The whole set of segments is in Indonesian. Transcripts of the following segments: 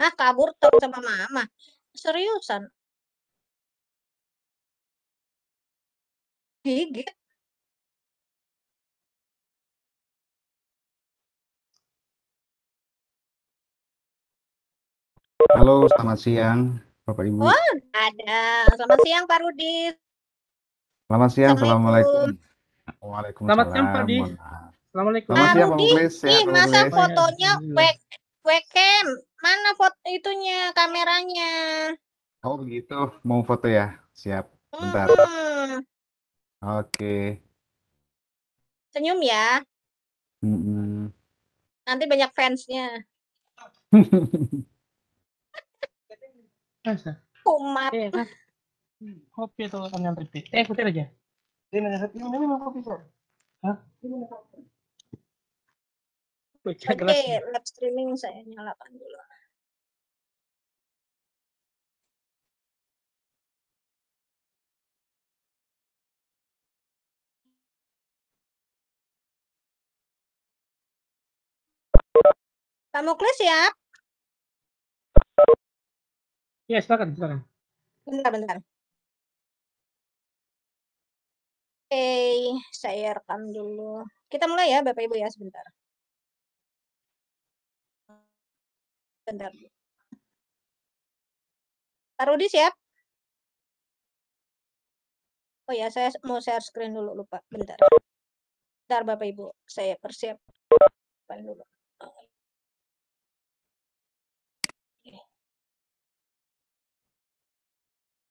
Ah, kabur tuh sama mama. Seriusan. gigi Halo, selamat siang, Bapak Ibu. Oh, ada. Selamat siang, Pak Rudi. Selamat siang, Assalamualaikum. Waalaikumsalam. Selamat siang, Pak Rudi. Assalamualaikum. Selamat siang, Pak Rudi. Masa fotonya iya. wek webcam mana foto itunya kameranya oh begitu mau foto ya siap bentar hmm. oke okay. senyum ya -mm. nanti banyak fansnya umat eh, kopi atau yang yang eh putih aja ini mana kopi sih Hah? Ini mana kopi? Oke, okay, live streaming saya nyalakan dulu. Pak Mukli ya? Ya, silakan, silakan. Bentar, bentar. Oke, saya rekam dulu. Kita mulai ya Bapak Ibu ya sebentar. Bentar. Pak Rudi siap? Oh ya, saya mau share screen dulu, lupa. Bentar. Bentar Bapak Ibu, saya persiap. dulu.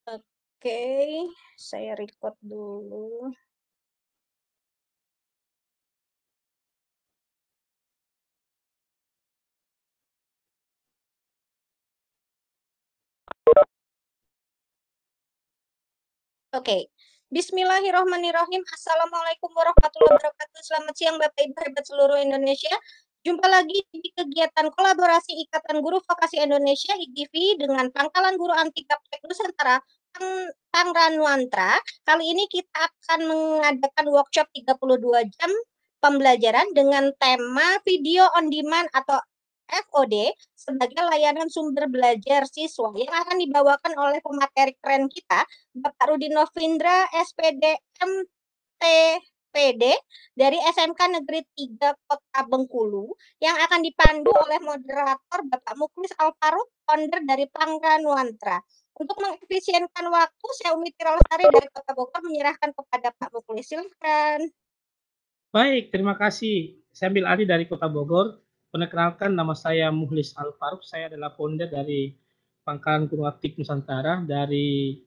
Oke, okay, saya record dulu. Oke. Okay. Bismillahirrahmanirrahim. Assalamualaikum warahmatullahi wabarakatuh. Selamat siang Bapak Ibu hebat seluruh Indonesia. Jumpa lagi di kegiatan kolaborasi Ikatan Guru Vokasi Indonesia IGV dengan Pangkalan Guru Anti Gaptek Nusantara Tangranuantra. Kali ini kita akan mengadakan workshop 32 jam pembelajaran dengan tema video on demand atau FOD sebagai layanan sumber belajar siswa yang akan dibawakan oleh pemateri keren kita, Bapak Rudi Novindra, SPD MTPD dari SMK Negeri 3 Kota Bengkulu yang akan dipandu oleh moderator Bapak Muklis Alfaruk, founder dari Pangkalan Wantra. Untuk mengefisienkan waktu, saya Umi Tiralestari dari Kota Bogor menyerahkan kepada Pak Muklis. Silahkan. Baik, terima kasih. Saya ambil dari Kota Bogor. Perkenalkan nama saya Muhlis Al Faruk. Saya adalah founder dari Pangkalan Gunung Aktif Nusantara dari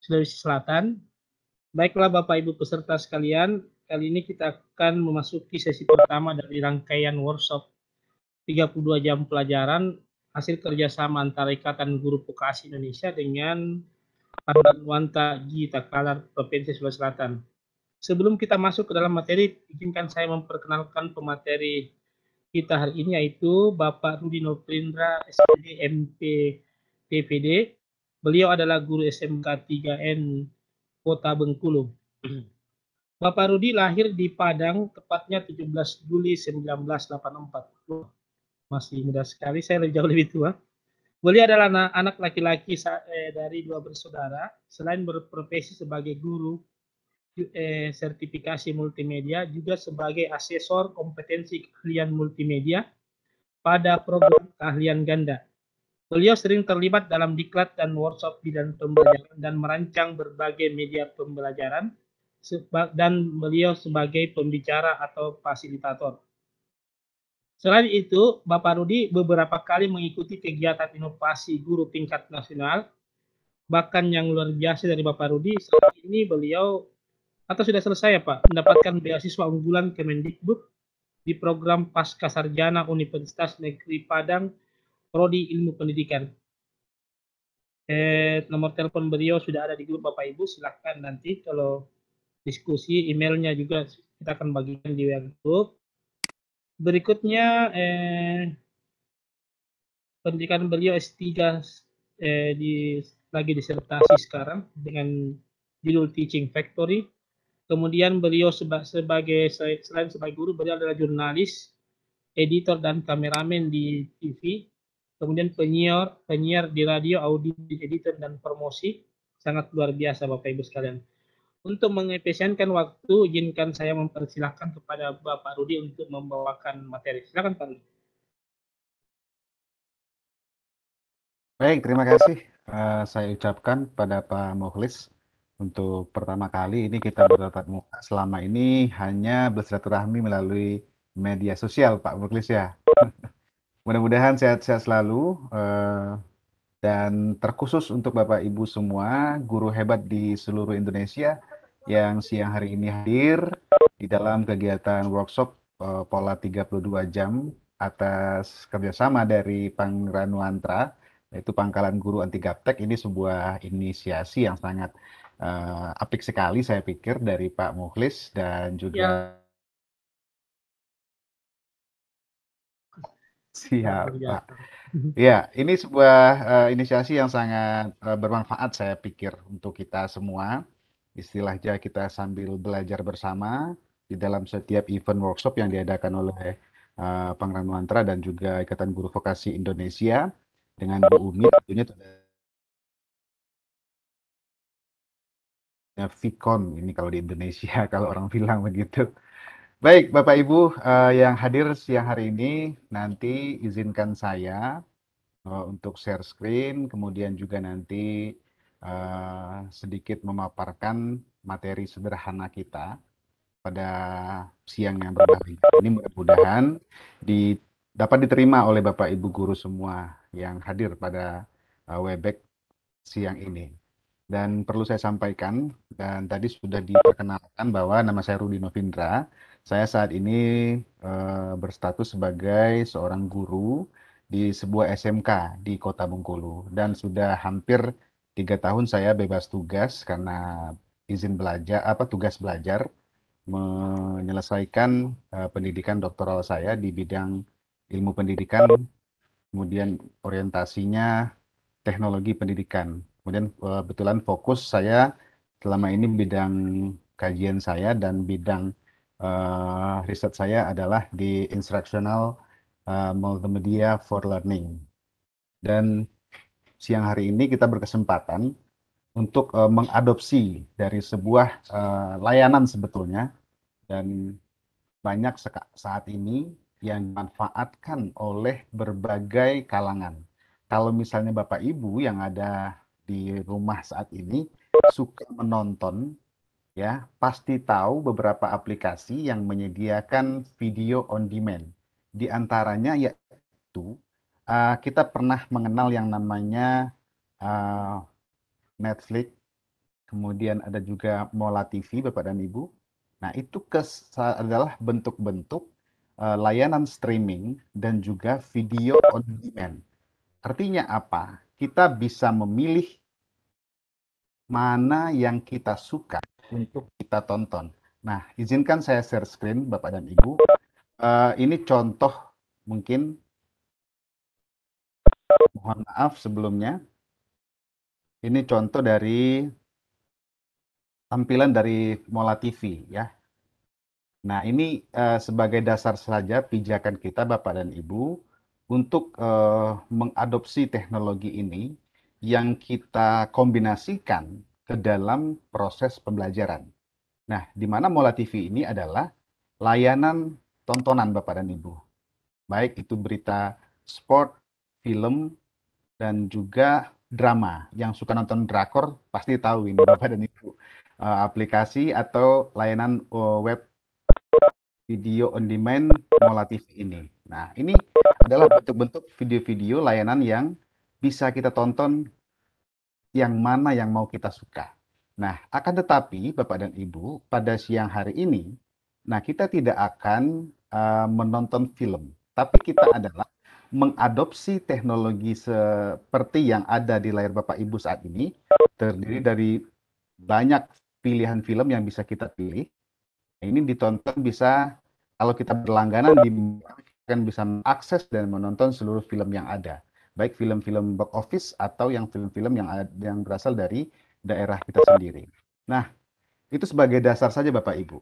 Sulawesi Selatan. Baiklah Bapak Ibu peserta sekalian, kali ini kita akan memasuki sesi pertama dari rangkaian workshop 32 jam pelajaran hasil kerjasama antara Ikatan Guru Vokasi Indonesia dengan Wanta Gita Takalar Provinsi Sulawesi Selatan. Sebelum kita masuk ke dalam materi, izinkan saya memperkenalkan pemateri kita hari ini yaitu Bapak Rudi Noprindra, SPD, MP, TPD. Beliau adalah guru SMK 3N Kota Bengkulu. Bapak Rudi lahir di Padang, tepatnya 17 Juli 1984. Masih muda sekali, saya lebih jauh lebih tua. Beliau adalah anak laki-laki eh, dari dua bersaudara, selain berprofesi sebagai guru, eh, sertifikasi multimedia juga sebagai asesor kompetensi keahlian multimedia pada program keahlian ganda. Beliau sering terlibat dalam diklat dan workshop bidang pembelajaran dan merancang berbagai media pembelajaran dan beliau sebagai pembicara atau fasilitator. Selain itu, Bapak Rudi beberapa kali mengikuti kegiatan inovasi guru tingkat nasional. Bahkan yang luar biasa dari Bapak Rudi, saat ini beliau atau sudah selesai ya Pak mendapatkan beasiswa unggulan Kemendikbud di program Pasca Sarjana Universitas Negeri Padang Prodi Ilmu Pendidikan. Eh, nomor telepon beliau sudah ada di grup Bapak Ibu, silahkan nanti kalau diskusi emailnya juga kita akan bagikan di grup. Berikutnya eh, pendidikan beliau S3 eh, di lagi disertasi sekarang dengan judul Teaching Factory Kemudian beliau seba sebagai selain sebagai guru beliau adalah jurnalis, editor dan kameramen di TV, kemudian penyiar penyiar di radio, audit, editor dan promosi sangat luar biasa Bapak Ibu sekalian. Untuk mengefisienkan waktu, izinkan saya mempersilahkan kepada Bapak Rudi untuk membawakan materi. Silakan Pak Rudi. Baik, terima kasih uh, saya ucapkan pada Pak Mohlis. Untuk pertama kali ini kita bertatap muka. Selama ini hanya bersilaturahmi melalui media sosial, Pak Muklis ya. Mudah-mudahan sehat-sehat selalu eh, dan terkhusus untuk Bapak Ibu semua, guru hebat di seluruh Indonesia yang siang hari ini hadir di dalam kegiatan workshop eh, tiga Pola 32 jam atas kerjasama dari Pangranuantra yaitu Pangkalan Guru Anti Gaptek ini sebuah inisiasi yang sangat uh, apik sekali saya pikir dari Pak Mukhlis dan juga ya. Siap, Pak. Ya, ini sebuah, uh, inisiasi yang sangat, uh, bermanfaat saya pikir untuk kita semua. Istilahnya kita sambil belajar bersama di dalam setiap event workshop yang diadakan oleh, uh, Pangeran dan juga Ikatan Guru Vokasi Indonesia dengan Bu Umi tentunya ya, Vicon ini kalau di Indonesia kalau orang bilang begitu. Baik, Bapak Ibu uh, yang hadir siang hari ini, nanti izinkan saya uh, untuk share screen, kemudian juga nanti uh, sedikit memaparkan materi sederhana kita pada siang yang berlalu ini mudah-mudahan di, dapat diterima oleh Bapak Ibu guru semua yang hadir pada uh, Webex siang ini. Dan perlu saya sampaikan, dan tadi sudah diperkenalkan bahwa nama saya Rudi Novindra. Saya saat ini e, berstatus sebagai seorang guru di sebuah SMK di Kota Bengkulu. Dan sudah hampir tiga tahun saya bebas tugas karena izin belajar, apa tugas belajar, menyelesaikan e, pendidikan doktoral saya di bidang ilmu pendidikan, kemudian orientasinya teknologi pendidikan kemudian eh, kebetulan fokus saya selama ini bidang kajian saya dan bidang uh, riset saya adalah di instructional uh, multimedia for learning. Dan siang hari ini kita berkesempatan untuk uh, mengadopsi dari sebuah uh, layanan sebetulnya dan banyak saat ini yang dimanfaatkan oleh berbagai kalangan. Kalau misalnya Bapak Ibu yang ada di rumah saat ini suka menonton ya pasti tahu beberapa aplikasi yang menyediakan video on demand. Di antaranya yaitu uh, kita pernah mengenal yang namanya uh, Netflix, kemudian ada juga Mola TV Bapak dan Ibu. Nah, itu kes adalah bentuk-bentuk uh, layanan streaming dan juga video on demand. Artinya apa? kita bisa memilih mana yang kita suka untuk kita tonton. Nah, izinkan saya share screen, Bapak dan Ibu. Uh, ini contoh mungkin, mohon maaf sebelumnya. Ini contoh dari tampilan dari Mola TV ya. Nah, ini uh, sebagai dasar saja pijakan kita Bapak dan Ibu untuk uh, mengadopsi teknologi ini yang kita kombinasikan ke dalam proses pembelajaran. Nah, di mana Mola TV ini adalah layanan tontonan Bapak dan Ibu. Baik itu berita sport, film, dan juga drama. Yang suka nonton drakor pasti tahu ini Bapak dan Ibu. Uh, aplikasi atau layanan eh, web video on demand Mola TV ini. Nah, ini adalah bentuk-bentuk video-video layanan yang bisa kita tonton yang mana yang mau kita suka. Nah, akan tetapi Bapak dan Ibu, pada siang hari ini, nah kita tidak akan uh, menonton film, tapi kita adalah mengadopsi teknologi seperti yang ada di layar Bapak Ibu saat ini, terdiri dari banyak pilihan film yang bisa kita pilih. Ini ditonton bisa kalau kita berlangganan di akan bisa mengakses dan menonton seluruh film yang ada, baik film-film box office atau yang film-film yang yang berasal dari daerah kita sendiri. Nah, itu sebagai dasar saja Bapak Ibu.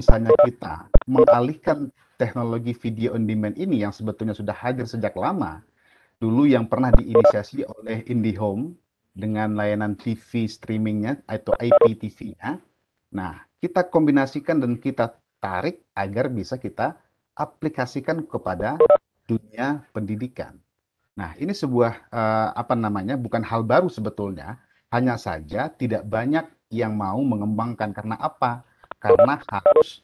Misalnya kita mengalihkan teknologi video on demand ini yang sebetulnya sudah hadir sejak lama, dulu yang pernah diinisiasi oleh IndiHome dengan layanan TV streamingnya atau IPTV-nya. Nah, kita kombinasikan dan kita tarik agar bisa kita aplikasikan kepada dunia pendidikan. Nah, ini sebuah uh, apa namanya? bukan hal baru sebetulnya, hanya saja tidak banyak yang mau mengembangkan karena apa? Karena harus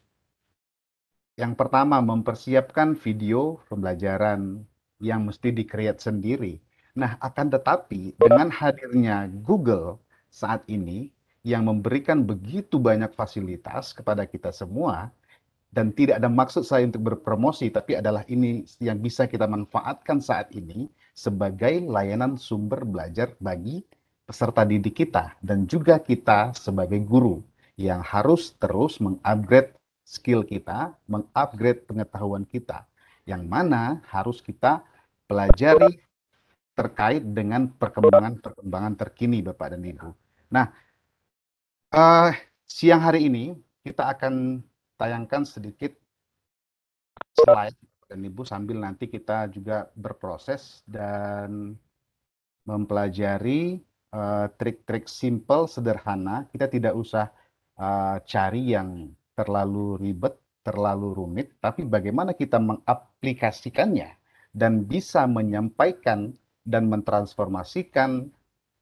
yang pertama mempersiapkan video pembelajaran yang mesti dikreat sendiri. Nah, akan tetapi dengan hadirnya Google saat ini yang memberikan begitu banyak fasilitas kepada kita semua dan tidak ada maksud saya untuk berpromosi tapi adalah ini yang bisa kita manfaatkan saat ini sebagai layanan sumber belajar bagi peserta didik kita dan juga kita sebagai guru yang harus terus mengupgrade skill kita, mengupgrade pengetahuan kita yang mana harus kita pelajari terkait dengan perkembangan-perkembangan terkini Bapak dan Ibu. Nah, Uh, siang hari ini kita akan tayangkan sedikit slide dan Ibu sambil nanti kita juga berproses dan mempelajari eh, trik-trik uh, simple sederhana. Kita tidak usah uh, cari yang terlalu ribet, terlalu rumit, tapi bagaimana kita mengaplikasikannya dan bisa menyampaikan dan mentransformasikan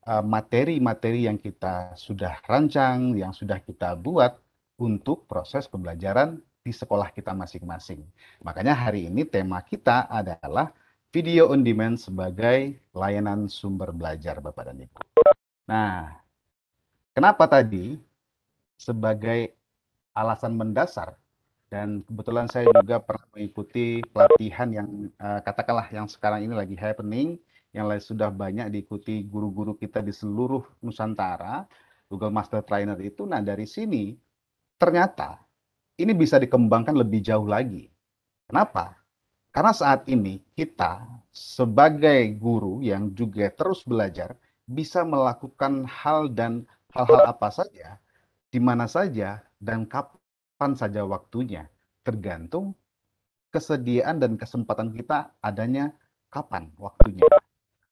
Eh, materi-materi yang kita sudah rancang, yang sudah kita buat untuk proses pembelajaran di sekolah kita masing-masing. Makanya hari ini tema kita adalah video on demand sebagai layanan sumber belajar Bapak dan Ibu. Nah, kenapa tadi sebagai alasan mendasar dan kebetulan saya juga pernah mengikuti pelatihan yang eh, katakanlah yang sekarang ini lagi happening yang sudah banyak diikuti guru-guru kita di seluruh Nusantara, Google Master Trainer itu, nah dari sini ternyata ini bisa dikembangkan lebih jauh lagi. Kenapa? Karena saat ini kita sebagai guru yang juga terus belajar bisa melakukan hal dan hal-hal apa saja, di mana saja dan kapan saja waktunya, tergantung kesediaan dan kesempatan kita adanya kapan waktunya.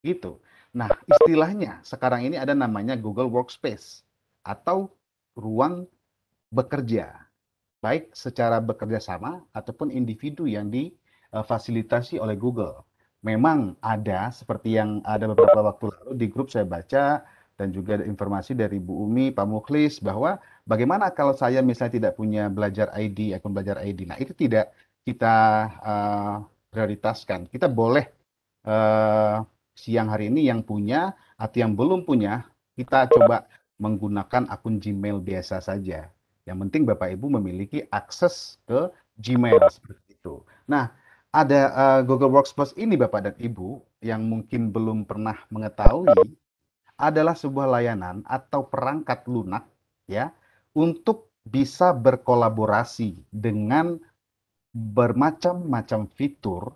Gitu. Nah, istilahnya sekarang ini ada namanya Google Workspace atau ruang bekerja. Baik secara bekerja sama ataupun individu yang difasilitasi oleh Google. Memang ada seperti yang ada beberapa waktu lalu di grup saya baca dan juga ada informasi dari Bu Umi, Pak Mukhlis bahwa bagaimana kalau saya misalnya tidak punya belajar ID, akun belajar ID. Nah, itu tidak kita uh, prioritaskan. Kita boleh uh, siang hari ini yang punya atau yang belum punya, kita coba menggunakan akun Gmail biasa saja. Yang penting Bapak Ibu memiliki akses ke Gmail seperti itu. Nah, ada uh, Google Workspace ini Bapak dan Ibu yang mungkin belum pernah mengetahui adalah sebuah layanan atau perangkat lunak ya untuk bisa berkolaborasi dengan bermacam-macam fitur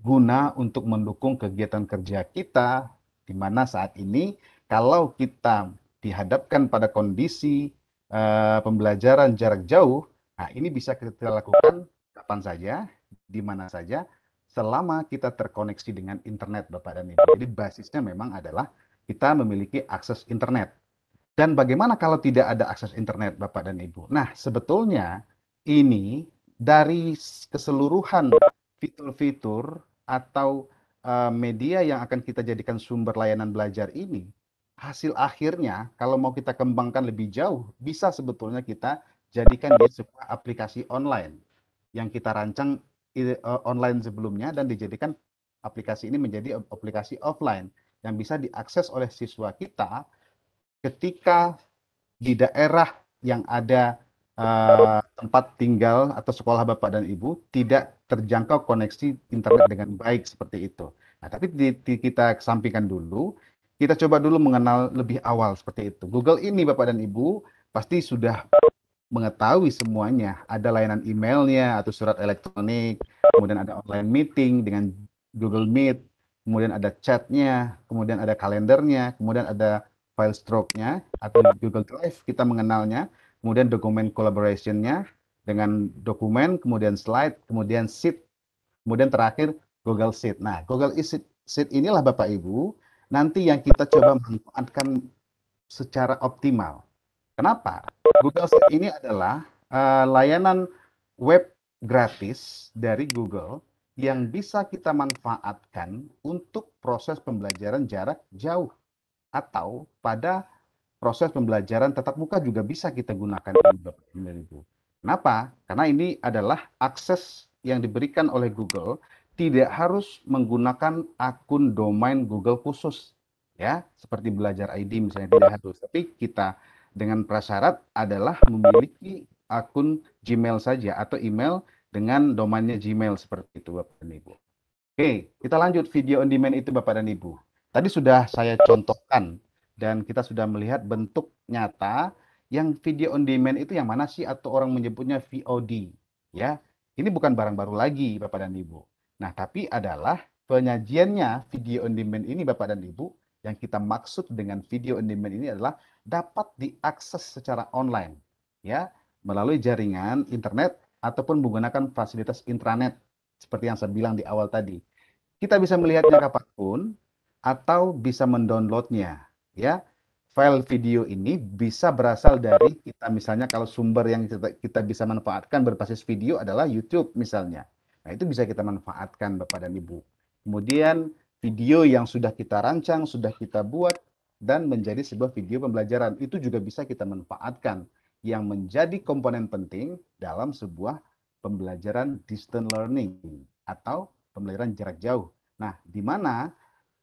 guna untuk mendukung kegiatan kerja kita, di mana saat ini kalau kita dihadapkan pada kondisi uh, pembelajaran jarak jauh, nah ini bisa kita lakukan kapan saja, di mana saja, selama kita terkoneksi dengan internet, Bapak dan Ibu. Jadi basisnya memang adalah kita memiliki akses internet. Dan bagaimana kalau tidak ada akses internet, Bapak dan Ibu? Nah, sebetulnya ini dari keseluruhan fitur-fitur atau uh, media yang akan kita jadikan sumber layanan belajar ini, hasil akhirnya kalau mau kita kembangkan lebih jauh bisa sebetulnya kita jadikan dia sebuah aplikasi online yang kita rancang eh, online sebelumnya dan dijadikan aplikasi ini menjadi aplikasi offline yang bisa diakses oleh siswa kita ketika di daerah yang ada uh, tempat tinggal atau sekolah bapak dan ibu tidak terjangkau koneksi internet dengan baik seperti itu. Nah, tapi di, di, kita kesampingkan dulu, kita coba dulu mengenal lebih awal seperti itu. Google ini Bapak dan Ibu pasti sudah mengetahui semuanya. Ada layanan emailnya atau surat elektronik, kemudian ada online meeting dengan Google Meet, kemudian ada chatnya, kemudian ada kalendernya, kemudian ada file stroke-nya atau Google Drive kita mengenalnya, kemudian dokumen collaboration-nya, dengan dokumen, kemudian slide, kemudian sheet, kemudian terakhir Google Sheet. Nah, Google Sheet inilah Bapak Ibu nanti yang kita coba manfaatkan secara optimal. Kenapa? Google Sheet ini adalah uh, layanan web gratis dari Google yang bisa kita manfaatkan untuk proses pembelajaran jarak jauh atau pada proses pembelajaran tetap muka juga bisa kita gunakan Bapak Ibu. Kenapa? Karena ini adalah akses yang diberikan oleh Google tidak harus menggunakan akun domain Google khusus ya seperti belajar ID misalnya tidak harus tapi kita dengan prasyarat adalah memiliki akun Gmail saja atau email dengan domainnya Gmail seperti itu Bapak dan Ibu. Oke, kita lanjut video on demand itu Bapak dan Ibu. Tadi sudah saya contohkan dan kita sudah melihat bentuk nyata yang video on demand itu yang mana sih atau orang menyebutnya VOD ya ini bukan barang baru lagi Bapak dan Ibu nah tapi adalah penyajiannya video on demand ini Bapak dan Ibu yang kita maksud dengan video on demand ini adalah dapat diakses secara online ya melalui jaringan internet ataupun menggunakan fasilitas intranet seperti yang saya bilang di awal tadi kita bisa melihatnya kapanpun atau bisa mendownloadnya ya file video ini bisa berasal dari kita misalnya kalau sumber yang kita, bisa manfaatkan berbasis video adalah YouTube misalnya. Nah, itu bisa kita manfaatkan Bapak dan Ibu. Kemudian video yang sudah kita rancang, sudah kita buat dan menjadi sebuah video pembelajaran itu juga bisa kita manfaatkan yang menjadi komponen penting dalam sebuah pembelajaran distance learning atau pembelajaran jarak jauh. Nah, di mana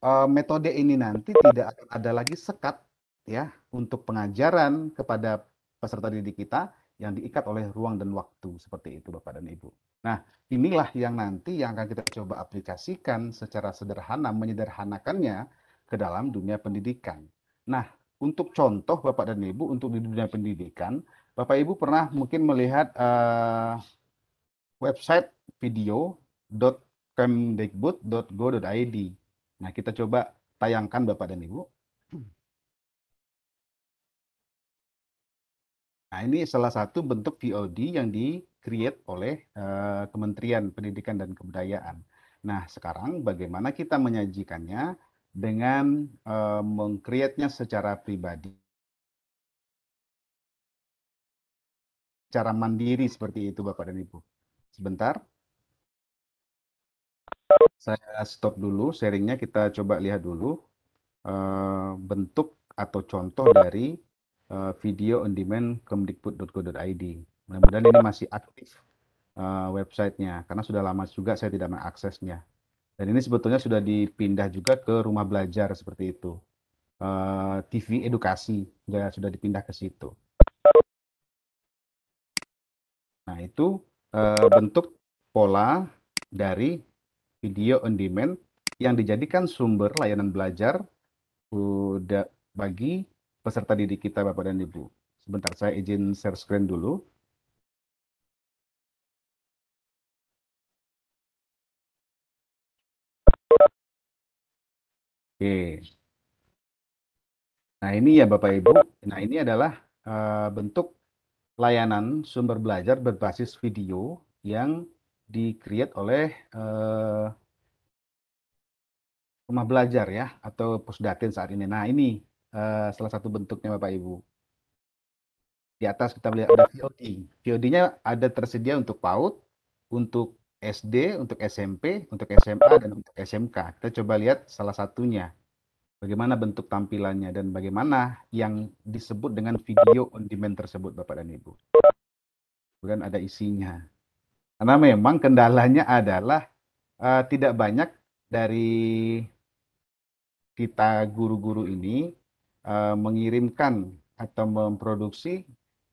uh, metode ini nanti tidak akan ada lagi sekat ya untuk pengajaran kepada peserta didik kita yang diikat oleh ruang dan waktu seperti itu Bapak dan Ibu. Nah, inilah yang nanti yang akan kita coba aplikasikan secara sederhana menyederhanakannya ke dalam dunia pendidikan. Nah, untuk contoh Bapak dan Ibu untuk di dunia pendidikan, Bapak Ibu pernah mungkin melihat uh, website video.kemdikbud.go.id. Nah, kita coba tayangkan Bapak dan Ibu. Nah, ini salah satu bentuk VOD yang di-create oleh uh, Kementerian Pendidikan dan Kebudayaan. Nah, sekarang bagaimana kita menyajikannya dengan uh, mengcreate-nya secara pribadi. Cara mandiri seperti itu, Bapak dan Ibu. Sebentar. Saya stop dulu sharingnya, kita coba lihat dulu uh, bentuk atau contoh dari uh, video on demand kemdikbud.go.id. Mudah-mudahan ini masih aktif uh, websitenya karena sudah lama juga saya tidak mengaksesnya. Dan ini sebetulnya sudah dipindah juga ke rumah belajar seperti itu. Uh, eh, TV edukasi sudah sudah dipindah ke situ. Nah itu uh, bentuk pola dari video on demand yang dijadikan sumber layanan belajar udah bagi peserta didik kita Bapak dan Ibu. Sebentar saya izin share screen dulu. Oke. Nah ini ya Bapak Ibu, nah ini adalah uh, bentuk layanan sumber belajar berbasis video yang di oleh uh, rumah belajar ya, atau pusdatin saat ini. Nah ini Eh, salah satu bentuknya Bapak Ibu. Di atas kita melihat ada VOD. VOD-nya ada tersedia untuk PAUD, untuk SD, untuk SMP, untuk SMA, dan untuk SMK. Kita coba lihat salah satunya. Bagaimana bentuk tampilannya dan bagaimana yang disebut dengan video on demand tersebut Bapak dan Ibu. Kemudian ada isinya. Karena memang kendalanya adalah uh, tidak banyak dari kita guru-guru ini uh, mengirimkan atau memproduksi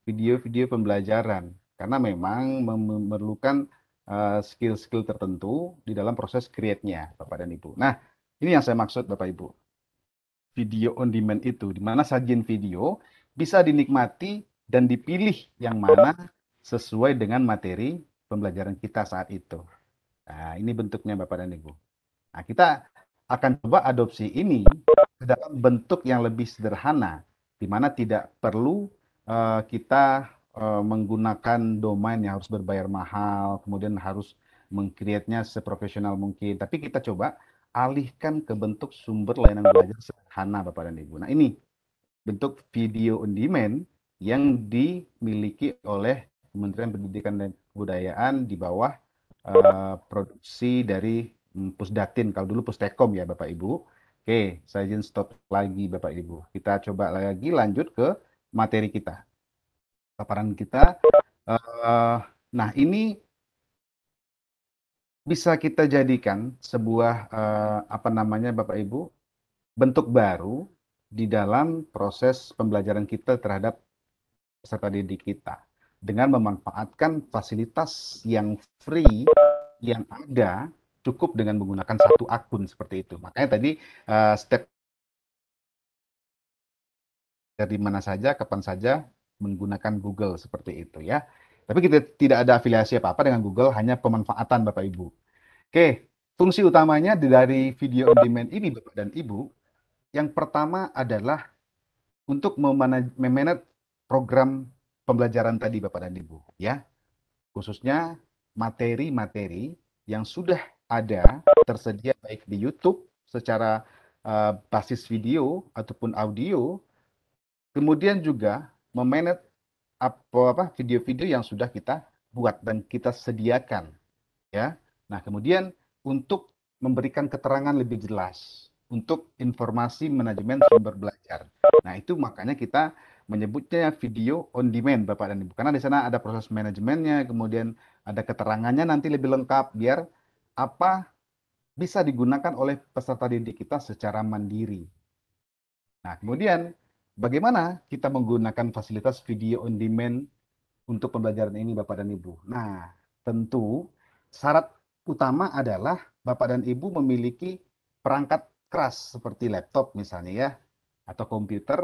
video-video pembelajaran karena memang memerlukan eh, skill-skill uh, tertentu di dalam proses create-nya Bapak dan Ibu. Nah, ini yang saya maksud Bapak Ibu. Video on demand itu di mana sajian video bisa dinikmati dan dipilih yang mana sesuai dengan materi pembelajaran kita saat itu. Nah, ini bentuknya Bapak dan Ibu. Nah, kita akan coba adopsi ini ke dalam bentuk yang lebih sederhana, di mana tidak perlu uh, kita uh, menggunakan domain yang harus berbayar mahal, kemudian harus mengkreatnya seprofesional mungkin. Tapi kita coba alihkan ke bentuk sumber layanan belajar sederhana, Bapak dan Ibu. Nah ini bentuk video on demand yang dimiliki oleh Kementerian Pendidikan dan Kebudayaan di bawah uh, produksi dari Hmm, Pusdatin kalau dulu Pustekom ya Bapak Ibu. Oke, saya izin stop lagi Bapak Ibu. Kita coba lagi lanjut ke materi kita. Paparan kita. Uh, nah, ini bisa kita jadikan sebuah uh, apa namanya Bapak Ibu bentuk baru di dalam proses pembelajaran kita terhadap peserta didik kita dengan memanfaatkan fasilitas yang free yang ada cukup dengan menggunakan satu akun seperti itu. Makanya tadi uh, step dari mana saja, kapan saja menggunakan Google seperti itu ya. Tapi kita tidak ada afiliasi apa-apa dengan Google, hanya pemanfaatan Bapak Ibu. Oke, fungsi utamanya dari video on demand ini Bapak dan Ibu, yang pertama adalah untuk memanage program pembelajaran tadi Bapak dan Ibu ya. Khususnya materi-materi yang sudah ada tersedia baik di YouTube secara uh, basis video ataupun audio kemudian juga memanage apa apa video-video yang sudah kita buat dan kita sediakan ya nah kemudian untuk memberikan keterangan lebih jelas untuk informasi manajemen sumber belajar nah itu makanya kita menyebutnya video on demand bapak dan ibu karena di sana ada proses manajemennya kemudian ada keterangannya nanti lebih lengkap biar apa bisa digunakan oleh peserta didik kita secara mandiri. Nah, kemudian bagaimana kita menggunakan fasilitas video on demand untuk pembelajaran ini Bapak dan Ibu? Nah, tentu syarat utama adalah Bapak dan Ibu memiliki perangkat keras seperti laptop misalnya ya atau komputer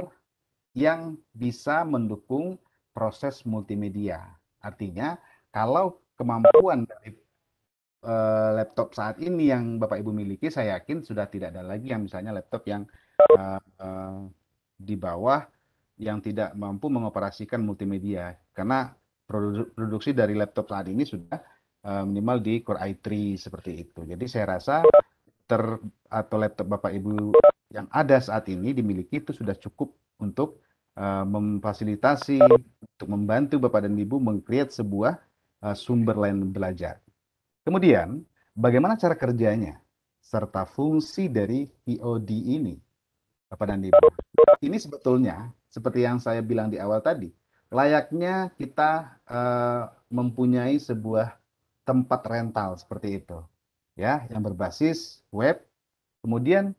yang bisa mendukung proses multimedia. Artinya, kalau kemampuan dari uh, laptop saat ini yang Bapak Ibu miliki, saya yakin sudah tidak ada lagi yang misalnya laptop yang uh, uh, di bawah yang tidak mampu mengoperasikan multimedia karena produksi dari laptop saat ini sudah uh, minimal di Core i3 seperti itu. Jadi saya rasa ter atau laptop Bapak Ibu yang ada saat ini dimiliki itu sudah cukup untuk uh, memfasilitasi untuk membantu Bapak dan Ibu mengcreate sebuah uh, sumber lain belajar. Kemudian, bagaimana cara kerjanya serta fungsi dari POD ini? Bapak dan Ibu. Ini sebetulnya seperti yang saya bilang di awal tadi, layaknya kita uh, mempunyai sebuah tempat rental seperti itu. Ya, yang berbasis web. Kemudian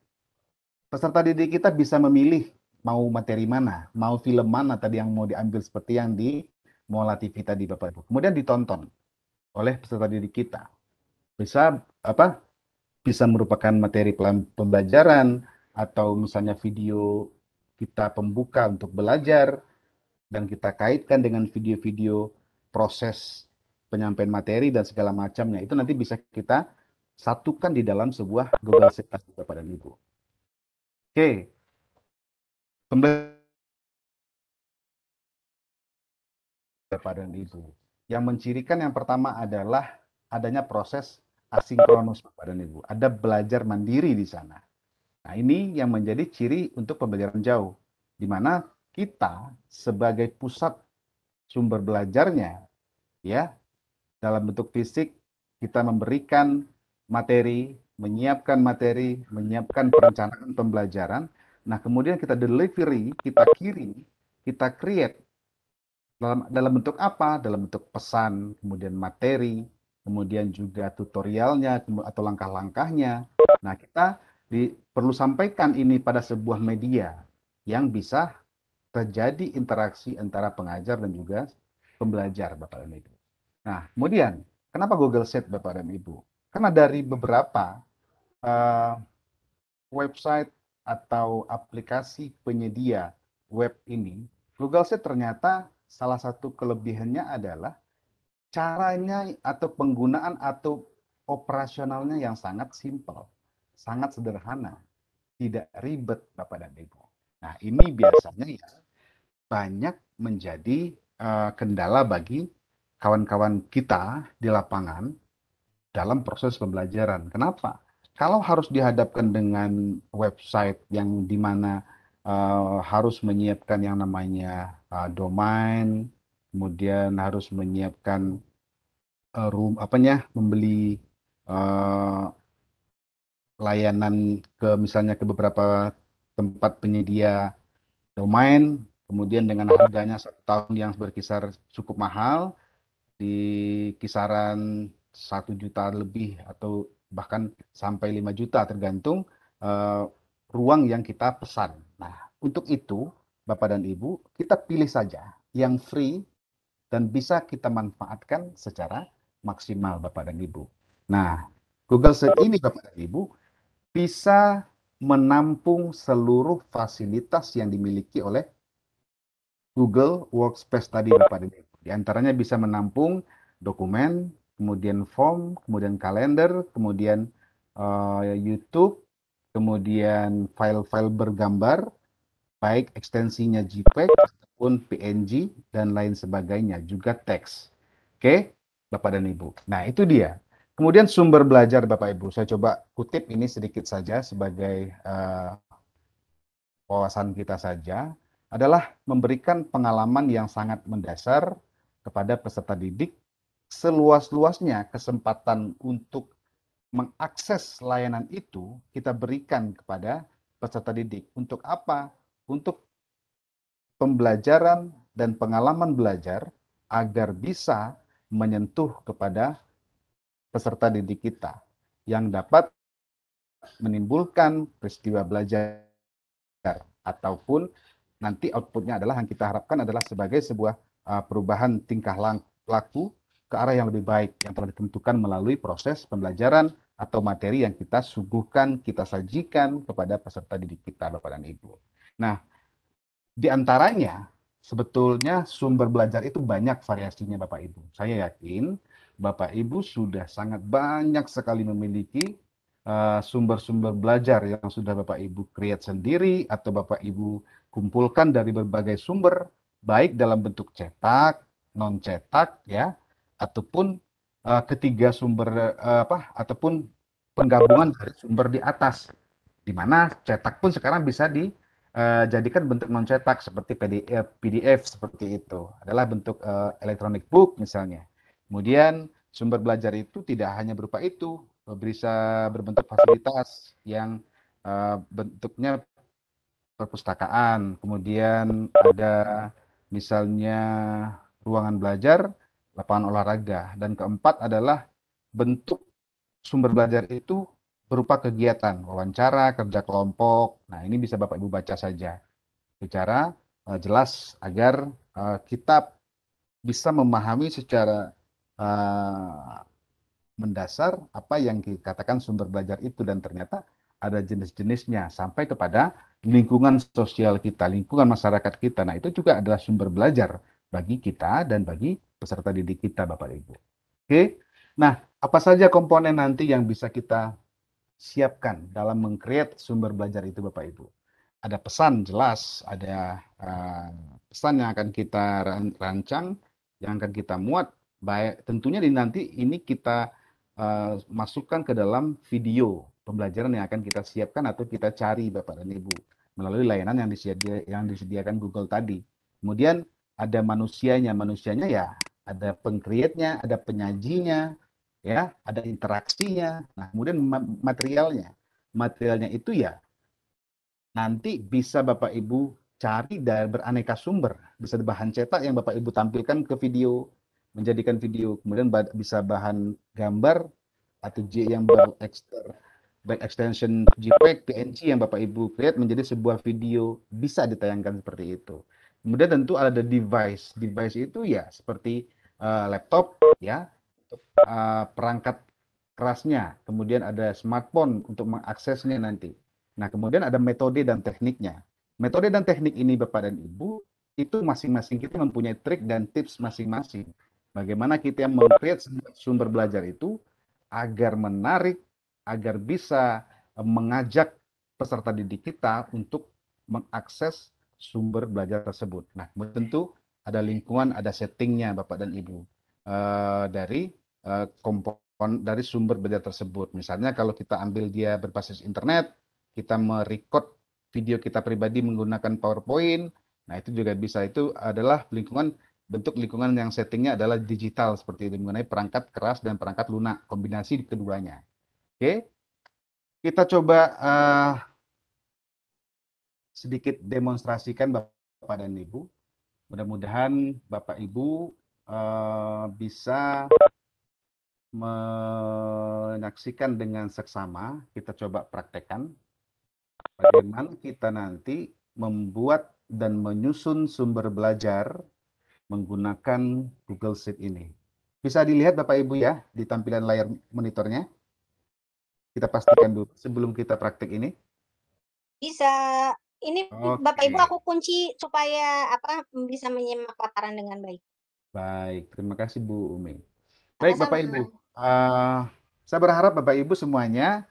peserta didik kita bisa memilih mau materi mana, mau film mana tadi yang mau diambil seperti yang di Mola TV tadi Bapak Ibu. Kemudian ditonton oleh peserta didik kita bisa apa bisa merupakan materi pembelajaran atau misalnya video kita pembuka untuk belajar dan kita kaitkan dengan video-video proses penyampaian materi dan segala macamnya itu nanti bisa kita satukan di dalam sebuah Google Sheet Bapak dan Ibu. Oke. Pembelajaran Bapak Ibu. Yang mencirikan yang pertama adalah adanya proses asinkronus Bapak dan Ibu. Ada belajar mandiri di sana. Nah, ini yang menjadi ciri untuk pembelajaran jauh, di mana kita sebagai pusat sumber belajarnya, ya, dalam bentuk fisik, kita memberikan materi, menyiapkan materi, menyiapkan perencanaan pembelajaran. Nah, kemudian kita delivery, kita kirim, kita create dalam dalam bentuk apa? Dalam bentuk pesan, kemudian materi, kemudian juga tutorialnya atau langkah-langkahnya. Nah, kita di, perlu sampaikan ini pada sebuah media yang bisa terjadi interaksi antara pengajar dan juga pembelajar, Bapak dan Ibu. Nah, kemudian, kenapa Google Set Bapak dan Ibu? Karena dari beberapa uh, website atau aplikasi penyedia web ini, Google Set ternyata salah satu kelebihannya adalah caranya atau penggunaan atau operasionalnya yang sangat simpel, sangat sederhana, tidak ribet Bapak dan Ibu. Nah ini biasanya ya banyak menjadi uh, kendala bagi kawan-kawan kita di lapangan dalam proses pembelajaran. Kenapa? Kalau harus dihadapkan dengan website yang dimana uh, eh, harus menyiapkan yang namanya uh, domain, kemudian harus menyiapkan uh, eh, room ya membeli uh, layanan ke misalnya ke beberapa tempat penyedia domain kemudian dengan harganya satu tahun yang berkisar cukup mahal di kisaran satu juta lebih atau bahkan sampai 5 juta tergantung uh, ruang yang kita pesan. Nah, untuk itu Bapak dan Ibu, kita pilih saja yang free dan bisa kita manfaatkan secara maksimal Bapak dan Ibu. Nah, Google Search ini Bapak dan Ibu bisa menampung seluruh fasilitas yang dimiliki oleh Google Workspace tadi Bapak dan Ibu. Di antaranya bisa menampung dokumen, kemudian form, kemudian kalender, kemudian uh, YouTube, kemudian file-file bergambar, baik ekstensinya JPEG maupun PNG dan lain sebagainya juga teks. Oke, Bapak dan Ibu. Nah, itu dia. Kemudian sumber belajar Bapak Ibu, saya coba kutip ini sedikit saja sebagai uh, wawasan kita saja adalah memberikan pengalaman yang sangat mendasar kepada peserta didik seluas-luasnya kesempatan untuk mengakses layanan itu kita berikan kepada peserta didik. Untuk apa? Untuk pembelajaran dan pengalaman belajar agar bisa menyentuh kepada peserta didik kita yang dapat menimbulkan peristiwa belajar ataupun nanti outputnya adalah yang kita harapkan adalah sebagai sebuah uh, perubahan tingkah laku ke arah yang lebih baik yang telah ditentukan melalui proses pembelajaran atau materi yang kita suguhkan, kita sajikan kepada peserta didik kita, Bapak dan Ibu. Nah, di antaranya sebetulnya sumber belajar itu banyak variasinya Bapak Ibu. Saya yakin Bapak Ibu sudah sangat banyak sekali memiliki eh, sumber-sumber uh, belajar yang sudah Bapak Ibu create sendiri atau Bapak Ibu kumpulkan dari berbagai sumber baik dalam bentuk cetak, non cetak ya ataupun uh, ketiga sumber uh, apa ataupun penggabungan dari sumber di atas di mana cetak pun sekarang bisa di uh, jadikan bentuk non cetak seperti PDF, eh, PDF seperti itu adalah bentuk uh, electronic book misalnya. Kemudian sumber belajar itu tidak hanya berupa itu, bisa berbentuk fasilitas yang uh, bentuknya perpustakaan, kemudian ada misalnya ruangan belajar, lapangan olahraga, dan keempat adalah bentuk sumber belajar itu berupa kegiatan, wawancara, kerja kelompok. Nah, ini bisa Bapak Ibu baca saja secara uh, jelas agar uh, kita bisa memahami secara uh, mendasar apa yang dikatakan sumber belajar itu dan ternyata ada jenis-jenisnya sampai kepada lingkungan sosial kita, lingkungan masyarakat kita. Nah, itu juga adalah sumber belajar bagi kita dan bagi peserta didik kita, Bapak Ibu. Oke. Nah, apa saja komponen nanti yang bisa kita siapkan dalam mengcreate sumber belajar itu Bapak Ibu. Ada pesan jelas, ada uh, pesan yang akan kita rancang, yang akan kita muat. Baik, tentunya di nanti ini kita uh, masukkan ke dalam video pembelajaran yang akan kita siapkan atau kita cari Bapak dan Ibu melalui layanan yang, disediakan, yang disediakan Google tadi. Kemudian ada manusianya, manusianya ya ada pengkreatnya, ada penyajinya, ya ada interaksinya nah kemudian materialnya materialnya itu ya nanti bisa Bapak Ibu cari dari beraneka sumber bisa bahan cetak yang Bapak Ibu tampilkan ke video menjadikan video kemudian bisa bahan gambar atau J yang baru ekster baik extension JPEG, PNG yang Bapak Ibu create menjadi sebuah video bisa ditayangkan seperti itu. Kemudian tentu ada device. Device itu ya seperti uh, laptop ya Eh, perangkat kerasnya, kemudian ada smartphone untuk mengaksesnya nanti. Nah, kemudian ada metode dan tekniknya. Metode dan teknik ini Bapak dan Ibu itu masing-masing kita mempunyai trik dan tips masing-masing. Bagaimana kita membuat sumber belajar itu agar menarik, agar bisa eh, mengajak peserta didik kita untuk mengakses sumber belajar tersebut. Nah, tentu ada lingkungan, ada settingnya Bapak dan Ibu. Eh, dari Eh, komponen dari sumber beda tersebut. Misalnya kalau kita ambil dia berbasis internet, kita merecord video kita pribadi menggunakan PowerPoint, nah itu juga bisa itu adalah lingkungan bentuk lingkungan yang settingnya adalah digital seperti itu mengenai perangkat keras dan perangkat lunak kombinasi keduanya. Oke, kita coba uh, sedikit demonstrasikan bapak dan ibu. Mudah-mudahan bapak ibu uh, bisa menyaksikan dengan seksama, kita coba praktekkan bagaimana kita nanti membuat dan menyusun sumber belajar menggunakan Google Sheet ini. Bisa dilihat Bapak Ibu ya di tampilan layar monitornya. Kita pastikan dulu sebelum kita praktek ini. Bisa. Ini Oke. Bapak Ibu aku kunci supaya apa bisa menyimak paparan dengan baik. Baik, terima kasih Bu Umi. Baik Sama -sama. Bapak Ibu. Eh, saya berharap Bapak Ibu semuanya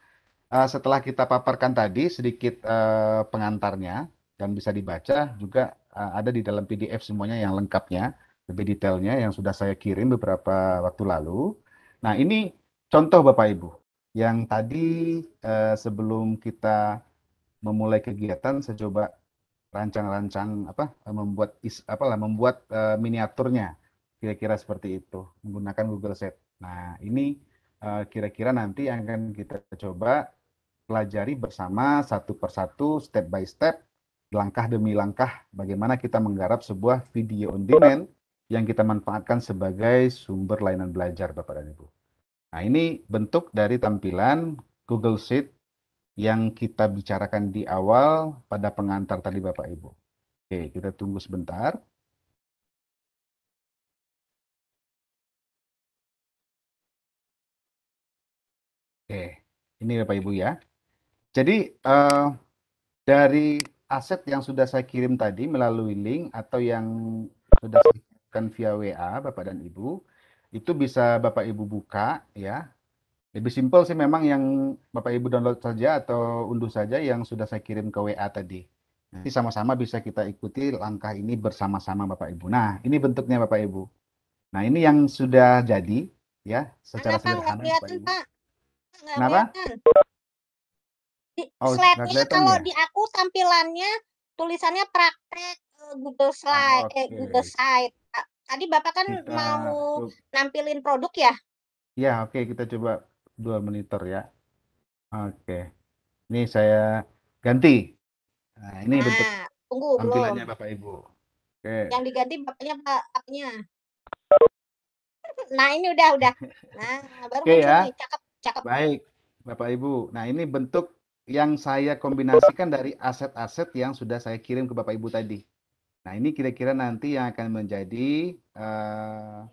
uh, setelah kita paparkan tadi sedikit uh, pengantarnya dan bisa dibaca juga uh, ada di dalam PDF semuanya yang lengkapnya lebih detailnya yang sudah saya kirim beberapa waktu lalu. Nah ini contoh Bapak Ibu yang tadi uh, sebelum kita memulai kegiatan saya coba rancang-rancang apa membuat is apalah membuat uh, miniaturnya kira-kira seperti itu menggunakan Google Set. Nah, ini eh, kira-kira uh, nanti akan kita coba pelajari bersama satu persatu, step by step, langkah demi langkah bagaimana kita menggarap sebuah video on demand yang kita manfaatkan sebagai sumber layanan belajar Bapak dan Ibu. Nah, ini bentuk dari tampilan Google Sheet yang kita bicarakan di awal pada pengantar tadi Bapak Ibu. Oke, kita tunggu sebentar. Oke, ini Bapak Ibu ya. Jadi uh, dari aset yang sudah saya kirim tadi melalui link atau yang sudah saya kirimkan via WA Bapak dan Ibu, itu bisa Bapak Ibu buka ya. Lebih simpel sih memang yang Bapak Ibu download saja atau unduh saja yang sudah saya kirim ke WA tadi. Nanti sama-sama bisa kita ikuti langkah ini bersama-sama Bapak Ibu. Nah, ini bentuknya Bapak Ibu. Nah, ini yang sudah jadi ya secara sederhana Bapak Ibu. Pak? Kenapa? oh, slide-nya kalau ya? di aku tampilannya tulisannya praktek Google Slide, okay. eh, Google ah, eh, Site. Tadi Bapak kan kita... mau nampilin produk ya? Ya, oke. Okay. Kita coba dua monitor ya. Oke. Okay. Ini saya ganti. Nah, ini nah, bentuk tunggu, tampilannya belum. Bapak Ibu. Okay. Yang diganti bapaknya Pak Nah, ini udah udah. Nah, baru okay, ya. cakep. Cakep. Baik, Bapak Ibu. Nah, ini bentuk yang saya kombinasikan dari aset-aset yang sudah saya kirim ke Bapak Ibu tadi. Nah, ini kira-kira nanti yang akan menjadi uh,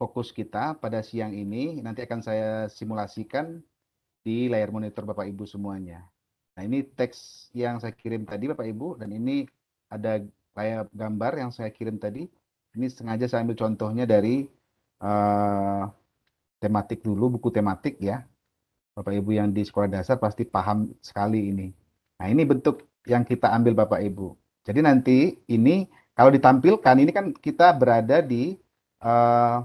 fokus kita pada siang ini. Nanti akan saya simulasikan di layar monitor Bapak Ibu semuanya. Nah, ini teks yang saya kirim tadi Bapak Ibu dan ini ada layar gambar yang saya kirim tadi. Ini sengaja saya ambil contohnya dari uh, tematik dulu, buku tematik ya. Bapak Ibu yang di sekolah dasar pasti paham sekali ini. Nah, ini bentuk yang kita ambil Bapak Ibu. Jadi nanti ini kalau ditampilkan ini kan kita berada di uh,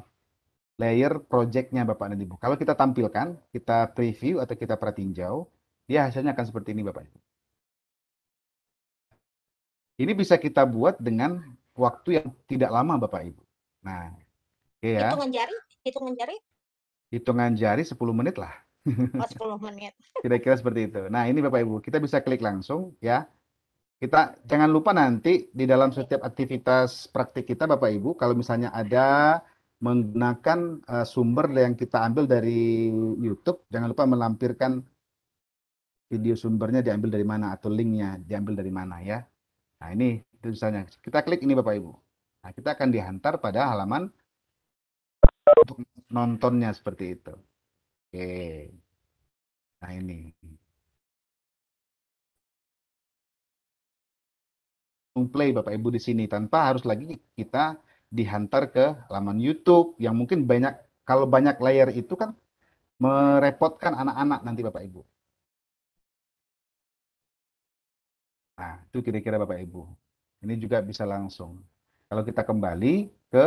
layer projectnya Bapak dan Ibu. Kalau kita tampilkan, kita preview atau kita pratinjau, dia hasilnya akan seperti ini Bapak Ibu. Ini bisa kita buat dengan waktu yang tidak lama Bapak Ibu. Nah, oke okay ya. Hitungan jari, hitungan jari hitungan jari 10 menit lah. Oh, 10 menit. Kira-kira seperti itu. Nah, ini Bapak Ibu, kita bisa klik langsung ya. Kita jangan lupa nanti di dalam setiap aktivitas praktik kita Bapak Ibu, kalau misalnya ada menggunakan uh, sumber yang kita ambil dari YouTube, jangan lupa melampirkan video sumbernya diambil dari mana atau linknya diambil dari mana ya. Nah, ini tulisannya. kita klik ini Bapak Ibu. Nah, kita akan dihantar pada halaman untuk nontonnya seperti itu. Oke. Nah ini. Play Bapak Ibu di sini tanpa harus lagi kita dihantar ke laman YouTube yang mungkin banyak kalau banyak layer itu kan merepotkan anak-anak nanti Bapak Ibu. Nah, itu kira-kira Bapak Ibu. Ini juga bisa langsung. Kalau kita kembali ke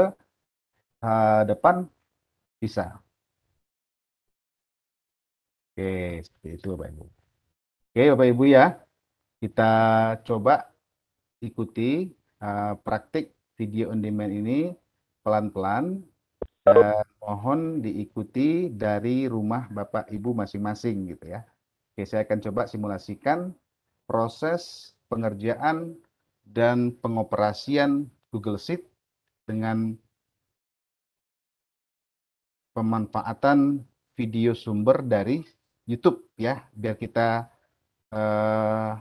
uh, depan bisa. Oke, seperti itu Bapak Ibu. Oke, Bapak Ibu ya. Kita coba ikuti uh, praktik video on demand ini pelan-pelan dan mohon diikuti dari rumah Bapak Ibu masing-masing gitu ya. Oke, saya akan coba simulasikan proses pengerjaan dan pengoperasian Google Sheet dengan pemanfaatan video sumber dari YouTube ya, biar kita eh,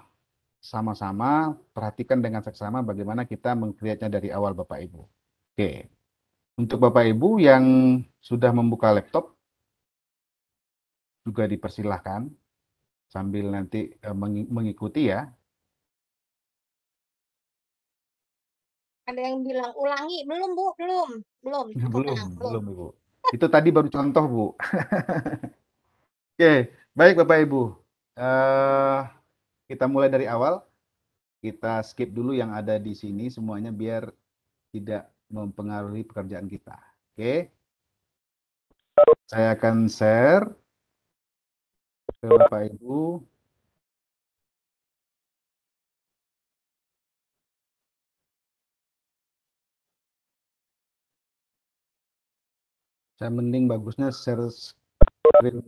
sama-sama uh, perhatikan dengan seksama bagaimana kita mengkreatnya dari awal Bapak Ibu. Oke. Untuk Bapak Ibu yang sudah membuka laptop juga dipersilahkan sambil nanti eh, mengikuti ya ada yang bilang ulangi belum bu belum belum belum belum, belum ibu itu tadi baru contoh, Bu. Oke, baik Bapak Ibu. Uh, kita mulai dari awal. Kita skip dulu yang ada di sini semuanya biar tidak mempengaruhi pekerjaan kita. Oke. Saya akan share ke Bapak Ibu. saya mending bagusnya share screen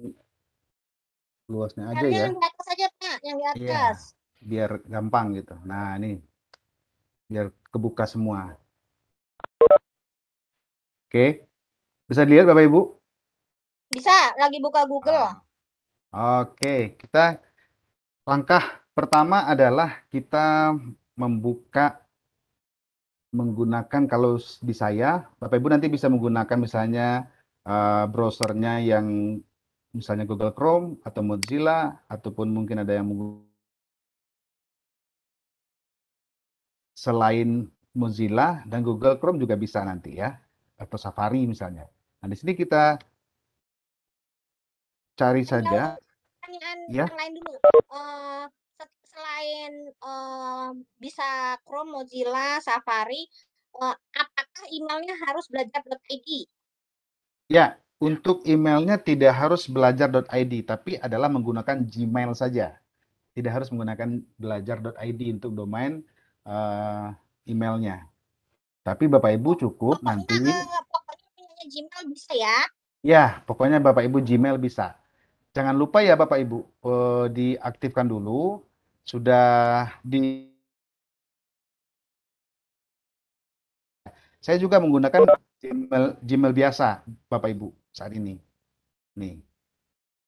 luasnya aja ya yang di atas aja pak yang di iya. atas iya, biar gampang gitu nah ini biar kebuka semua oke bisa dilihat bapak ibu bisa lagi buka Google ah. oke kita langkah pertama adalah kita membuka menggunakan kalau di saya Bapak Ibu nanti bisa menggunakan misalnya uh, browsernya yang misalnya Google Chrome atau Mozilla ataupun mungkin ada yang selain Mozilla dan Google Chrome juga bisa nanti ya atau Safari misalnya. Nah di sini kita cari saja. Pertanyaan ya. yang lain dulu. Uh, selain uh, bisa Chrome, Mozilla, Safari, uh, apakah emailnya harus belajar belajar.id Ya, untuk emailnya tidak harus belajar.id, tapi adalah menggunakan Gmail saja. Tidak harus menggunakan belajar.id untuk domain uh, emailnya. Tapi Bapak Ibu cukup pokoknya, nanti. Uh, pokoknya Gmail bisa ya? Ya, pokoknya Bapak Ibu Gmail bisa. Jangan lupa ya Bapak Ibu uh, diaktifkan dulu. Sudah di saya juga menggunakan Gmail, Gmail biasa, Bapak Ibu saat ini. Nih.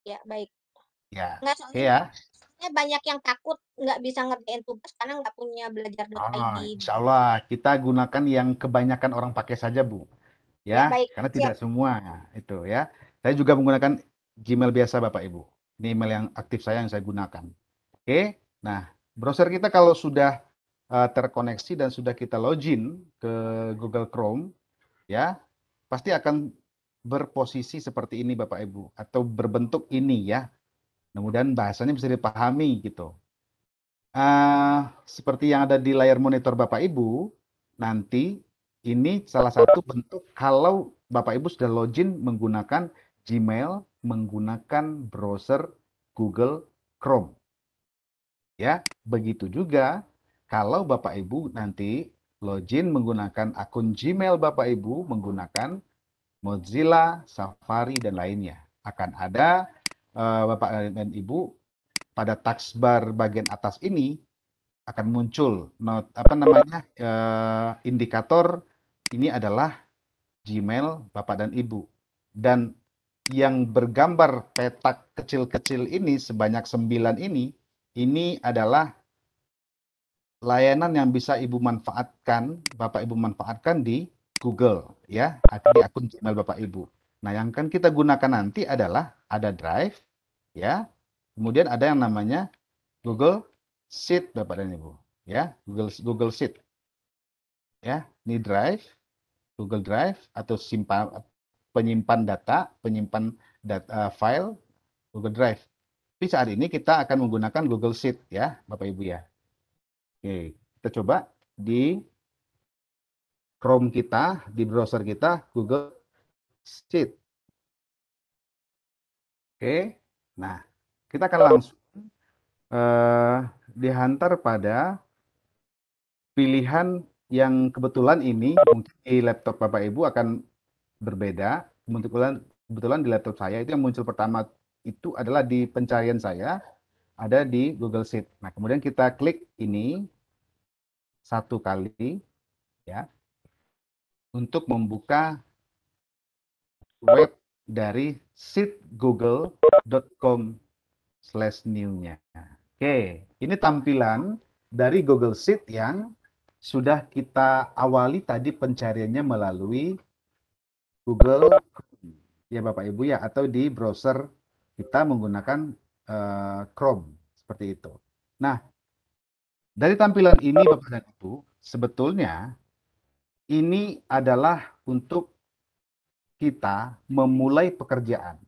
Ya, baik. Ya. Nggak, soalnya, ya. Soalnya banyak yang takut nggak bisa ngerjain tugas karena nggak punya belajar ah, ID. Insya Allah kita gunakan yang kebanyakan orang pakai saja, Bu. Ya, ya baik. karena tidak ya. semua itu ya. Saya juga menggunakan Gmail biasa, Bapak Ibu. Ini email yang aktif saya yang saya gunakan. Oke, nah browser kita kalau sudah eh, terkoneksi dan sudah kita login ke Google Chrome, ya pasti akan berposisi seperti ini Bapak Ibu atau berbentuk ini ya. Kemudian bahasanya bisa dipahami gitu. Uh, seperti yang ada di layar monitor Bapak Ibu, nanti ini salah satu bentuk kalau Bapak Ibu sudah login menggunakan Gmail, menggunakan browser Google Chrome. Ya, begitu juga kalau Bapak Ibu nanti login menggunakan akun Gmail Bapak Ibu menggunakan Mozilla, Safari, dan lainnya. Akan ada uh, Bapak dan Ibu pada taskbar bagian atas ini akan muncul not, apa namanya uh, indikator ini adalah Gmail Bapak dan Ibu dan yang bergambar petak kecil-kecil ini sebanyak 9 ini ini adalah layanan yang bisa Ibu manfaatkan, Bapak Ibu manfaatkan di Google ya, di akun Gmail Bapak Ibu. Nah, yang akan kita gunakan nanti adalah ada Drive ya. Kemudian ada yang namanya Google Sheet Bapak dan Ibu ya, Google Google Sheet. Ya, ini Drive, Google Drive atau simpan penyimpan data, penyimpan data eh, file Google Drive. Tapi saat ini kita akan menggunakan Google Sheet ya, Bapak Ibu ya. Oke, kita coba di Chrome kita, di browser kita, Google Sheet. Oke, nah kita akan langsung uh, dihantar pada pilihan yang kebetulan ini mungkin di laptop Bapak Ibu akan berbeda. Kebetulan kebetulan di laptop saya itu yang muncul pertama itu adalah di pencarian saya ada di Google Sheet. Nah, kemudian kita klik ini satu kali ya untuk membuka web dari sit google.com slash new Oke, ini tampilan dari Google Sheet yang sudah kita awali tadi pencariannya melalui Google ya Bapak Ibu ya atau di browser kita menggunakan uh, Chrome seperti itu. Nah, dari tampilan ini Bapak dan Ibu, sebetulnya ini adalah untuk kita memulai pekerjaan.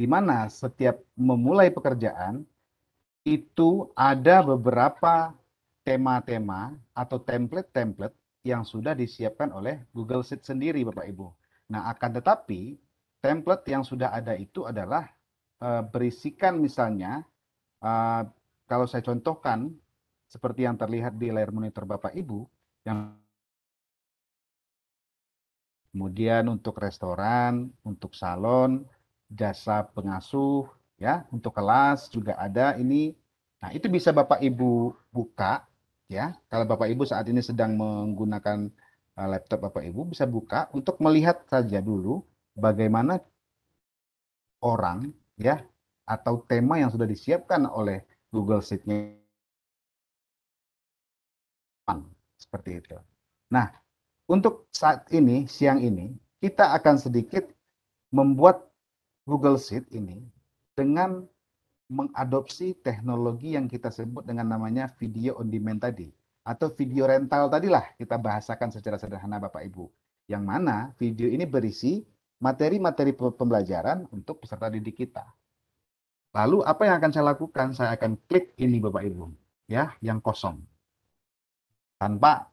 Di mana setiap memulai pekerjaan itu ada beberapa tema-tema atau template-template yang sudah disiapkan oleh Google Sheet sendiri Bapak Ibu. Nah, akan tetapi template yang sudah ada itu adalah eh, berisikan misalnya eh, kalau saya contohkan seperti yang terlihat di layar monitor Bapak Ibu yang kemudian untuk restoran, untuk salon, jasa pengasuh ya, untuk kelas juga ada ini. Nah, itu bisa Bapak Ibu buka ya. Kalau Bapak Ibu saat ini sedang menggunakan eh, laptop Bapak Ibu bisa buka untuk melihat saja dulu bagaimana orang ya atau tema yang sudah disiapkan oleh Google Sheet-nya seperti itu. Nah, untuk saat ini, siang ini, kita akan sedikit membuat Google Sheet ini dengan mengadopsi teknologi yang kita sebut dengan namanya video on demand tadi atau video rental tadilah kita bahasakan secara sederhana Bapak Ibu. Yang mana video ini berisi materi-materi pembelajaran untuk peserta didik kita. Lalu apa yang akan saya lakukan? Saya akan klik ini Bapak Ibu, ya, yang kosong tanpa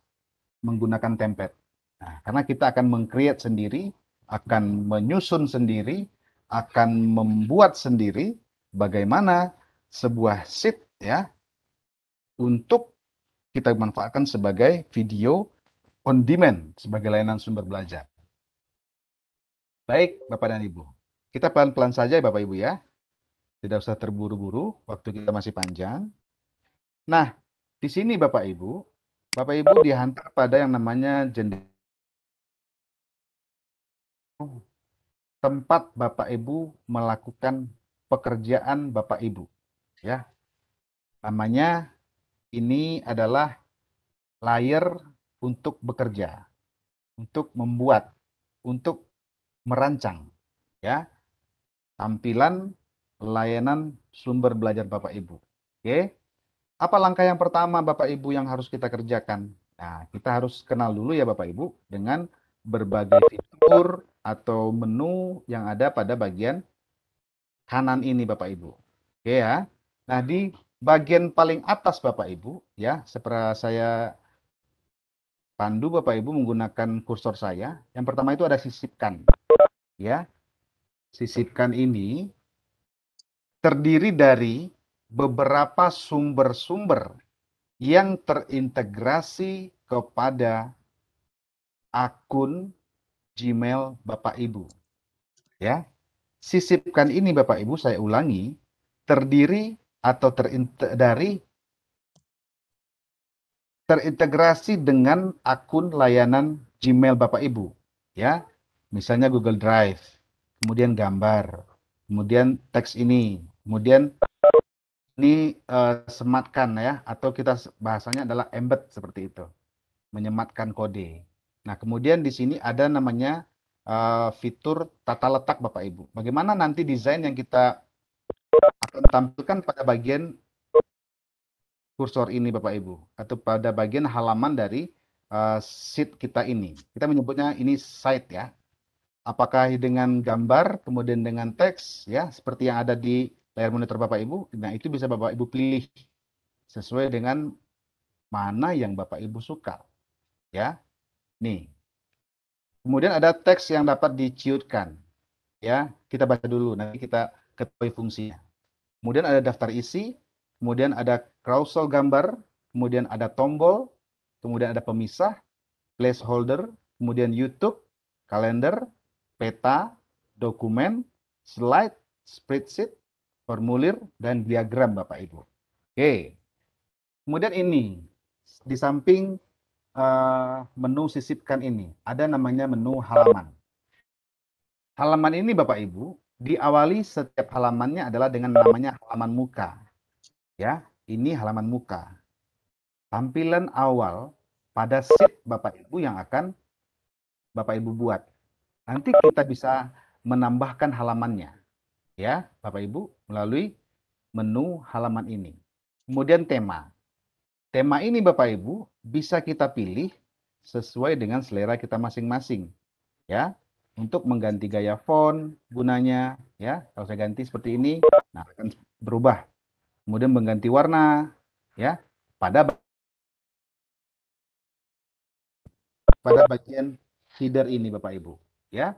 menggunakan template. Nah, karena kita akan mengcreate sendiri, akan menyusun sendiri, akan membuat sendiri bagaimana sebuah sheet ya untuk kita manfaatkan sebagai video on demand sebagai layanan sumber belajar. Baik, Bapak dan Ibu. Kita pelan-pelan saja Bapak Ibu ya. Tidak usah terburu-buru, waktu kita masih panjang. Nah, di sini Bapak Ibu, Bapak Ibu dihantar pada yang namanya jendela tempat Bapak Ibu melakukan pekerjaan Bapak Ibu ya. Namanya ini adalah layer untuk bekerja, untuk membuat, untuk merancang ya. Tampilan layanan sumber belajar Bapak Ibu. Oke. Okay? Apa langkah yang pertama Bapak Ibu yang harus kita kerjakan? Nah, kita harus kenal dulu ya Bapak Ibu dengan berbagai fitur atau menu yang ada pada bagian kanan ini Bapak Ibu. Oke ya. Nah, di bagian paling atas Bapak Ibu ya, seperti saya pandu Bapak Ibu menggunakan kursor saya. Yang pertama itu ada sisipkan. Ya. Sisipkan ini terdiri dari beberapa sumber-sumber yang terintegrasi kepada akun Gmail Bapak Ibu. Ya. Sisipkan ini Bapak Ibu saya ulangi, terdiri atau dari terintegrasi dengan akun layanan Gmail Bapak Ibu, ya. Misalnya Google Drive, kemudian gambar, kemudian teks ini, kemudian ini uh, sematkan ya atau kita bahasanya adalah embed seperti itu menyematkan kode. Nah kemudian di sini ada namanya uh, fitur tata letak Bapak Ibu. Bagaimana nanti desain yang kita akan tampilkan pada bagian kursor ini Bapak Ibu atau pada bagian halaman dari uh, sheet kita ini. Kita menyebutnya ini site ya. Apakah dengan gambar kemudian dengan teks ya seperti yang ada di layar monitor Bapak Ibu. Nah, itu bisa Bapak Ibu pilih sesuai dengan mana yang Bapak Ibu suka. Ya. Nih. Kemudian ada teks yang dapat diciutkan. Ya, kita baca dulu nanti kita ketahui fungsinya. Kemudian ada daftar isi, kemudian ada carousel gambar, kemudian ada tombol, kemudian ada pemisah, placeholder, kemudian YouTube, kalender, peta, dokumen, slide, spreadsheet, formulir, dan diagram Bapak Ibu. Oke. Kemudian ini, di samping uh, menu sisipkan ini, ada namanya menu halaman. Halaman ini Bapak Ibu, diawali setiap halamannya adalah dengan namanya halaman muka. Ya, ini halaman muka. Tampilan awal pada sheet Bapak Ibu yang akan Bapak Ibu buat. Nanti kita bisa menambahkan halamannya. Ya, Bapak Ibu melalui menu halaman ini. Kemudian tema. Tema ini Bapak Ibu bisa kita pilih sesuai dengan selera kita masing-masing. Ya, untuk mengganti gaya font gunanya ya. Kalau saya ganti seperti ini, nah akan berubah. Kemudian mengganti warna ya pada pada bagian header ini Bapak Ibu ya.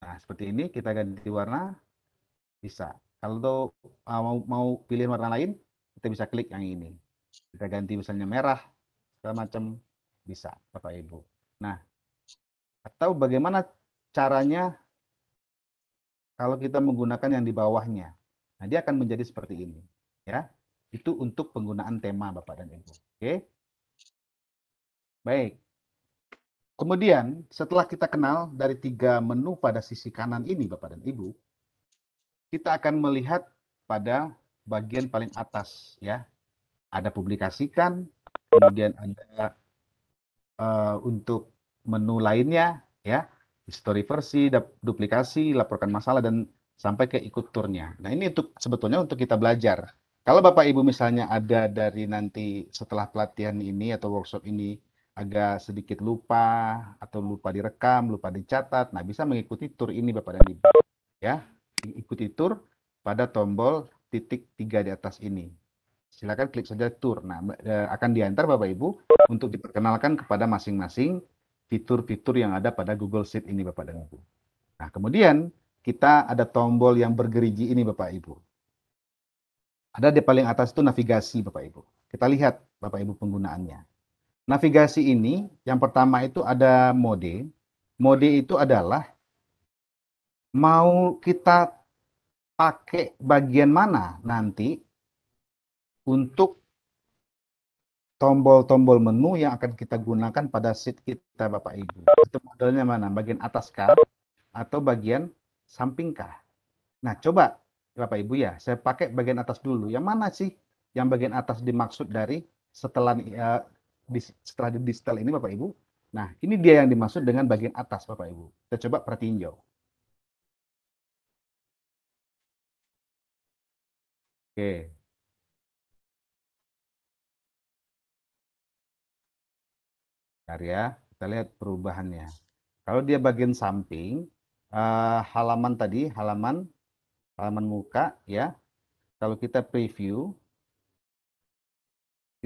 Nah, seperti ini kita ganti warna bisa. Kalau uh, mau mau pilih warna lain, kita bisa klik yang ini. Kita ganti misalnya merah, segala macam bisa, Bapak Ibu. Nah, atau bagaimana caranya kalau kita menggunakan yang di bawahnya. Nah, dia akan menjadi seperti ini, ya. Itu untuk penggunaan tema Bapak dan Ibu. Oke. Baik. Kemudian, setelah kita kenal dari tiga menu pada sisi kanan ini, Bapak dan Ibu, kita akan melihat pada bagian paling atas ya. Ada publikasikan, kemudian ada uh, untuk menu lainnya ya, history versi, duplikasi, laporkan masalah dan sampai ke ikut turnya. Nah, ini untuk sebetulnya untuk kita belajar. Kalau Bapak Ibu misalnya ada dari nanti setelah pelatihan ini atau workshop ini agak sedikit lupa atau lupa direkam, lupa dicatat, nah bisa mengikuti tur ini Bapak dan Ibu. Ya, ikuti tur pada tombol titik tiga di atas ini. Silakan klik saja tur. Nah, eh, akan diantar Bapak Ibu untuk diperkenalkan kepada masing-masing fitur-fitur yang ada pada Google Sheet ini Bapak dan Ibu. Nah, kemudian kita ada tombol yang bergerigi ini Bapak Ibu. Ada di paling atas itu navigasi Bapak Ibu. Kita lihat Bapak Ibu penggunaannya. Navigasi ini yang pertama itu ada mode. Mode itu adalah mau kita pakai bagian mana nanti untuk tombol-tombol menu yang akan kita gunakan pada sheet kita Bapak Ibu. Itu modelnya mana? Bagian atas kah? Atau bagian samping kah? Nah coba Bapak Ibu ya, saya pakai bagian atas dulu. Yang mana sih yang bagian atas dimaksud dari setelah eh, ya, di, setelah di ini Bapak Ibu? Nah ini dia yang dimaksud dengan bagian atas Bapak Ibu. Kita coba pertinjau. Oke. Okay. ya, kita lihat perubahannya. Kalau dia bagian samping, uh, halaman tadi, halaman halaman muka ya. Kalau kita preview,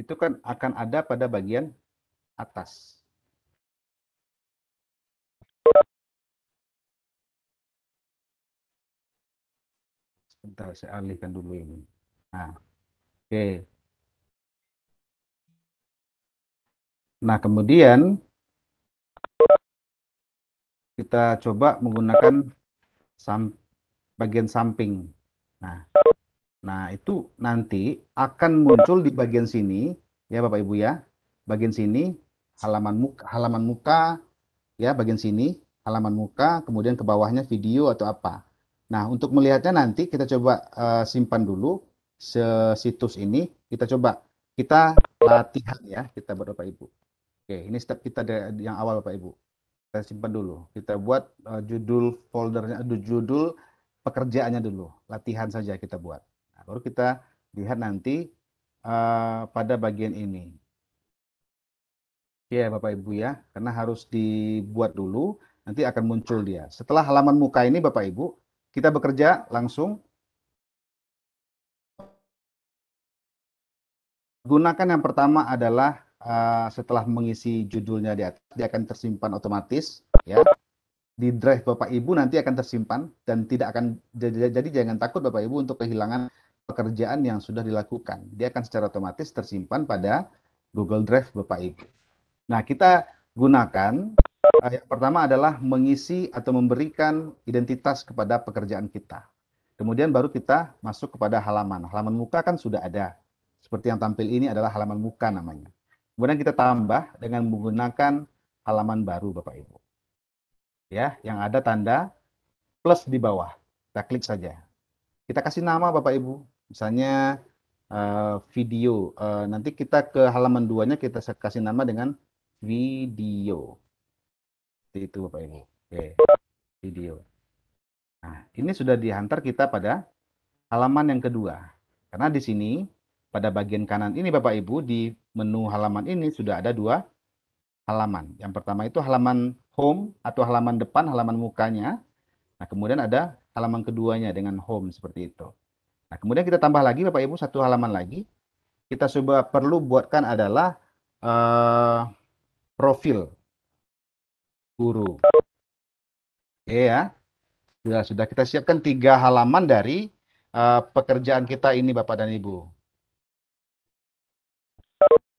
itu kan akan ada pada bagian atas. Sebentar, saya alihkan dulu ini. Nah, oke. Okay. Nah, kemudian kita coba menggunakan sam bagian samping. Nah, nah itu nanti akan muncul di bagian sini, ya Bapak Ibu ya. Bagian sini halaman muka, halaman muka ya bagian sini halaman muka, kemudian ke bawahnya video atau apa. Nah, untuk melihatnya nanti kita coba uh, simpan dulu situs ini kita coba kita latihan ya kita buat Bapak Ibu. Oke, ini step kita yang awal Bapak Ibu. Kita simpan dulu. Kita buat uh, judul foldernya, aduh, judul pekerjaannya dulu. Latihan saja kita buat. Nah, baru kita lihat nanti uh, pada bagian ini. Oke, Bapak Ibu ya, karena harus dibuat dulu, nanti akan muncul dia. Setelah halaman muka ini Bapak Ibu, kita bekerja langsung gunakan yang pertama adalah uh, setelah mengisi judulnya di atas, dia akan tersimpan otomatis, ya. Di drive Bapak Ibu nanti akan tersimpan dan tidak akan jadi jangan takut Bapak Ibu untuk kehilangan pekerjaan yang sudah dilakukan. Dia akan secara otomatis tersimpan pada Google Drive Bapak Ibu. Nah, kita gunakan eh, yang pertama adalah mengisi atau memberikan identitas kepada pekerjaan kita. Kemudian baru kita masuk kepada halaman. Halaman muka kan sudah ada seperti yang tampil ini adalah halaman muka namanya. Kemudian kita tambah dengan menggunakan halaman baru Bapak Ibu. Ya, yang ada tanda plus di bawah. Kita klik saja. Kita kasih nama Bapak Ibu. Misalnya eh, video. Eh, nanti kita ke halaman duanya kita kasih nama dengan video. itu Bapak Ibu. Oke, video. Nah, ini sudah dihantar kita pada halaman yang kedua. Karena di sini pada bagian kanan ini Bapak Ibu di menu halaman ini sudah ada dua halaman. Yang pertama itu halaman home atau halaman depan, halaman mukanya. Nah, kemudian ada halaman keduanya dengan home seperti itu. Nah, kemudian kita tambah lagi Bapak Ibu satu halaman lagi. Kita coba perlu buatkan adalah uh, profil guru. Oke ya. Sudah sudah kita siapkan tiga halaman dari uh, pekerjaan kita ini Bapak dan Ibu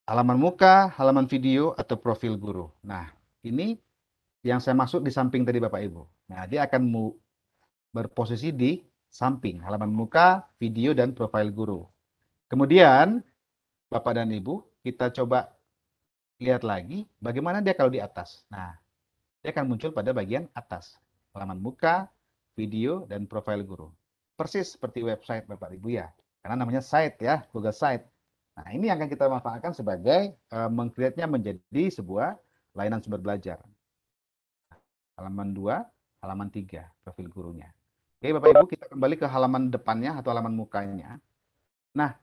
halaman muka, halaman video, atau profil guru. Nah, ini yang saya masuk di samping tadi Bapak Ibu. Nah, dia akan berposisi di samping, halaman muka, video, dan profil guru. Kemudian, Bapak dan Ibu, kita coba lihat lagi bagaimana dia kalau di atas. Nah, dia akan muncul pada bagian atas, halaman muka, video, dan profil guru. Persis seperti website Bapak Ibu ya, karena namanya site ya, Google Site. Nah, ini yang akan kita manfaatkan sebagai uh, menjadi sebuah layanan sumber belajar. Halaman 2, halaman 3, profil gurunya. Oke, Bapak Ibu, kita kembali ke halaman depannya atau halaman mukanya. Nah,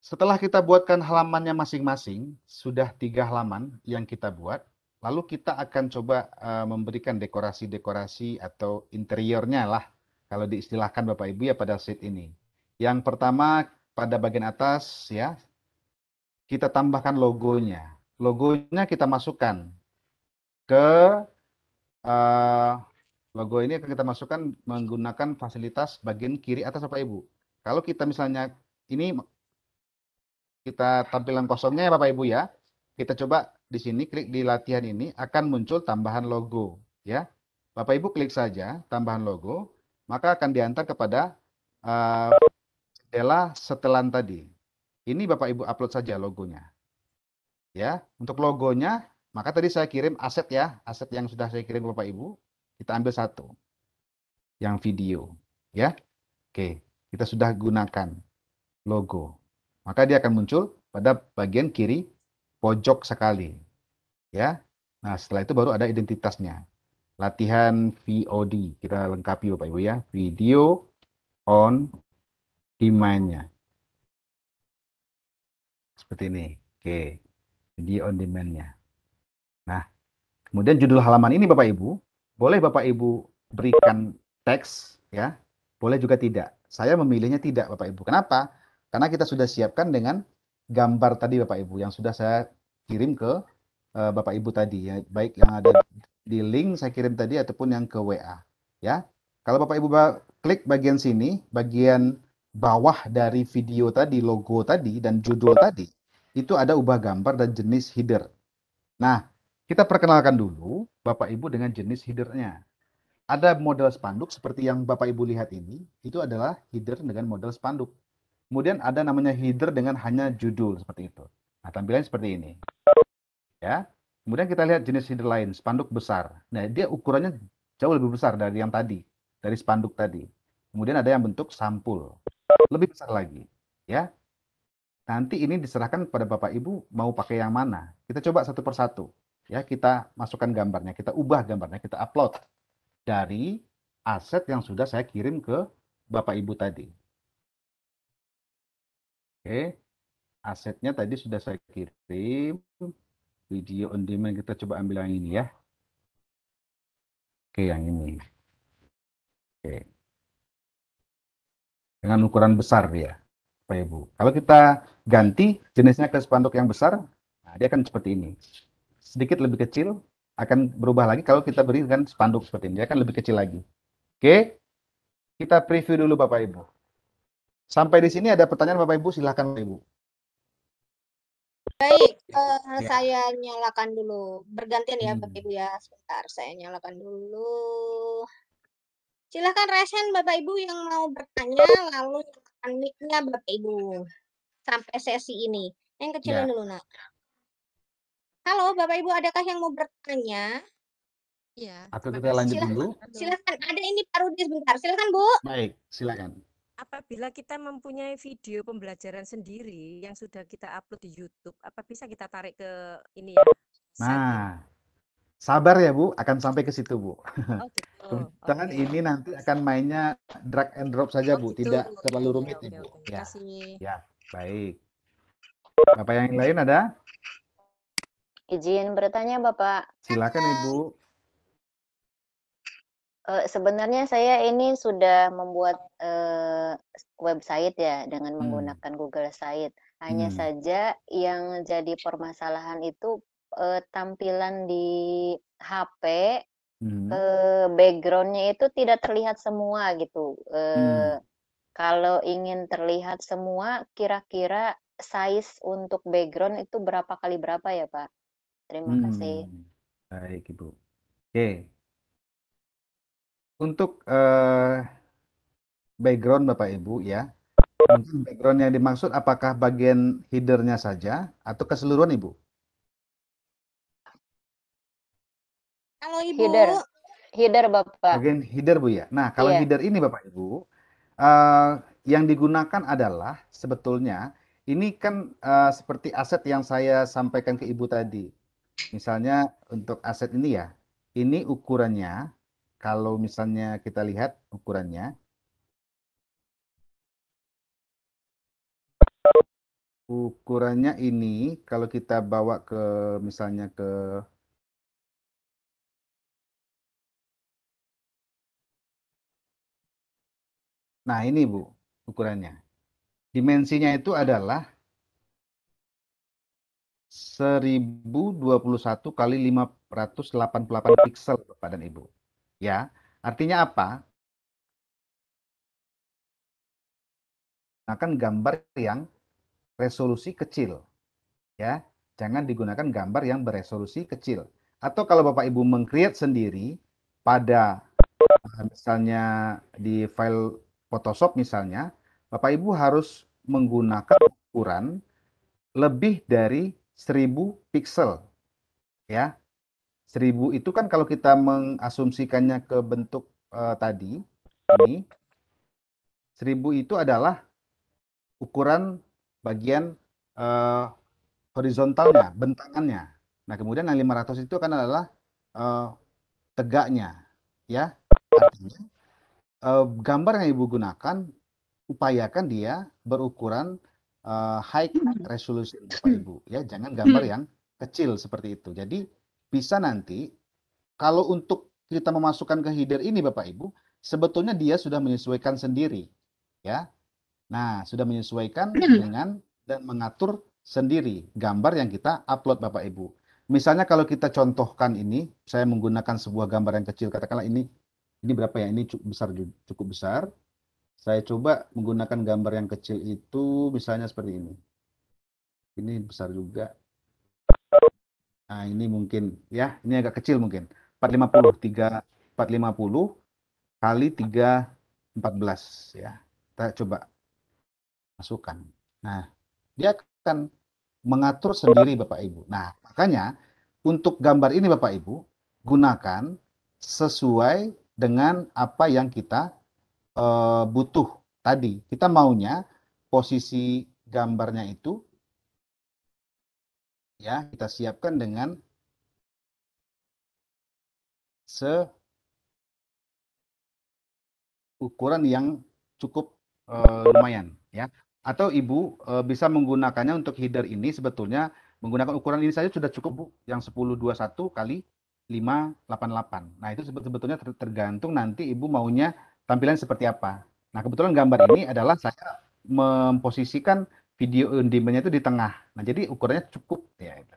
setelah kita buatkan halamannya masing-masing, sudah tiga halaman yang kita buat, lalu kita akan coba uh, memberikan dekorasi-dekorasi atau interiornya lah, kalau diistilahkan Bapak Ibu ya pada sheet ini. Yang pertama pada bagian atas ya kita tambahkan logonya. Logonya kita masukkan ke uh, logo ini akan kita masukkan menggunakan fasilitas bagian kiri atas Bapak Ibu. Kalau kita misalnya ini kita tampilan kosongnya ya Bapak Ibu ya. Kita coba di sini klik di latihan ini akan muncul tambahan logo ya. Bapak Ibu klik saja tambahan logo, maka akan diantar kepada uh, della setelan tadi. Ini Bapak Ibu upload saja logonya. Ya, untuk logonya maka tadi saya kirim aset ya, aset yang sudah saya kirim ke Bapak Ibu, kita ambil satu. Yang video, ya. Oke, kita sudah gunakan logo. Maka dia akan muncul pada bagian kiri pojok sekali. Ya. Nah, setelah itu baru ada identitasnya. Latihan VOD, kita lengkapi Bapak Ibu ya. Video on demandnya seperti ini oke video on demandnya nah kemudian judul halaman ini bapak ibu boleh bapak ibu berikan teks ya boleh juga tidak saya memilihnya tidak bapak ibu kenapa karena kita sudah siapkan dengan gambar tadi bapak ibu yang sudah saya kirim ke uh, bapak ibu tadi ya baik yang ada di link saya kirim tadi ataupun yang ke WA ya kalau Bapak Ibu klik bagian sini, bagian bawah dari video tadi, logo tadi, dan judul tadi, itu ada ubah gambar dan jenis header. Nah, kita perkenalkan dulu Bapak Ibu dengan jenis headernya. Ada model spanduk seperti yang Bapak Ibu lihat ini, itu adalah header dengan model spanduk. Kemudian ada namanya header dengan hanya judul seperti itu. Nah, tampilannya seperti ini. Ya. Kemudian kita lihat jenis header lain, spanduk besar. Nah, dia ukurannya jauh lebih besar dari yang tadi, dari spanduk tadi. Kemudian ada yang bentuk sampul lebih besar lagi ya nanti ini diserahkan kepada Bapak Ibu mau pakai yang mana. Kita coba satu persatu. Ya, kita masukkan gambarnya, kita ubah gambarnya, kita upload dari aset yang sudah saya kirim ke Bapak Ibu tadi. Oke. Asetnya tadi sudah saya kirim. Video on demand kita coba ambil yang ini ya. Oke, yang ini. Oke dengan ukuran besar ya Pak Ibu. Kalau kita ganti jenisnya ke spanduk yang besar, nah, dia akan seperti ini. Sedikit lebih kecil, akan berubah lagi kalau kita berikan spanduk seperti ini. Dia akan lebih kecil lagi. Oke, kita preview dulu Bapak Ibu. Sampai di sini ada pertanyaan Bapak Ibu, silahkan Bapak Ibu. Baik, uh, ya. Eh, saya nyalakan dulu. Bergantian ya hmm. Bapak Ibu ya. Sebentar, saya nyalakan dulu. Silahkan resen Bapak Ibu yang mau bertanya, lalu nyalakan mic Bapak Ibu sampai sesi ini. Yang kecilin ya. dulu, nak. Halo Bapak Ibu, adakah yang mau bertanya? Iya. Atau kita lanjut silahkan, dulu? Silahkan, ada ini Pak Rudi sebentar. Silahkan Bu. Baik, silakan Apabila kita mempunyai video pembelajaran sendiri yang sudah kita upload di YouTube, apa bisa kita tarik ke ini ya? Nah, Sabar ya Bu, akan sampai ke situ Bu. Oh, Tangan gitu. ini nanti akan mainnya drag and drop saja oh, Bu, gitu. tidak terlalu rumit ya, ya Bu. Ya. ya, baik. Bapak yang lain ada? Izin bertanya Bapak. Silakan Ibu. Uh, sebenarnya saya ini sudah membuat uh, website ya dengan hmm. menggunakan Google Site. Hanya hmm. saja yang jadi permasalahan itu uh, tampilan di HP hmm. uh, backgroundnya itu tidak terlihat semua gitu. uh, hmm. Kalau ingin terlihat semua, kira-kira size untuk background itu berapa kali berapa ya Pak? Terima hmm. kasih. Baik Ibu. Oke. Untuk uh, background Bapak Ibu ya, mungkin background yang dimaksud apakah bagian headernya saja atau keseluruhan Ibu? kalau Ibu. Hider. Hider Bapak. Bagian header Bu ya. Nah, kalau yeah. hider ini Bapak Ibu, uh, yang digunakan adalah sebetulnya ini kan uh, seperti aset yang saya sampaikan ke Ibu tadi. Misalnya untuk aset ini ya, ini ukurannya kalau misalnya kita lihat ukurannya ukurannya ini kalau kita bawa ke misalnya ke Nah, ini Bu ukurannya. Dimensinya itu adalah 1021 kali 588 piksel Bapak dan Ibu. Ya, artinya apa? Gunakan gambar yang resolusi kecil. Ya, jangan digunakan gambar yang beresolusi kecil. Atau kalau Bapak Ibu mengcreate sendiri pada misalnya di file Photoshop misalnya, Bapak Ibu harus menggunakan ukuran lebih dari 1000 piksel. Ya. 1000 itu kan kalau kita mengasumsikannya ke bentuk uh, tadi ini 1000 itu adalah ukuran bagian uh, horizontalnya, bentangannya. Nah, kemudian yang 500 itu kan adalah uh, tegaknya, ya. Artinya Eh, gambar yang ibu gunakan upayakan dia berukuran uh, high hmm. resolution Bapak Ibu ya jangan gambar hmm. yang kecil seperti itu jadi bisa nanti kalau untuk kita memasukkan ke header ini Bapak Ibu sebetulnya dia sudah menyesuaikan sendiri ya nah sudah menyesuaikan hmm. dengan dan mengatur sendiri gambar yang kita upload Bapak Ibu misalnya kalau kita contohkan ini saya menggunakan sebuah gambar yang kecil katakanlah ini ini berapa ya? Ini cukup besar, cukup besar. Saya coba menggunakan gambar yang kecil itu misalnya seperti ini. Ini besar juga. Nah, ini mungkin ya, ini agak kecil mungkin. 450 3 450 kali 3 14 ya. Kita coba masukkan. Nah, dia akan mengatur sendiri Bapak Ibu. Nah, makanya untuk gambar ini Bapak Ibu gunakan sesuai dengan apa yang kita uh, butuh tadi. Kita maunya posisi gambarnya itu ya kita siapkan dengan seukuran yang cukup uh, lumayan ya atau ibu e, bisa menggunakannya untuk header ini sebetulnya menggunakan ukuran ini saja sudah cukup Bu yang 1021 kali 588. Nah, itu sebetulnya tergantung nanti ibu maunya tampilan seperti apa. Nah, kebetulan gambar ini adalah saya memposisikan video eh, on itu di tengah. Nah, jadi ukurannya cukup ya eh,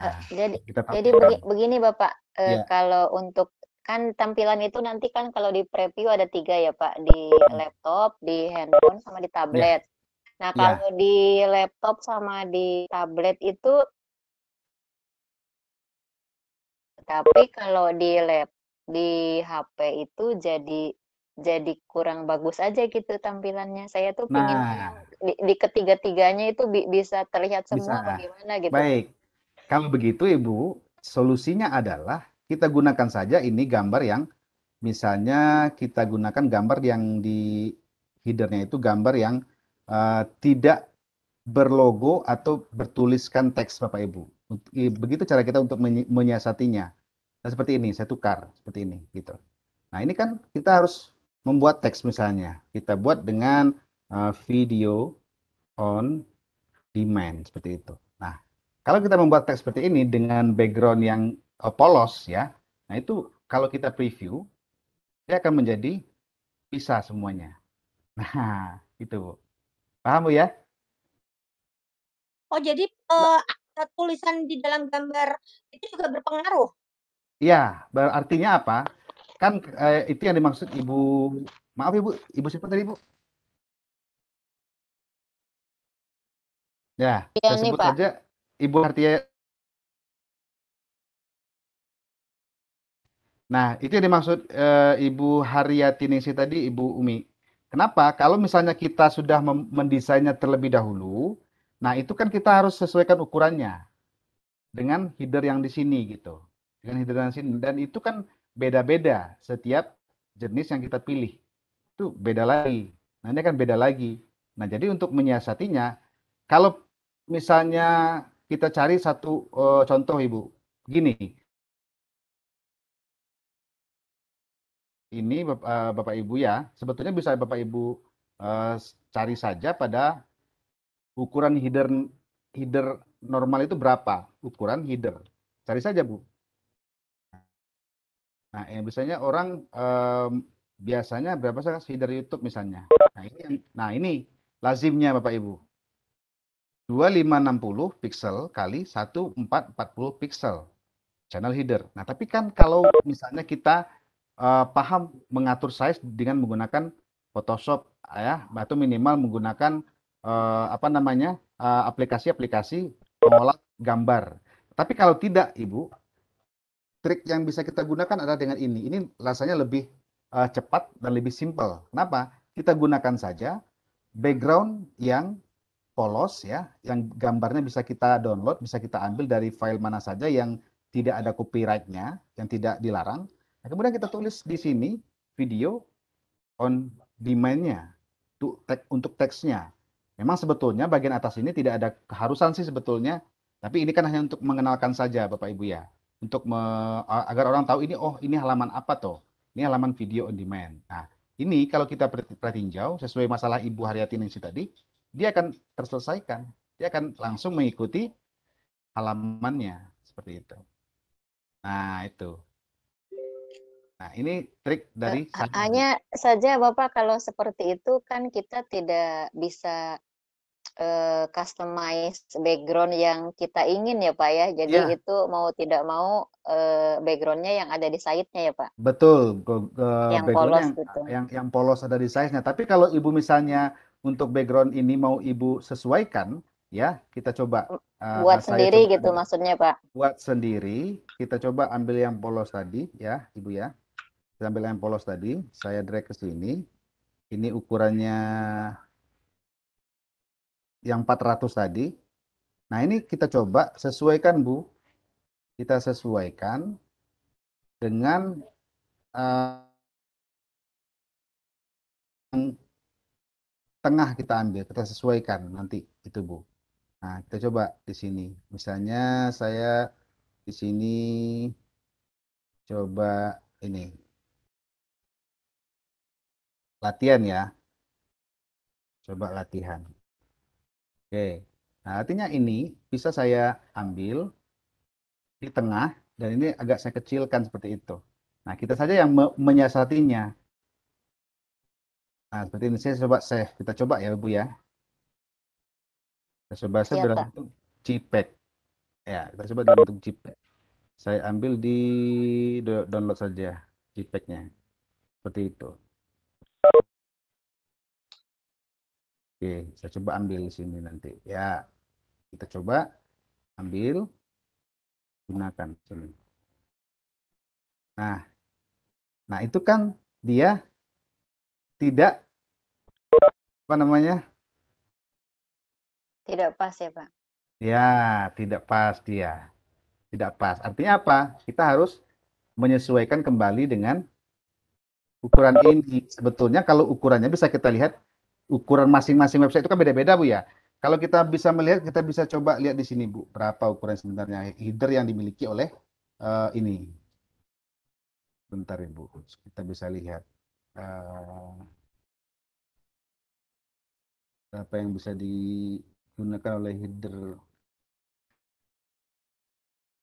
Nah, jadi kita jadi begini, Bapak, eh, ya. eh, kalau untuk kan tampilan itu nanti kan kalau di preview ada tiga ya Pak, di laptop, di handphone sama di tablet. Ya. Nah, ya. kalau ya. di laptop sama di tablet itu tapi kalau di lab di HP itu jadi jadi kurang bagus aja gitu tampilannya. Saya tuh pengen nah, di, di ketiga-tiganya itu bi bisa terlihat semua bisa. bagaimana gitu. Baik. Kalau begitu Ibu, solusinya adalah kita gunakan saja ini gambar yang misalnya kita gunakan gambar yang di headernya itu gambar yang uh, tidak berlogo atau bertuliskan teks Bapak Ibu. Begitu cara kita untuk menyiasatinya nah, seperti ini saya tukar seperti ini gitu nah ini kan kita harus membuat teks misalnya kita buat dengan uh, video on demand seperti itu nah kalau kita membuat teks seperti ini dengan background yang uh, polos ya nah itu kalau kita preview dia akan menjadi bisa semuanya nah itu paham bu ya oh jadi uh, tulisan di dalam gambar itu juga berpengaruh Iya, artinya apa? Kan eh, itu yang dimaksud Ibu, maaf Ibu, Ibu siapa tadi Ibu? Ya, yang saya sebut Pak. saja Ibu artinya. Nah, itu yang dimaksud eh, Ibu Haryati Ningsi tadi, Ibu Umi. Kenapa? Kalau misalnya kita sudah mendesainnya terlebih dahulu, nah itu kan kita harus sesuaikan ukurannya dengan header yang di sini gitu dengan hidrasi dan itu kan beda-beda setiap jenis yang kita pilih itu beda lagi nanti akan beda lagi nah jadi untuk menyiasatinya kalau misalnya kita cari satu uh, contoh ibu gini ini uh, bapak ibu ya sebetulnya bisa bapak ibu uh, cari saja pada ukuran header header normal itu berapa ukuran header cari saja bu Nah, yang biasanya orang um, biasanya berapa sih dari YouTube misalnya. Nah, ini nah ini lazimnya Bapak Ibu. 2560 pixel kali 1440 pixel channel header. Nah, tapi kan kalau misalnya kita uh, paham mengatur size dengan menggunakan Photoshop ya, atau minimal menggunakan uh, apa namanya? Eh, aplikasi-aplikasi uh, pengolah gambar. Tapi kalau tidak, Ibu, trik yang bisa kita gunakan adalah dengan ini. Ini rasanya lebih uh, cepat dan lebih simpel. Kenapa? Kita gunakan saja background yang polos ya, yang gambarnya bisa kita download, bisa kita ambil dari file mana saja yang tidak ada copyright-nya, yang tidak dilarang. Nah, kemudian kita tulis di sini video on demand-nya untuk teksnya. Memang sebetulnya bagian atas ini tidak ada keharusan sih sebetulnya, tapi ini kan hanya untuk mengenalkan saja Bapak Ibu ya untuk me, agar orang tahu ini oh ini halaman apa toh ini halaman video on demand nah ini kalau kita perhatiin jauh, sesuai masalah Ibu Haryati yang tadi dia akan terselesaikan dia akan langsung mengikuti halamannya seperti itu nah itu Nah, ini trik dari eh, hanya saja Bapak kalau seperti itu kan kita tidak bisa uh, eh, customize background yang kita ingin ya Pak ya. Jadi ya. itu mau tidak mau eh, backgroundnya yang ada di site-nya ya Pak. Betul. ke yang polos yang, gitu. Yang, yang polos ada di site-nya. Tapi kalau Ibu misalnya untuk background ini mau Ibu sesuaikan ya kita coba uh, buat nah, sendiri coba, gitu ada. maksudnya Pak. Buat sendiri kita coba ambil yang polos tadi ya Ibu ya. Kita ambil yang polos tadi, saya drag ke sini. Ini ukurannya yang 400 tadi. Nah, ini kita coba sesuaikan, Bu. Kita sesuaikan dengan uh, yang tengah kita ambil, kita sesuaikan nanti itu, Bu. Nah, kita coba di sini. Misalnya saya di sini coba ini. Latihan ya. Coba latihan. Oke. Nah, artinya ini bisa saya ambil di tengah dan ini agak saya kecilkan seperti itu. Nah, kita saja yang me menyiasatinya. Nah, seperti ini saya coba saya Kita coba ya, Bu ya. Kita coba saya ya, dalam bentuk JPEG. Ya, kita coba dalam bentuk JPEG. Saya ambil di download saja JPEG-nya. Seperti itu. Oke, saya coba ambil di sini nanti. Ya, kita coba ambil, gunakan sini. Nah, nah itu kan dia tidak apa namanya? Tidak pas ya Pak. Ya, tidak pas dia. Tidak pas. Artinya apa? Kita harus menyesuaikan kembali dengan ukuran ini. Sebetulnya kalau ukurannya bisa kita lihat ukuran masing-masing website itu kan beda-beda Bu ya. Kalau kita bisa melihat, kita bisa coba lihat di sini Bu, berapa ukuran sebenarnya header yang dimiliki oleh uh, ini. Bentar Ibu, ya, kita bisa lihat. Uh, apa yang bisa digunakan oleh header.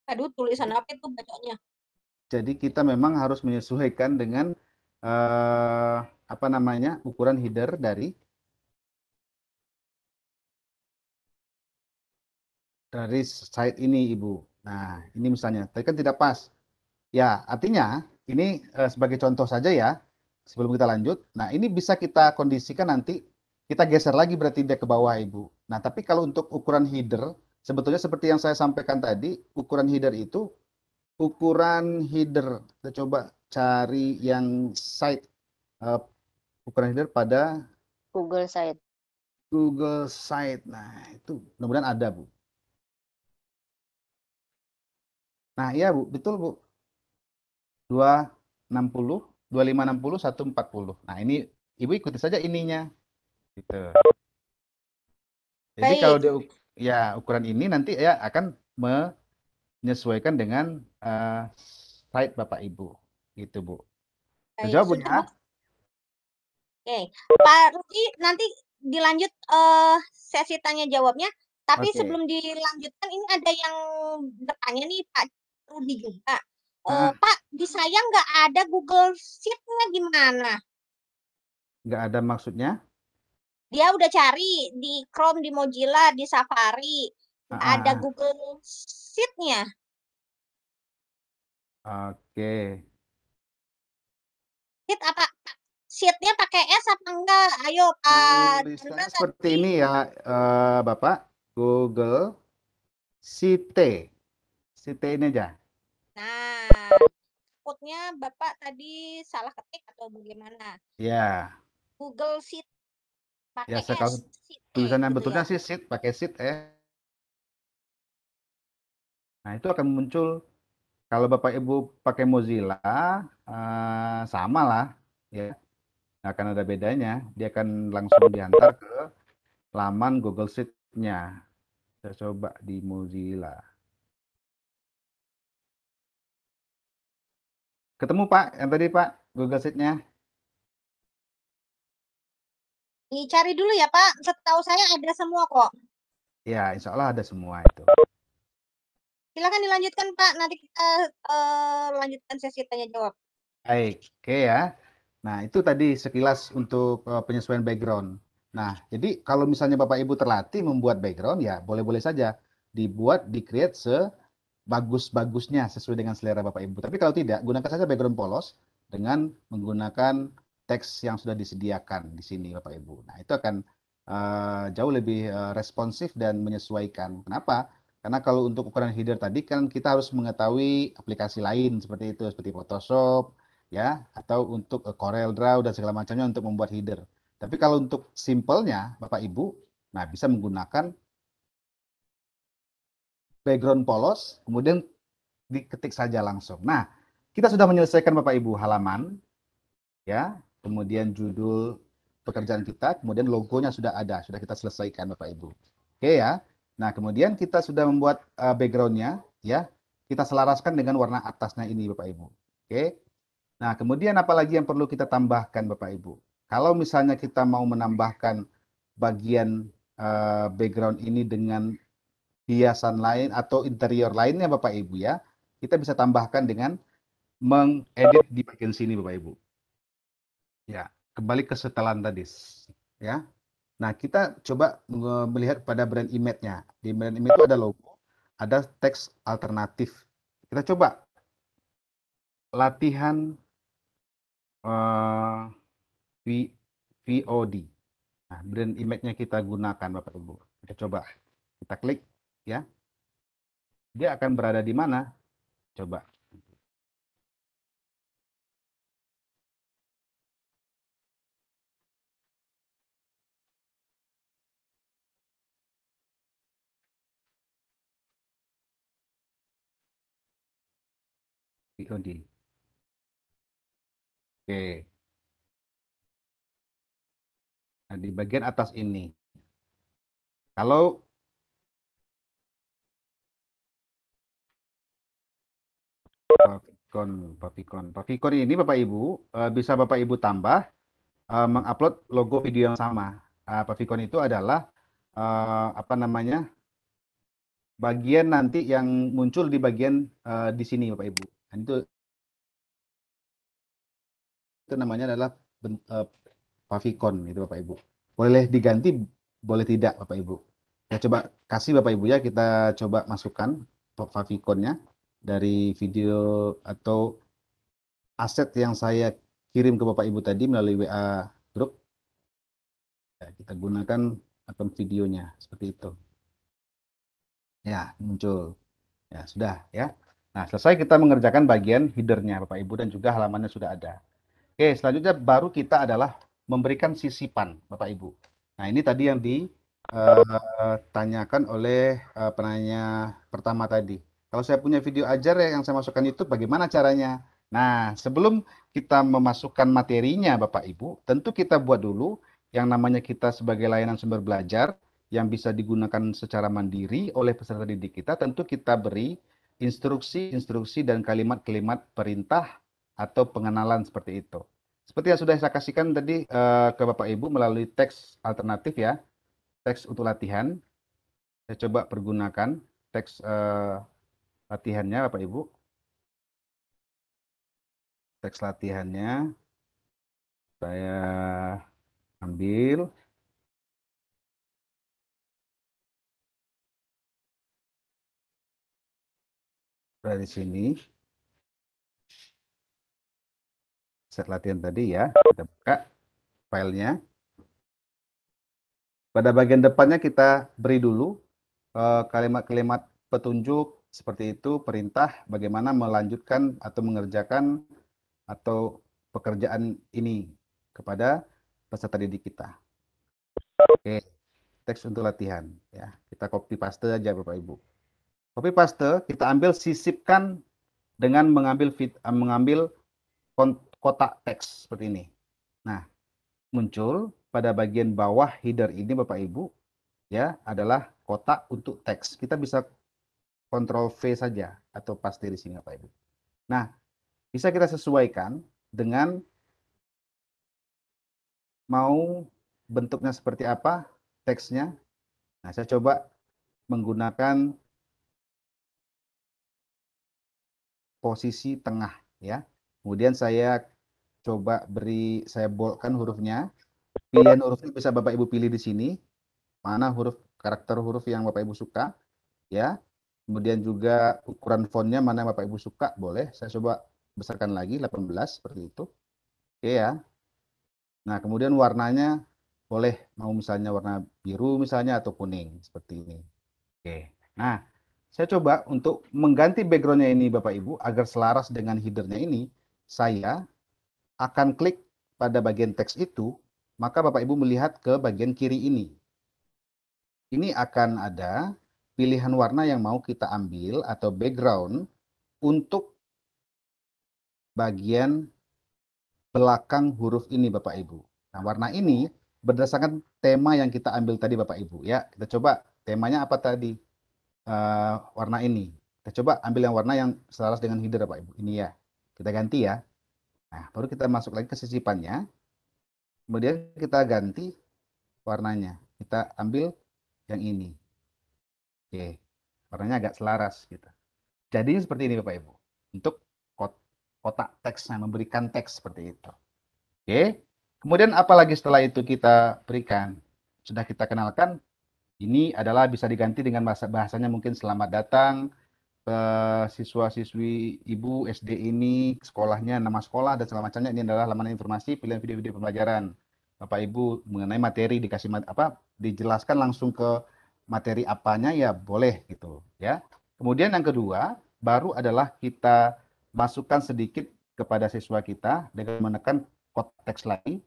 Aduh, tulisan apa itu bacanya? Jadi kita memang harus menyesuaikan dengan uh, apa namanya ukuran header dari dari side ini Ibu. Nah, ini misalnya, tadi kan tidak pas. Ya, artinya ini uh, sebagai contoh saja ya, sebelum kita lanjut. Nah, ini bisa kita kondisikan nanti, kita geser lagi berarti dia ke bawah Ibu. Nah, tapi kalau untuk ukuran header, sebetulnya seperti yang saya sampaikan tadi, ukuran header itu, ukuran header, kita coba cari yang site, uh, ukuran header pada Google Site. Google Site. Nah, itu kemudian ada, Bu. Nah, iya Bu, betul Bu. 260, 2560, 140. Nah, ini Ibu ikuti saja ininya. Gitu. Jadi Baik. kalau dia, ya ukuran ini nanti ya akan menyesuaikan dengan uh, site Bapak Ibu. Gitu, Bu. Terjawab, Bu, ya? Oke, Pak Rudi nanti dilanjut uh, sesi tanya jawabnya. Tapi okay. sebelum dilanjutkan, ini ada yang bertanya nih Pak Rudi juga. Oh, ah. Pak, di saya nggak ada Google Sheet-nya gimana? Nggak ada maksudnya? Dia udah cari di Chrome, di Mozilla, di Safari. Ah. ah ada ah. Google Sheet-nya. Oke. Okay. Sheet apa? Sheet-nya pakai S apa enggak? Ayo Pak. seperti ini ya, uh, Bapak. Google Sheet. Siti ini aja. Nah, takutnya Bapak tadi salah ketik atau bagaimana? Ya. Google Sheet pakai ya, sekal... sheet. Gitu Tulisan yang gitu betulnya sih sheet pakai sheet eh. Nah, itu akan muncul kalau Bapak Ibu pakai Mozilla eh, sama lah ya. Nggak akan ada bedanya, dia akan langsung diantar ke laman Google Sheet-nya. Saya coba di Mozilla. Ketemu Pak, yang tadi Pak, Google Sheet-nya. Dicari dulu ya Pak, setahu saya ada semua kok. Ya, insya Allah ada semua itu. Silakan dilanjutkan Pak, nanti kita uh, lanjutkan sesi tanya-jawab. Baik, oke ya. Nah, itu tadi sekilas untuk uh, penyesuaian background. Nah, jadi kalau misalnya Bapak Ibu terlatih membuat background, ya boleh-boleh saja dibuat, di-create se bagus-bagusnya sesuai dengan selera Bapak Ibu. Tapi kalau tidak, gunakan saja background polos dengan menggunakan teks yang sudah disediakan di sini Bapak Ibu. Nah, itu akan uh, jauh lebih uh, responsif dan menyesuaikan. Kenapa? Karena kalau untuk ukuran header tadi kan kita harus mengetahui aplikasi lain seperti itu, seperti Photoshop, ya, atau untuk eh, Corel Draw dan segala macamnya untuk membuat header. Tapi kalau untuk simpelnya, Bapak Ibu, nah bisa menggunakan background polos, kemudian diketik saja langsung. Nah, kita sudah menyelesaikan Bapak Ibu halaman, ya, kemudian judul pekerjaan kita, kemudian logonya sudah ada, sudah kita selesaikan Bapak Ibu. Oke ya. Nah, kemudian kita sudah membuat uh, backgroundnya, ya. Kita selaraskan dengan warna atasnya ini, Bapak Ibu. Oke. Nah, kemudian apalagi yang perlu kita tambahkan, Bapak Ibu? Kalau misalnya kita mau menambahkan bagian uh, background ini dengan hiasan lain atau interior lainnya Bapak Ibu ya, kita bisa tambahkan dengan mengedit di bagian sini Bapak Ibu. Ya, kembali ke setelan tadi. Ya. Nah, kita coba melihat pada brand image-nya. Di brand image itu ada logo, ada teks alternatif. Kita coba latihan uh, eh, VOD. Nah, brand image-nya kita gunakan Bapak Ibu. Kita coba. Kita klik ya dia akan berada di mana coba Oke. Oke. Nah, di bagian atas ini. Kalau Papikon, Papikon. Papikon ini Bapak Ibu uh, bisa Bapak Ibu tambah uh, mengupload logo video yang sama. Uh, eh, Papikon itu adalah uh, apa namanya? bagian nanti yang muncul di bagian uh, di sini Bapak Ibu. Dan itu itu namanya adalah uh, Pavikon itu Bapak Ibu. Boleh diganti, boleh tidak Bapak Ibu. Ya coba kasih Bapak Ibu ya kita coba masukkan Pavikonnya dari video atau aset yang saya kirim ke Bapak Ibu tadi melalui WA grup. Ya, kita gunakan akun videonya seperti itu. Ya, muncul. Ya, sudah ya. Nah, selesai kita mengerjakan bagian headernya Bapak Ibu dan juga halamannya sudah ada. Oke, selanjutnya baru kita adalah memberikan sisipan Bapak Ibu. Nah, ini tadi yang ditanyakan eh, oleh eh, penanya pertama tadi kalau saya punya video ajar ya yang saya masukkan itu bagaimana caranya? Nah, sebelum kita memasukkan materinya, Bapak Ibu, tentu kita buat dulu yang namanya kita sebagai layanan sumber belajar yang bisa digunakan secara mandiri oleh peserta didik kita, tentu kita beri instruksi-instruksi dan kalimat-kalimat perintah atau pengenalan seperti itu. Seperti yang sudah saya kasihkan tadi eh, ke Bapak Ibu melalui teks alternatif ya, teks untuk latihan. Saya coba pergunakan teks eh, latihannya Bapak Ibu. Teks latihannya saya ambil. Dari sini. Set latihan tadi ya, kita buka filenya. Pada bagian depannya kita beri dulu eh, kalimat-kalimat petunjuk seperti itu perintah bagaimana melanjutkan atau mengerjakan atau pekerjaan ini kepada peserta didik kita. Oke, teks untuk latihan ya. Kita copy paste aja Bapak Ibu. Copy paste kita ambil sisipkan dengan mengambil fit, eh, mengambil kotak teks seperti ini. Nah, muncul pada bagian bawah header ini Bapak Ibu ya adalah kotak untuk teks. Kita bisa Ctrl V saja atau pas di sini Bapak Ibu. Nah, bisa kita sesuaikan dengan mau bentuknya seperti apa teksnya. Nah, saya coba menggunakan posisi tengah ya. Kemudian saya coba beri saya bolkan hurufnya. Pilihan hurufnya bisa Bapak Ibu pilih di sini. Mana huruf karakter huruf yang Bapak Ibu suka ya. Kemudian juga ukuran fontnya mana Bapak Ibu suka, boleh. Saya coba besarkan lagi 18 seperti itu. Oke ya. Nah, kemudian warnanya boleh mau misalnya warna biru misalnya atau kuning seperti ini. Oke. Nah, saya coba untuk mengganti backgroundnya ini Bapak Ibu agar selaras dengan headernya ini, saya akan klik pada bagian teks itu, maka Bapak Ibu melihat ke bagian kiri ini. Ini akan ada pilihan warna yang mau kita ambil atau background untuk bagian belakang huruf ini Bapak Ibu. Nah, warna ini berdasarkan tema yang kita ambil tadi Bapak Ibu ya. Kita coba temanya apa tadi? Uh, warna ini. Kita coba ambil yang warna yang selaras dengan header, Bapak Ibu. Ini ya. Kita ganti ya. Nah, baru kita masuk lagi ke sisipannya. Kemudian kita ganti warnanya. Kita ambil yang ini. Oke, warnanya agak selaras gitu. Jadinya seperti ini Bapak Ibu. Untuk kotak teks yang memberikan teks seperti itu. Oke, kemudian apalagi setelah itu kita berikan. Sudah kita kenalkan, ini adalah bisa diganti dengan bahasa bahasanya mungkin selamat datang, siswa-siswi ibu SD ini, sekolahnya, nama sekolah, dan segala macamnya. Ini adalah laman informasi, pilihan video-video pembelajaran. Bapak Ibu mengenai materi dikasih apa dijelaskan langsung ke materi apanya ya boleh gitu ya. Kemudian yang kedua baru adalah kita masukkan sedikit kepada siswa kita dengan menekan konteks lagi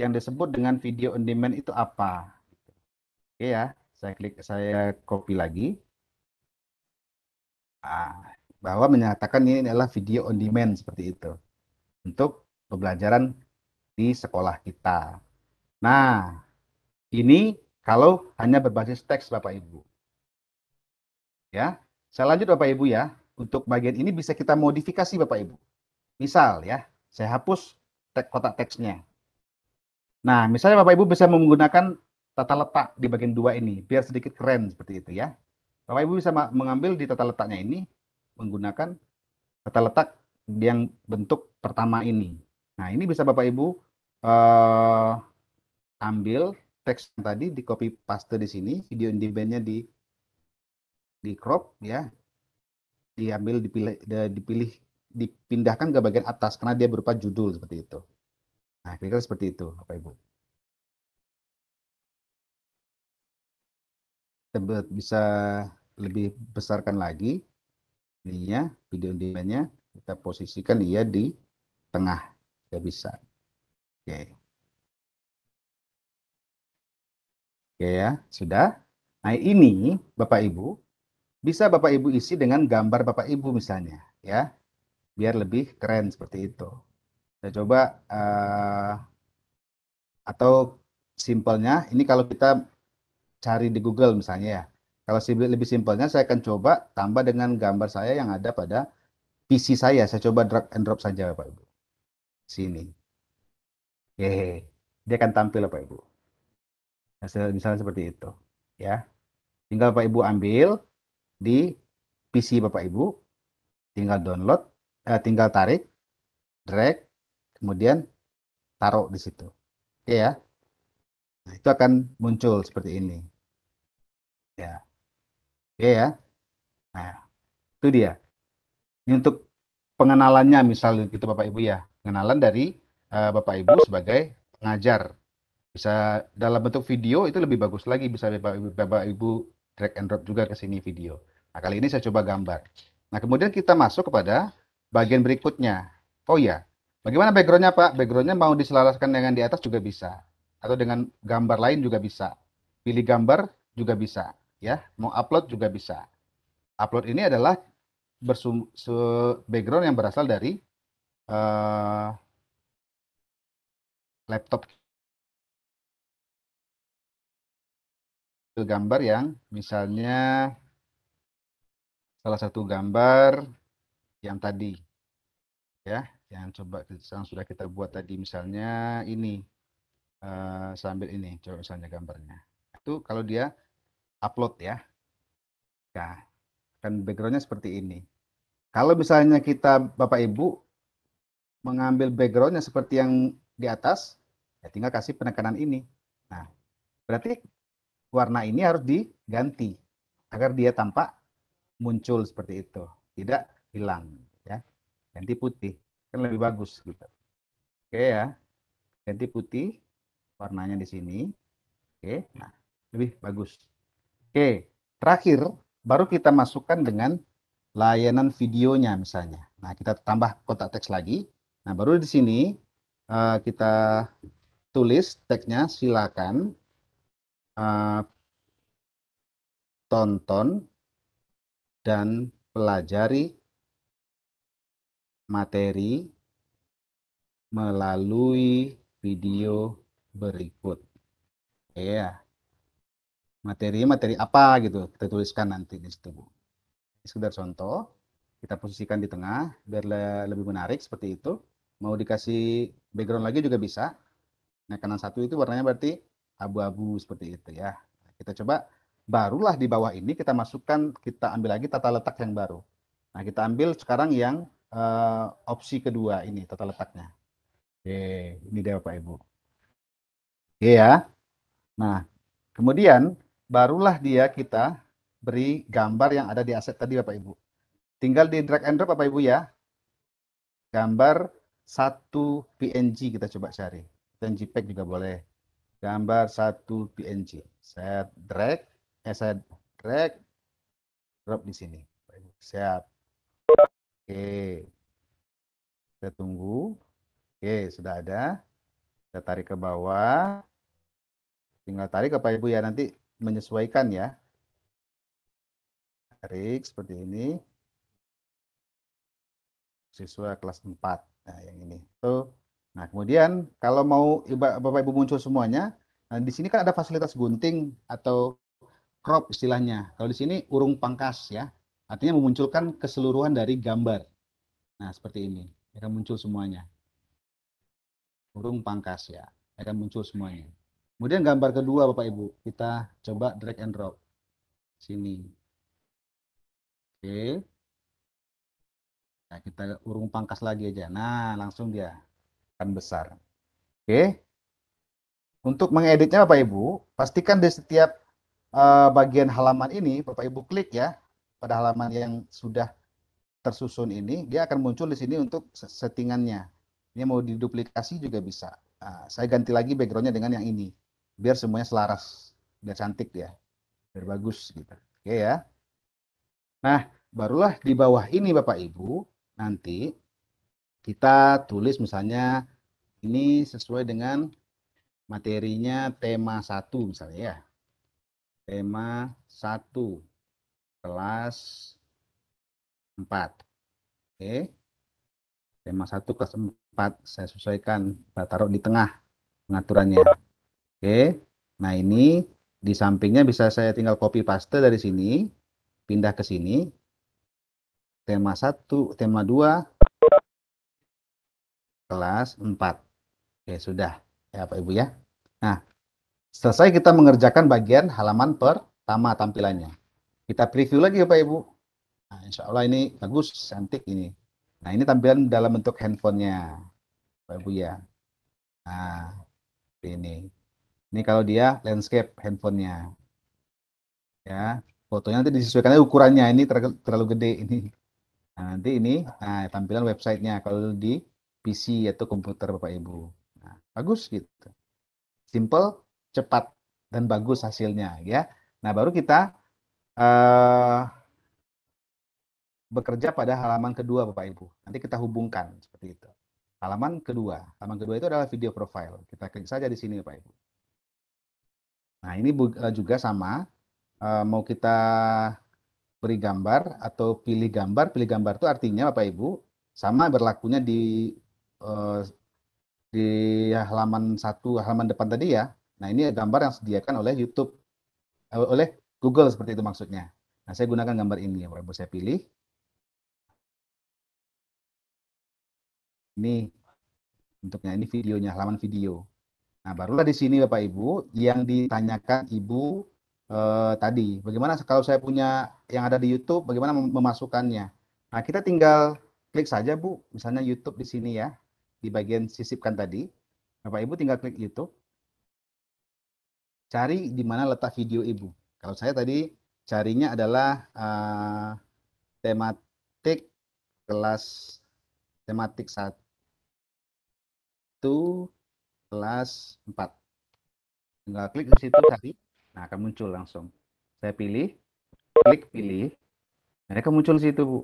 yang disebut dengan video on demand itu apa. Oke ya, saya klik saya copy lagi. Ah, bahwa menyatakan ini adalah video on demand seperti itu untuk pembelajaran di sekolah kita. Nah, ini kalau hanya berbasis teks Bapak Ibu. Ya, saya lanjut Bapak Ibu ya. Untuk bagian ini bisa kita modifikasi Bapak Ibu. Misal ya, saya hapus tek kotak teksnya. Nah, misalnya Bapak Ibu bisa menggunakan tata letak di bagian dua ini, biar sedikit keren seperti itu ya. Bapak Ibu bisa mengambil di tata letaknya ini menggunakan tata letak yang bentuk pertama ini. Nah, ini bisa Bapak Ibu eh, ambil teks tadi di copy paste di sini, video on demand di di crop ya. Diambil dipilih dipilih dipindahkan ke bagian atas karena dia berupa judul seperti itu. Nah, kira seperti itu, Bapak Ibu. Kita bisa lebih besarkan lagi ininya, video on Kita posisikan dia di tengah, ya bisa. Oke. Okay. Oke ya, sudah. Nah ini Bapak Ibu, bisa Bapak Ibu isi dengan gambar Bapak Ibu misalnya ya, biar lebih keren seperti itu. Saya coba uh, atau simpelnya ini kalau kita cari di Google misalnya ya. Kalau lebih simpelnya saya akan coba tambah dengan gambar saya yang ada pada PC saya. Saya coba drag and drop saja Bapak Ibu. Sini. Hehe. Dia akan tampil Bapak Ibu misalnya seperti itu ya tinggal Bapak Ibu ambil di PC Bapak Ibu tinggal download eh, tinggal tarik drag kemudian taruh di situ Oke ya nah, itu akan muncul seperti ini ya Oke iya, ya nah itu dia ini untuk pengenalannya misalnya gitu Bapak Ibu ya pengenalan dari uh, Bapak Ibu sebagai pengajar bisa dalam bentuk video itu lebih bagus lagi bisa bapak ibu, bapak ibu drag and drop juga ke sini video nah kali ini saya coba gambar nah kemudian kita masuk kepada bagian berikutnya oh ya bagaimana backgroundnya pak backgroundnya mau diselaraskan dengan di atas juga bisa atau dengan gambar lain juga bisa pilih gambar juga bisa ya mau upload juga bisa upload ini adalah bersum background yang berasal dari uh, laptop gambar yang misalnya salah satu gambar yang tadi ya yang coba yang sudah kita buat tadi misalnya ini uh, eh, sambil ini coba misalnya gambarnya itu kalau dia upload ya ya kan backgroundnya seperti ini kalau misalnya kita bapak ibu mengambil backgroundnya seperti yang di atas ya tinggal kasih penekanan ini nah berarti warna ini harus diganti agar dia tampak muncul seperti itu, tidak hilang ya. Ganti putih kan lebih bagus gitu. Oke ya. Ganti putih warnanya di sini. Oke, nah lebih bagus. Oke, terakhir baru kita masukkan dengan layanan videonya misalnya. Nah, kita tambah kotak teks lagi. Nah, baru di sini eh, kita tulis teksnya silakan Eh, tonton dan pelajari materi melalui video berikut. Ya. Materi-materi apa gitu kita tuliskan nanti di situ. bu Sekedar contoh, kita posisikan di tengah biar lebih menarik seperti itu. Mau dikasih background lagi juga bisa. Nah, kanan satu itu warnanya berarti abu-abu seperti itu ya. Kita coba barulah di bawah ini kita masukkan kita ambil lagi tata letak yang baru. Nah, kita ambil sekarang yang uh, opsi kedua ini tata letaknya. Oke, ini dia Bapak Ibu. Oke ya. Nah, kemudian barulah dia kita beri gambar yang ada di aset tadi Bapak Ibu. Tinggal di drag and drop Bapak Ibu ya. Gambar satu PNG kita coba cari. Dan JPEG juga boleh gambar satu PNG. Saya drag, eh saya drag, drop di sini. Siap. Oke. Kita tunggu. Oke, sudah ada. Kita tarik ke bawah. Tinggal tarik ke pak Ibu ya, nanti menyesuaikan ya. Tarik seperti ini. Siswa kelas 4. Nah, yang ini. Tuh. Nah, kemudian kalau mau Bapak Ibu muncul semuanya, nah di sini kan ada fasilitas gunting atau crop istilahnya. Kalau di sini urung pangkas ya. Artinya memunculkan keseluruhan dari gambar. Nah, seperti ini. Akan muncul semuanya. Urung pangkas ya. Akan muncul semuanya. Kemudian gambar kedua Bapak Ibu, kita coba drag and drop. Sini. Oke. Nah, kita urung pangkas lagi aja. Nah, langsung dia akan besar. Oke. Untuk mengeditnya Bapak Ibu, pastikan di setiap uh, bagian halaman ini Bapak Ibu klik ya pada halaman yang sudah tersusun ini, dia akan muncul di sini untuk settingannya. Ini mau diduplikasi juga bisa. Nah, saya ganti lagi backgroundnya dengan yang ini, biar semuanya selaras, biar cantik ya, biar bagus gitu. Oke ya. Nah, barulah di bawah ini Bapak Ibu, nanti kita tulis misalnya ini sesuai dengan materinya tema 1 misalnya ya. Tema 1 kelas 4. Oke. Tema 1 kelas 4 saya sesuaikan, saya taruh di tengah pengaturannya. Oke. Nah, ini di sampingnya bisa saya tinggal copy paste dari sini, pindah ke sini. Tema 1, tema 2 kelas 4. Oke, sudah. Ya, Pak Ibu ya. Nah, selesai kita mengerjakan bagian halaman pertama tampilannya. Kita preview lagi ya Pak Ibu. Nah, insya Allah ini bagus, cantik ini. Nah, ini tampilan dalam bentuk handphonenya. Pak Ibu ya. Nah, ini. Ini kalau dia landscape handphonenya. Ya, fotonya nanti disesuaikan eh, ukurannya. Ini ter terlalu gede ini. Nah, nanti ini nah, tampilan websitenya kalau di PC atau komputer Bapak Ibu. Bagus gitu. Simple, cepat, dan bagus hasilnya ya. Nah, baru kita uh, bekerja pada halaman kedua Bapak Ibu. Nanti kita hubungkan seperti itu. Halaman kedua. Halaman kedua itu adalah video profile. Kita klik saja di sini Bapak Ibu. Nah, ini eh, juga sama uh, mau kita beri gambar atau pilih gambar. Pilih gambar itu artinya Bapak Ibu sama berlakunya di uh, di halaman satu halaman depan tadi ya. Nah ini gambar yang disediakan oleh YouTube eh, oleh Google seperti itu maksudnya. Nah saya gunakan gambar ini ya, Bapak saya pilih. Ini bentuknya ini videonya halaman video. Nah barulah di sini Bapak Ibu yang ditanyakan Ibu eh, tadi bagaimana kalau saya punya yang ada di YouTube bagaimana memasukkannya. Nah kita tinggal klik saja Bu, misalnya YouTube di sini ya di bagian sisipkan tadi. Bapak Ibu tinggal klik YouTube. Cari di mana letak video Ibu. Kalau saya tadi carinya adalah uh, tematik kelas tematik 1 kelas 4. Tinggal klik di situ cari Nah, akan muncul langsung. Saya pilih, klik pilih. Mereka muncul di situ, Bu.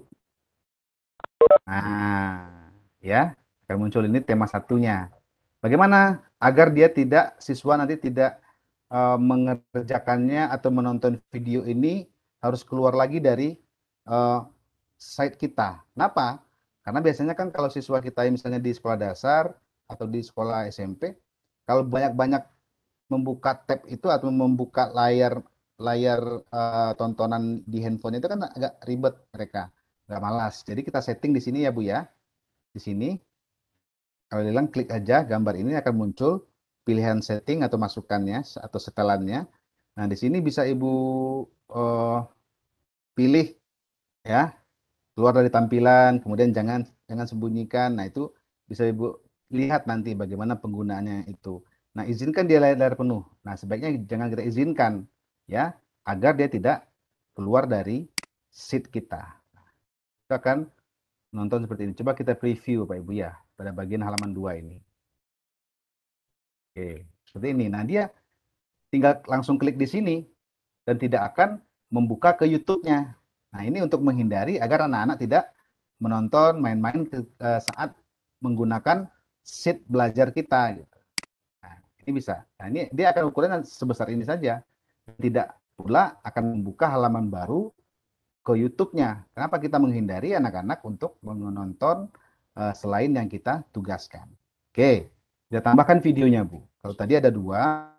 Nah, ya. Kayak muncul ini tema satunya. Bagaimana agar dia tidak siswa nanti tidak uh, mengerjakannya atau menonton video ini harus keluar lagi dari uh, site kita. Kenapa? Karena biasanya kan kalau siswa kita misalnya di sekolah dasar atau di sekolah SMP, kalau banyak-banyak membuka tab itu atau membuka layar layar uh, tontonan di handphone itu kan agak ribet mereka, nggak malas. Jadi kita setting di sini ya Bu ya, di sini kalau hilang klik aja gambar ini akan muncul pilihan setting atau masukannya atau setelannya. Nah, di sini bisa Ibu uh, pilih ya. Keluar dari tampilan, kemudian jangan jangan sembunyikan. Nah, itu bisa Ibu lihat nanti bagaimana penggunaannya itu. Nah, izinkan dia layar penuh. Nah, sebaiknya jangan kita izinkan ya, agar dia tidak keluar dari seat kita. Kita akan nonton seperti ini. Coba kita preview Pak Ibu ya pada bagian halaman 2 ini. Oke, seperti ini. Nah, dia tinggal langsung klik di sini dan tidak akan membuka ke YouTube-nya. Nah, ini untuk menghindari agar anak-anak tidak menonton main-main eh, saat menggunakan sheet belajar kita. Gitu. Nah, ini bisa. Nah, ini dia akan ukurannya sebesar ini saja. Tidak pula akan membuka halaman baru ke YouTube-nya. Kenapa kita menghindari anak-anak untuk menonton uh, selain yang kita tugaskan. Oke, kita tambahkan videonya Bu. Kalau tadi ada dua,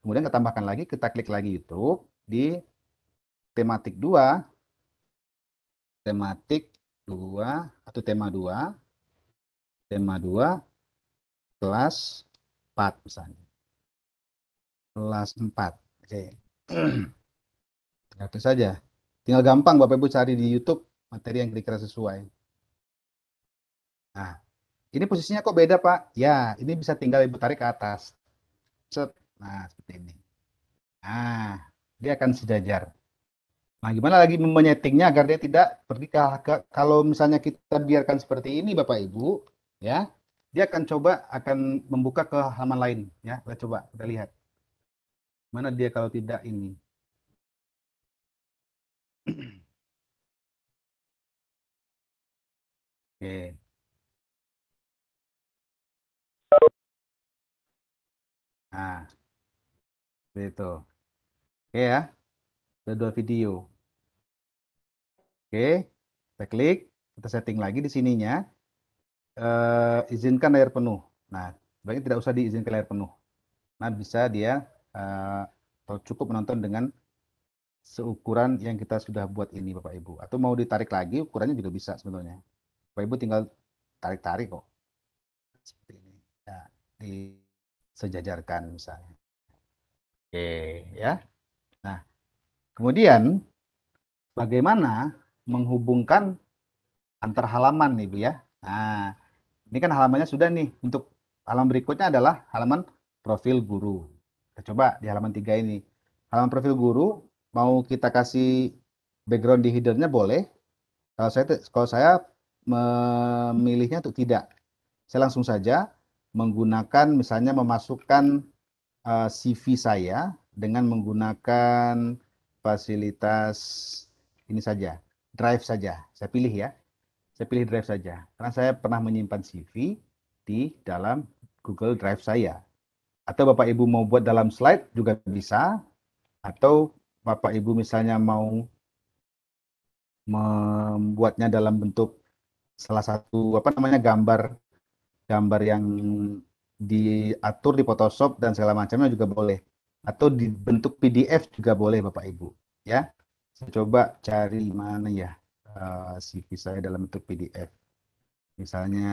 kemudian kita tambahkan lagi, kita klik lagi YouTube di tematik dua, tematik dua atau tema dua, tema dua kelas empat misalnya. Kelas empat. Oke. Satu saja. Tinggal gampang Bapak Ibu cari di YouTube materi yang kira-kira sesuai. Nah, ini posisinya kok beda, Pak? Ya, ini bisa tinggal Ibu tarik ke atas. Set. Nah, seperti ini. Nah, dia akan sejajar. Nah, gimana lagi menyetingnya agar dia tidak pergi ke, ke kalau misalnya kita biarkan seperti ini Bapak Ibu, ya. Dia akan coba akan membuka ke halaman lain, ya. Kita coba kita lihat. Mana dia kalau tidak ini. Oke. Okay. Nah, itu. Oke ya, ada dua video. Oke, kita klik, kita setting lagi di sininya. Uh, izinkan layar penuh. Nah, sebaiknya tidak usah diizinkan layar penuh. Nah, bisa dia uh, atau cukup menonton dengan seukuran yang kita sudah buat ini Bapak Ibu. Atau mau ditarik lagi ukurannya juga bisa sebenarnya. Bapak Ibu tinggal tarik-tarik kok. Seperti ini. Nah, di sejajarkan misalnya. Oke, ya. Nah, kemudian bagaimana menghubungkan antar halaman nih, Bu ya. Nah, ini kan halamannya sudah nih. Untuk halaman berikutnya adalah halaman profil guru. Kita coba di halaman tiga ini. Halaman profil guru mau kita kasih background di headernya boleh. Kalau saya kalau saya memilihnya untuk tidak. Saya langsung saja menggunakan misalnya memasukkan uh, eh, CV saya dengan menggunakan fasilitas ini saja, drive saja. Saya pilih ya. Saya pilih drive saja. Karena saya pernah menyimpan CV di dalam Google Drive saya. Atau Bapak Ibu mau buat dalam slide juga bisa. Atau Bapak Ibu misalnya mau membuatnya dalam bentuk salah satu apa namanya gambar gambar yang diatur di Photoshop dan segala macamnya juga boleh atau dibentuk PDF juga boleh Bapak Ibu ya saya coba cari mana ya eh, CV saya dalam bentuk PDF misalnya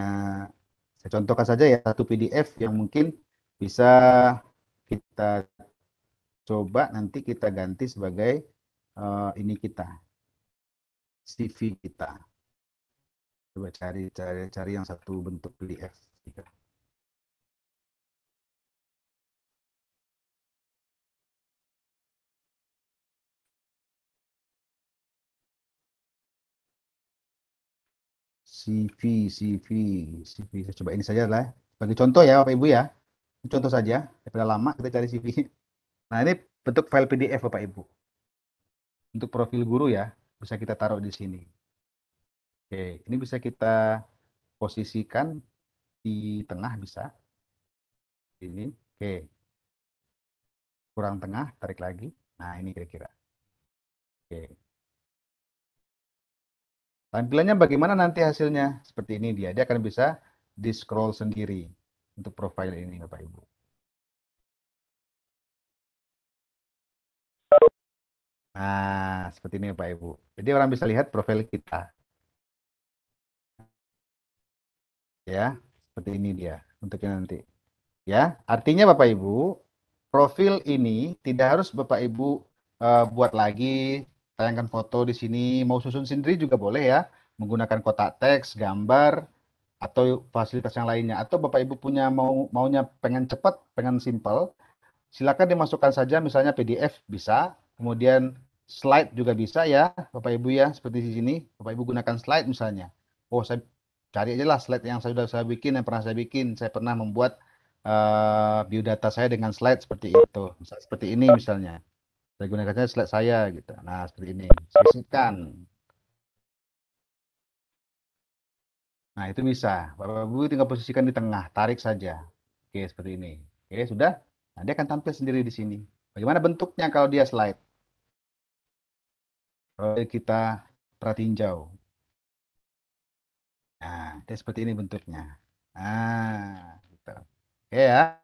saya contohkan saja ya satu PDF yang mungkin bisa kita coba nanti kita ganti sebagai uh, ini kita CV kita coba cari cari cari yang satu bentuk PDF CV, CV, CV. Saya coba ini saja lah. Ya. Bagi contoh ya, Bapak Ibu ya. Contoh saja, daripada lama kita cari CV. Nah, ini bentuk file PDF Bapak Ibu. Untuk profil guru ya, bisa kita taruh di sini. Oke, ini bisa kita posisikan di tengah bisa. Ini, oke. Kurang tengah, tarik lagi. Nah, ini kira-kira. Oke. Tampilannya bagaimana nanti hasilnya? Seperti ini dia. Dia akan bisa di-scroll sendiri untuk profil ini, Bapak Ibu. Nah, seperti ini Bapak Ibu. Jadi orang bisa lihat profil kita. ya seperti ini dia untuknya nanti ya artinya bapak ibu profil ini tidak harus bapak ibu uh, buat lagi tayangkan foto di sini mau susun sendiri juga boleh ya menggunakan kotak teks gambar atau fasilitas yang lainnya atau bapak ibu punya mau maunya pengen cepat pengen simple silakan dimasukkan saja misalnya PDF bisa kemudian slide juga bisa ya bapak ibu ya seperti di sini bapak ibu gunakan slide misalnya oh saya cari aja lah slide yang saya sudah saya bikin yang pernah saya bikin saya pernah membuat uh, biodata saya dengan slide seperti itu misalnya, seperti ini misalnya saya gunakan slide saya gitu nah seperti ini sisihkan nah itu bisa bapak ibu tinggal posisikan di tengah tarik saja oke seperti ini oke sudah nah, dia akan tampil sendiri di sini bagaimana bentuknya kalau dia slide kalau kita perhatiin jauh Nah, dia seperti ini bentuknya. Nah, gitu. Oke ya.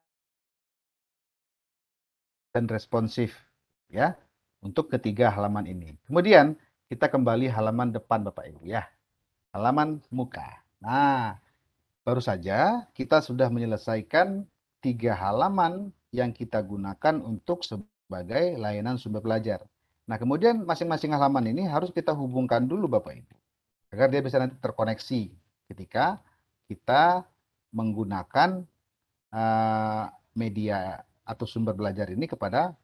Dan responsif ya untuk ketiga halaman ini. Kemudian kita kembali halaman depan Bapak Ibu ya. Halaman muka. Nah, baru saja kita sudah menyelesaikan tiga halaman yang kita gunakan untuk sebagai layanan sumber pelajar. Nah, kemudian masing-masing halaman ini harus kita hubungkan dulu Bapak Ibu agar dia bisa nanti terkoneksi ketika kita menggunakan uh, media atau sumber belajar ini kepada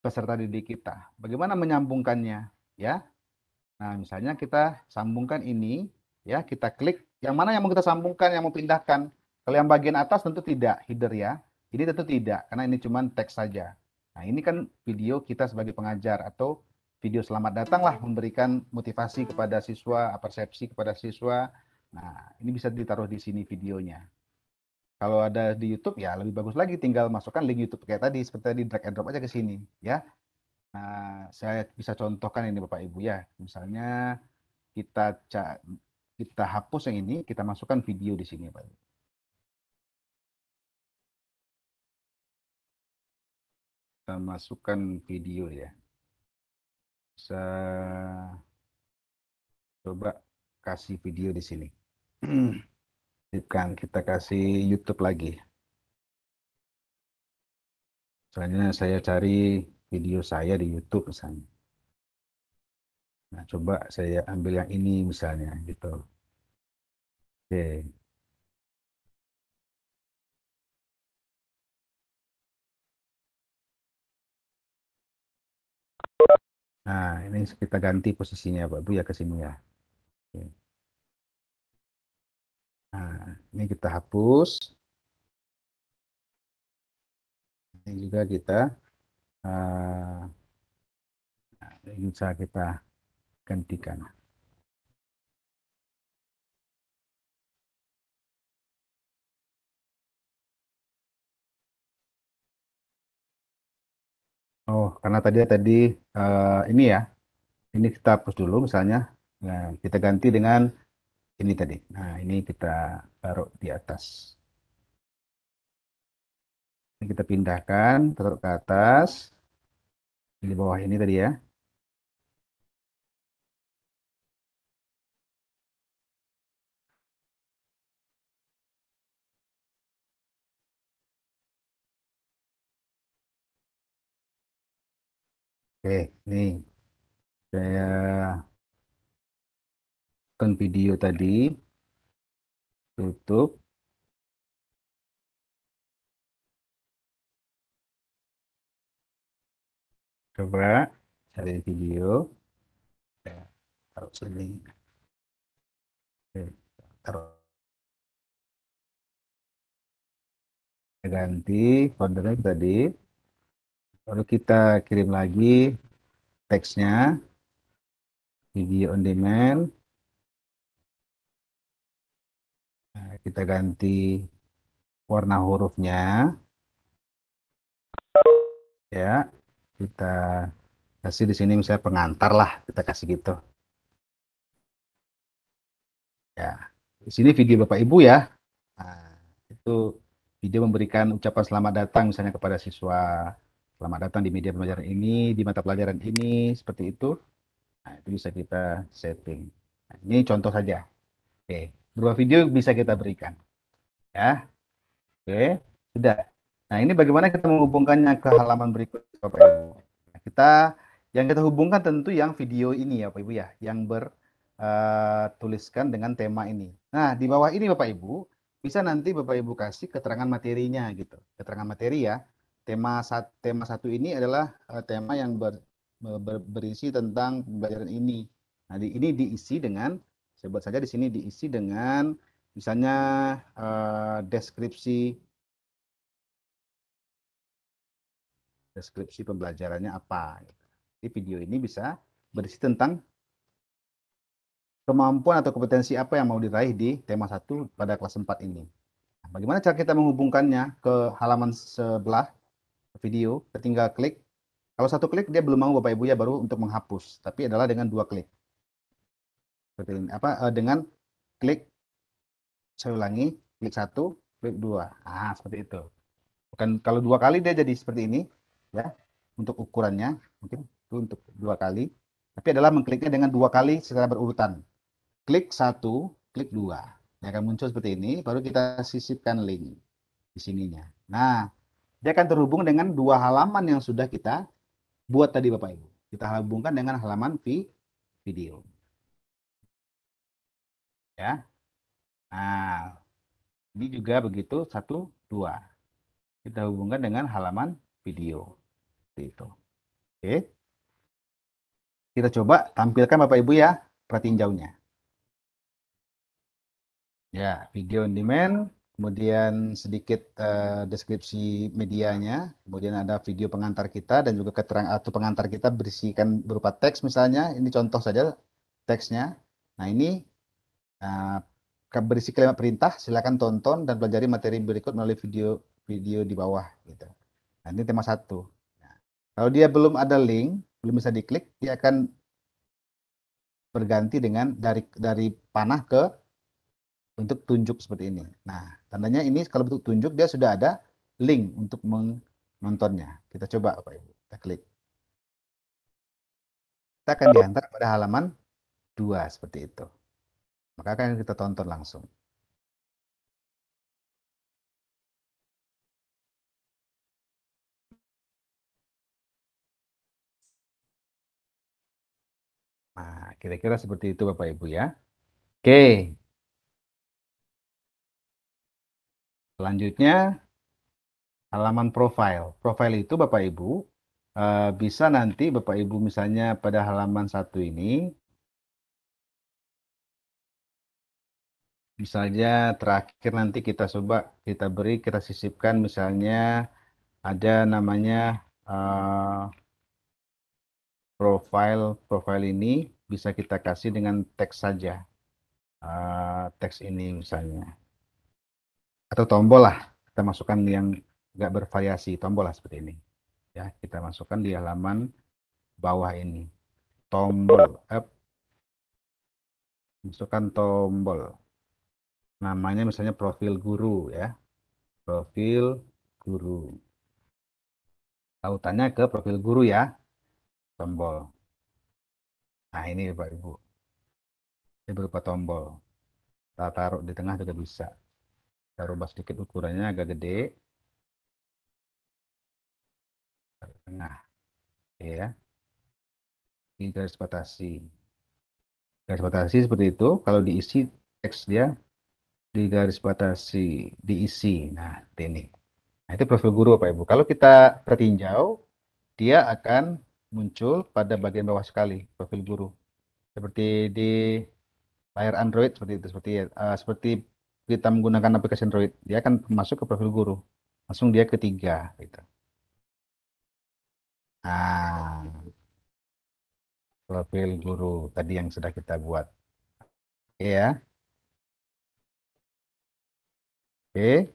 peserta didik kita. Bagaimana menyambungkannya, ya? Nah, misalnya kita sambungkan ini, ya, kita klik yang mana yang mau kita sambungkan, yang mau pindahkan. Kalau yang bagian atas tentu tidak header ya. Ini tentu tidak karena ini cuma teks saja. Nah, ini kan video kita sebagai pengajar atau video selamat datanglah memberikan motivasi kepada siswa, persepsi kepada siswa Nah, ini bisa ditaruh di sini videonya. Kalau ada di YouTube ya lebih bagus lagi tinggal masukkan link YouTube kayak tadi seperti tadi drag and drop aja ke sini ya. Nah, saya bisa contohkan ini Bapak Ibu ya. Misalnya kita kita hapus yang ini, kita masukkan video di sini Pak Kita masukkan video ya. Bisa coba kasih video di sini. bukan kita kasih YouTube lagi Soalnya saya cari video saya di YouTube misalnya nah coba saya ambil yang ini misalnya gitu oke Nah, ini kita ganti posisinya Pak Bu ya ke sini ya. Oke. Nah, ini kita hapus. Ini juga kita uh, bisa kita gantikan. Oh, karena tadi tadi uh, ini ya, ini kita hapus dulu misalnya. Nah, kita ganti dengan ini tadi. Nah, ini kita taruh di atas. Ini kita pindahkan, taruh ke atas. Di bawah ini tadi ya. Oke, ini saya kan video tadi tutup coba cari video ya, taruh sini taruh ganti foldernya tadi lalu kita kirim lagi teksnya video on demand Kita ganti warna hurufnya. Ya, kita kasih di sini misalnya pengantar lah, kita kasih gitu. Ya, di sini video Bapak Ibu ya. Nah, itu video memberikan ucapan selamat datang misalnya kepada siswa. Selamat datang di media pembelajaran ini, di mata pelajaran ini, seperti itu. Nah, itu bisa kita setting. Nah, ini contoh saja. Oke. Okay berupa video bisa kita berikan. Ya. Oke, sudah. Nah, ini bagaimana kita menghubungkannya ke halaman berikut Bapak Ibu. Nah, kita yang kita hubungkan tentu yang video ini ya Bapak Ibu ya, yang bertuliskan eh, uh, dengan tema ini. Nah, di bawah ini Bapak Ibu bisa nanti Bapak Ibu kasih keterangan materinya gitu. Keterangan materi ya. Tema sat, tema satu ini adalah uh, tema yang ber, eh, ber, berisi tentang pembelajaran ini. Nah, di, ini diisi dengan saya buat saja di sini diisi dengan misalnya eh, deskripsi deskripsi pembelajarannya apa. Di video ini bisa berisi tentang kemampuan atau kompetensi apa yang mau diraih di tema 1 pada kelas 4 ini. Nah, bagaimana cara kita menghubungkannya ke halaman sebelah video, tinggal klik. Kalau satu klik dia belum mau Bapak Ibu ya baru untuk menghapus, tapi adalah dengan dua klik seperti ini apa uh, dengan klik saya ulangi klik satu klik dua ah seperti itu bukan kalau dua kali dia jadi seperti ini ya untuk ukurannya mungkin itu untuk dua kali tapi adalah mengkliknya dengan dua kali secara berurutan klik satu klik dua dia akan muncul seperti ini baru kita sisipkan link di sininya nah dia akan terhubung dengan dua halaman yang sudah kita buat tadi Bapak Ibu kita hubungkan dengan halaman video ya. Nah, ini juga begitu satu dua. Kita hubungkan dengan halaman video. Seperti itu. Oke. Kita coba tampilkan Bapak Ibu ya, perhatiin jauhnya. Ya, video on demand, kemudian sedikit uh, deskripsi medianya, kemudian ada video pengantar kita dan juga keterangan atau pengantar kita berisikan berupa teks misalnya, ini contoh saja teksnya. Nah, ini Nah, berisi kalimat perintah, silakan tonton dan pelajari materi berikut melalui video video di bawah gitu. Nah, ini tema satu. Nah, kalau dia belum ada link, belum bisa diklik, dia akan berganti dengan dari dari panah ke untuk tunjuk seperti ini. Nah, tandanya ini kalau bentuk tunjuk dia sudah ada link untuk menontonnya. Kita coba Pak Ibu, kita klik. Kita akan diantar pada halaman dua seperti itu. Maka akan kita tonton langsung. Nah, kira-kira seperti itu Bapak Ibu ya. Oke. Selanjutnya, halaman profile. Profile itu Bapak Ibu, eh, bisa nanti Bapak Ibu misalnya pada halaman satu ini, misalnya terakhir nanti kita coba kita beri kita sisipkan misalnya ada namanya uh, profile profile ini bisa kita kasih dengan teks saja uh, teks ini misalnya atau tombol lah kita masukkan yang nggak bervariasi tombol lah seperti ini ya kita masukkan di halaman bawah ini tombol eh, masukkan tombol namanya misalnya profil guru ya profil guru tautannya ke profil guru ya tombol nah ini Bapak Ibu ini berupa tombol kita taruh di tengah juga bisa kita rubah sedikit ukurannya agak gede taruh tengah ya ini garis batasi garis batasi seperti itu kalau diisi teks dia di garis batasi diisi. Nah, ini. Nah, itu profil guru Pak Ibu. Kalau kita pertinjau, dia akan muncul pada bagian bawah sekali profil guru. Seperti di layar Android seperti itu, seperti uh, seperti kita menggunakan aplikasi Android, dia akan masuk ke profil guru. Langsung dia ketiga gitu. Nah, profil guru tadi yang sudah kita buat. Oke ya. Oke,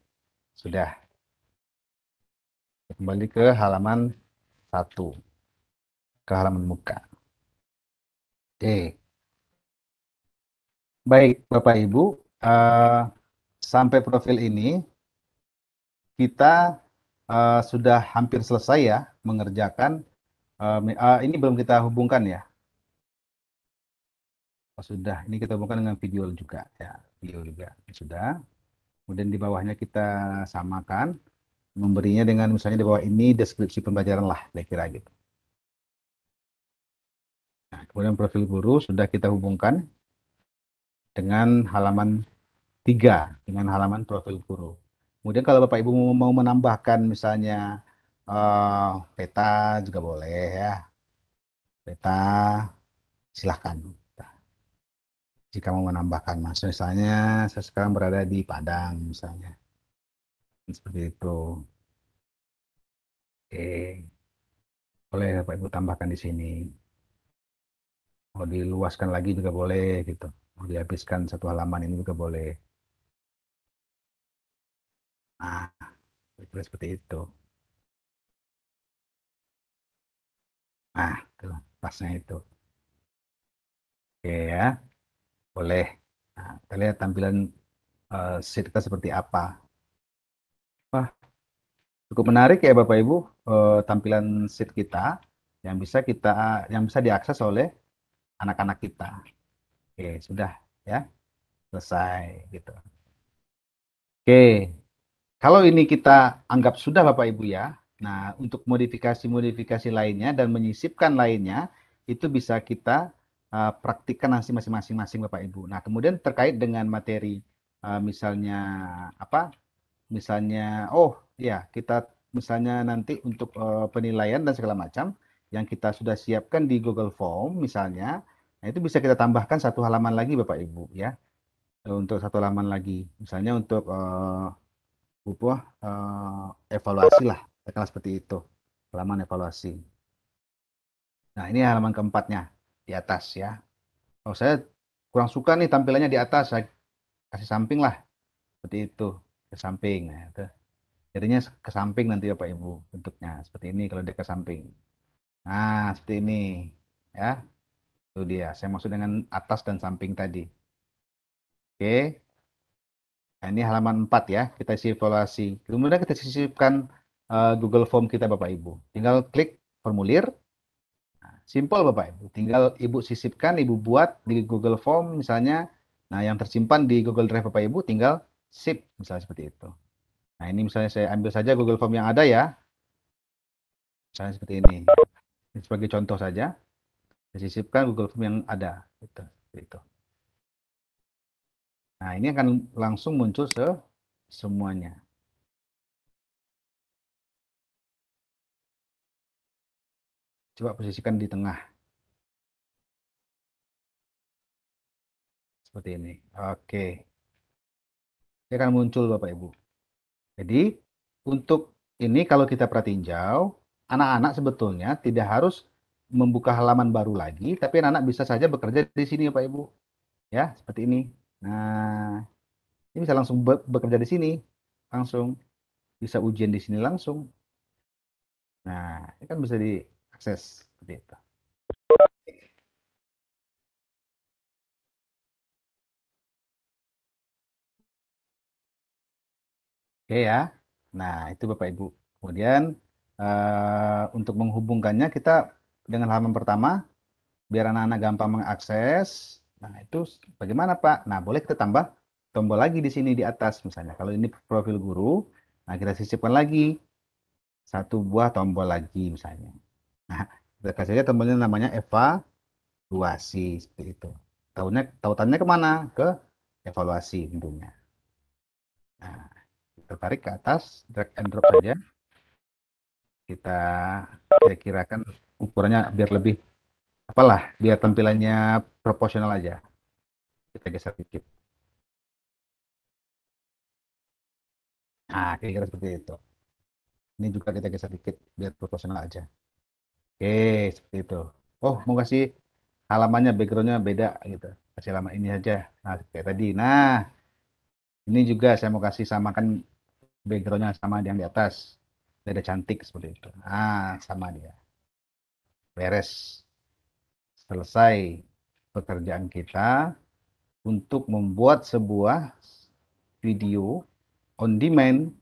sudah. Kembali ke halaman satu Ke halaman muka. Oke. Baik, Bapak Ibu, uh, sampai profil ini kita uh, sudah hampir selesai ya mengerjakan uh, uh, ini belum kita hubungkan ya. Oh, sudah, ini kita hubungkan dengan video juga ya, video juga sudah. Kemudian di bawahnya kita samakan, memberinya dengan misalnya di bawah ini deskripsi pembelajaran lah, kira-kira gitu. Nah, kemudian profil guru sudah kita hubungkan dengan halaman tiga, dengan halaman profil guru. Kemudian kalau Bapak Ibu mau menambahkan misalnya uh, peta juga boleh ya. Peta silahkan jika mau menambahkan mas misalnya saya sekarang berada di Padang misalnya seperti itu oke boleh bapak ibu tambahkan di sini mau diluaskan lagi juga boleh gitu mau dihabiskan satu halaman ini juga boleh nah seperti itu nah itu pasnya itu oke ya boleh nah, kita lihat tampilan uh, sheet kita seperti apa wah cukup menarik ya bapak ibu uh, tampilan sheet kita yang bisa kita yang bisa diakses oleh anak-anak kita oke sudah ya selesai gitu oke kalau ini kita anggap sudah Bapak Ibu ya, nah untuk modifikasi-modifikasi lainnya dan menyisipkan lainnya, itu bisa kita Eh, praktikan praktikkan nanti masing-masing Bapak Ibu. Nah, kemudian terkait dengan materi uh, misalnya apa? Misalnya oh ya, kita misalnya nanti untuk uh, penilaian dan segala macam yang kita sudah siapkan di Google Form misalnya, nah itu bisa kita tambahkan satu halaman lagi Bapak Ibu ya. Untuk satu halaman lagi. Misalnya untuk uh, uh, evaluasi lah, kelas seperti itu. Halaman evaluasi. Nah, ini halaman keempatnya di atas ya. Oh saya kurang suka nih tampilannya di atas, saya kasih samping lah. Seperti itu, ke samping. Ya. Itu. Jadinya ke samping nanti Bapak Ibu bentuknya. Seperti ini kalau dia ke samping. Nah, seperti ini. Ya, itu dia. Saya maksud dengan atas dan samping tadi. Oke. Nah, ini halaman 4 ya. Kita isi evaluasi. Kemudian kita sisipkan uh, Google Form kita Bapak Ibu. Tinggal klik formulir, Simpel Bapak Ibu. Tinggal Ibu sisipkan, Ibu buat di Google Form misalnya. Nah, yang tersimpan di Google Drive Bapak Ibu tinggal sip misalnya seperti itu. Nah, ini misalnya saya ambil saja Google Form yang ada ya. Misalnya seperti ini. ini sebagai contoh saja. sisipkan Google Form yang ada gitu. Seperti itu. Nah, ini akan langsung muncul se semuanya. Coba posisikan di tengah. Seperti ini. Oke. ini akan muncul Bapak Ibu. Jadi untuk ini kalau kita jauh anak-anak sebetulnya tidak harus membuka halaman baru lagi, tapi anak-anak bisa saja bekerja di sini Bapak Ibu. Ya, seperti ini. Nah, ini bisa langsung bekerja di sini, langsung bisa ujian di sini langsung. Nah, ini kan bisa di akses seperti itu. Oke ya. Nah, itu Bapak Ibu. Kemudian uh, untuk menghubungkannya kita dengan halaman pertama biar anak-anak gampang mengakses. Nah, itu bagaimana, Pak? Nah, boleh kita tambah tombol lagi di sini di atas misalnya. Kalau ini profil guru, nah kita sisipkan lagi satu buah tombol lagi misalnya. Nah, kita kasih aja temennya namanya evaluasi seperti itu. Tahunya tautannya kemana? Ke evaluasi tentunya. Nah, kita tarik ke atas, drag and drop aja. Kita kira kan ukurannya biar lebih apalah, biar tampilannya proporsional aja. Kita geser sedikit Nah, kira-kira seperti itu. Ini juga kita geser sedikit biar proporsional aja. Oke, seperti itu. Oh, mau kasih halamannya, backgroundnya beda gitu. Kasih lama ini aja. Nah, kayak tadi. Nah, ini juga saya mau kasih samakan backgroundnya sama yang di atas. Ada cantik seperti itu. Nah, sama dia. Beres. Selesai pekerjaan kita untuk membuat sebuah video on demand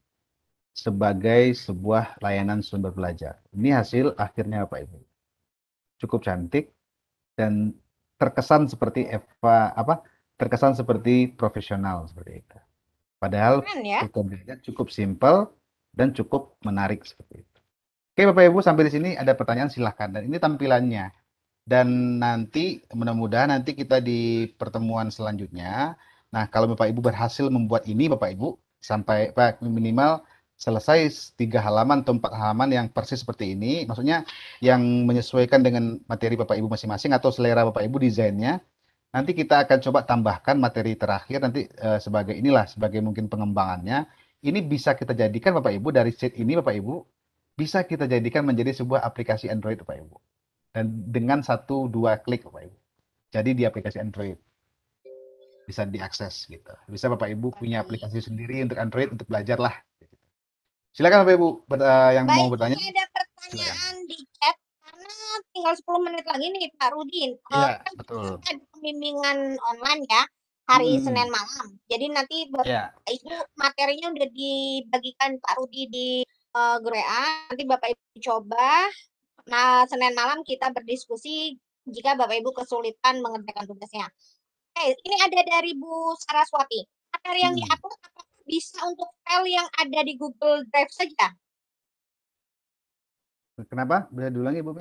sebagai sebuah layanan sumber belajar. Ini hasil akhirnya apa Ibu? Cukup cantik dan terkesan seperti Eva apa? Terkesan seperti profesional seperti itu. Padahal ya? cukup simpel dan cukup menarik seperti itu. Oke Bapak Ibu sampai di sini ada pertanyaan silahkan dan ini tampilannya dan nanti mudah-mudahan nanti kita di pertemuan selanjutnya. Nah kalau Bapak Ibu berhasil membuat ini Bapak Ibu sampai pak minimal selesai tiga halaman atau empat halaman yang persis seperti ini, maksudnya yang menyesuaikan dengan materi Bapak Ibu masing-masing atau selera Bapak Ibu desainnya. Nanti kita akan coba tambahkan materi terakhir nanti e, sebagai inilah sebagai mungkin pengembangannya. Ini bisa kita jadikan Bapak Ibu dari sheet ini Bapak Ibu bisa kita jadikan menjadi sebuah aplikasi Android Bapak Ibu. Dan dengan satu dua klik Bapak Ibu. Jadi di aplikasi Android bisa diakses gitu. Bisa Bapak Ibu punya aplikasi sendiri untuk Android untuk belajar lah. Silakan Bapak Ibu eh, yang Baik, mau bertanya. Ini ada pertanyaan Silakan. di chat karena tinggal 10 menit lagi nih Pak Rudin. Eh, iya, kan betul. Kita ada pembimbingan online ya hari hmm. Senin malam. Jadi nanti ya. Ibu materinya udah dibagikan Pak Rudi di uh, Nanti Bapak Ibu coba. Nah, Senin malam kita berdiskusi jika Bapak Ibu kesulitan mengerjakan tugasnya. Oke, ini ada dari Bu Saraswati. Materi yang hmm. diupload bisa untuk file yang ada di Google Drive saja? Kenapa? Bisa diulangi, Bu?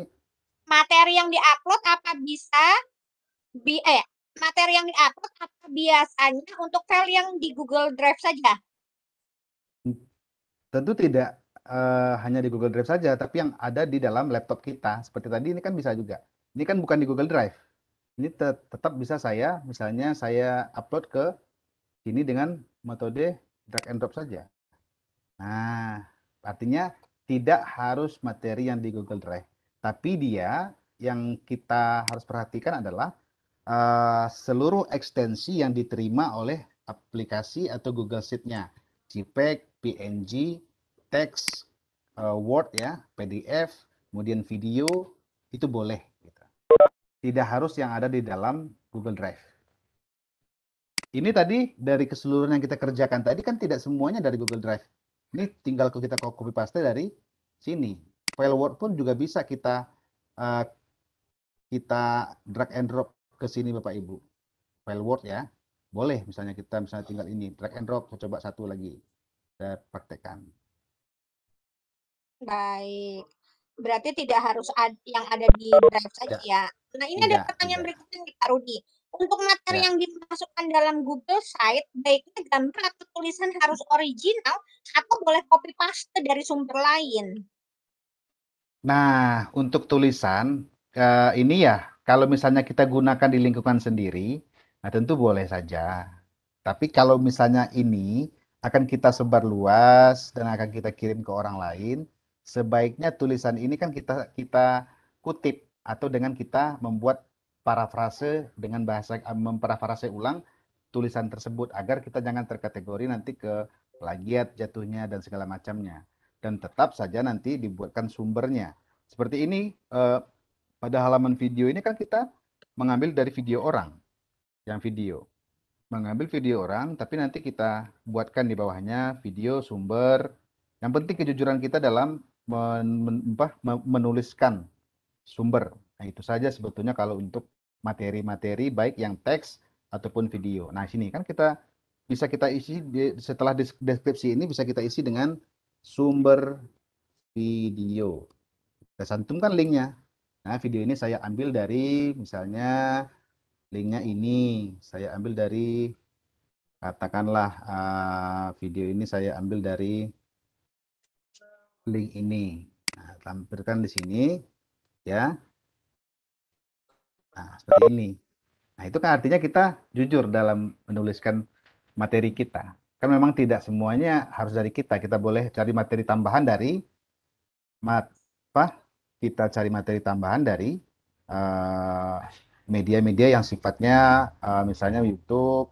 Materi yang diupload apa bisa bi eh materi yang diupload apa biasanya untuk file yang di Google Drive saja? Tentu tidak uh, hanya di Google Drive saja, tapi yang ada di dalam laptop kita. Seperti tadi ini kan bisa juga. Ini kan bukan di Google Drive. Ini te tetap bisa saya, misalnya saya upload ke ini dengan metode drag and drop saja. Nah, artinya tidak harus materi yang di Google Drive, tapi dia yang kita harus perhatikan adalah uh, seluruh ekstensi yang diterima oleh aplikasi atau Google Sheet-nya. JPEG, PNG, teks, uh, Word ya, PDF, kemudian video, itu boleh. Gitu. Tidak harus yang ada di dalam Google Drive. Ini tadi dari keseluruhan yang kita kerjakan tadi kan tidak semuanya dari Google Drive. Ini tinggal kita copy paste dari sini. File Word pun juga bisa kita uh, kita drag and drop ke sini Bapak Ibu. File Word ya. Boleh misalnya kita misalnya tinggal ini drag and drop coba satu lagi. Saya praktekkan. Baik. Berarti tidak harus ad, yang ada di drive saja ya. Nah, ini tidak, ada pertanyaan tidak. berikutnya nih Pak Rudi. Untuk materi ya. yang dimasukkan dalam Google Site, baiknya gambar atau tulisan harus original atau boleh copy paste dari sumber lain. Nah, untuk tulisan eh, ini ya, kalau misalnya kita gunakan di lingkungan sendiri, nah tentu boleh saja. Tapi kalau misalnya ini akan kita sebar luas dan akan kita kirim ke orang lain, sebaiknya tulisan ini kan kita kita kutip atau dengan kita membuat parafrase dengan bahasa memparafrase ulang tulisan tersebut agar kita jangan terkategori nanti ke plagiat jatuhnya dan segala macamnya dan tetap saja nanti dibuatkan sumbernya seperti ini eh, pada halaman video ini kan kita mengambil dari video orang yang video mengambil video orang tapi nanti kita buatkan di bawahnya video sumber yang penting kejujuran kita dalam men, men, menuliskan sumber nah itu saja sebetulnya kalau untuk materi-materi baik yang teks ataupun video. Nah, sini kan kita bisa kita isi di, setelah deskripsi ini bisa kita isi dengan sumber video. Kita santumkan linknya. Nah, video ini saya ambil dari misalnya linknya ini saya ambil dari katakanlah uh, video ini saya ambil dari link ini. Nah, tampilkan di sini ya. Nah, seperti ini. Nah, itu kan artinya kita jujur dalam menuliskan materi kita. Kan memang tidak semuanya harus dari kita. Kita boleh cari materi tambahan dari mat apa? Kita cari materi tambahan dari media eh, media-media yang sifatnya uh, misalnya YouTube,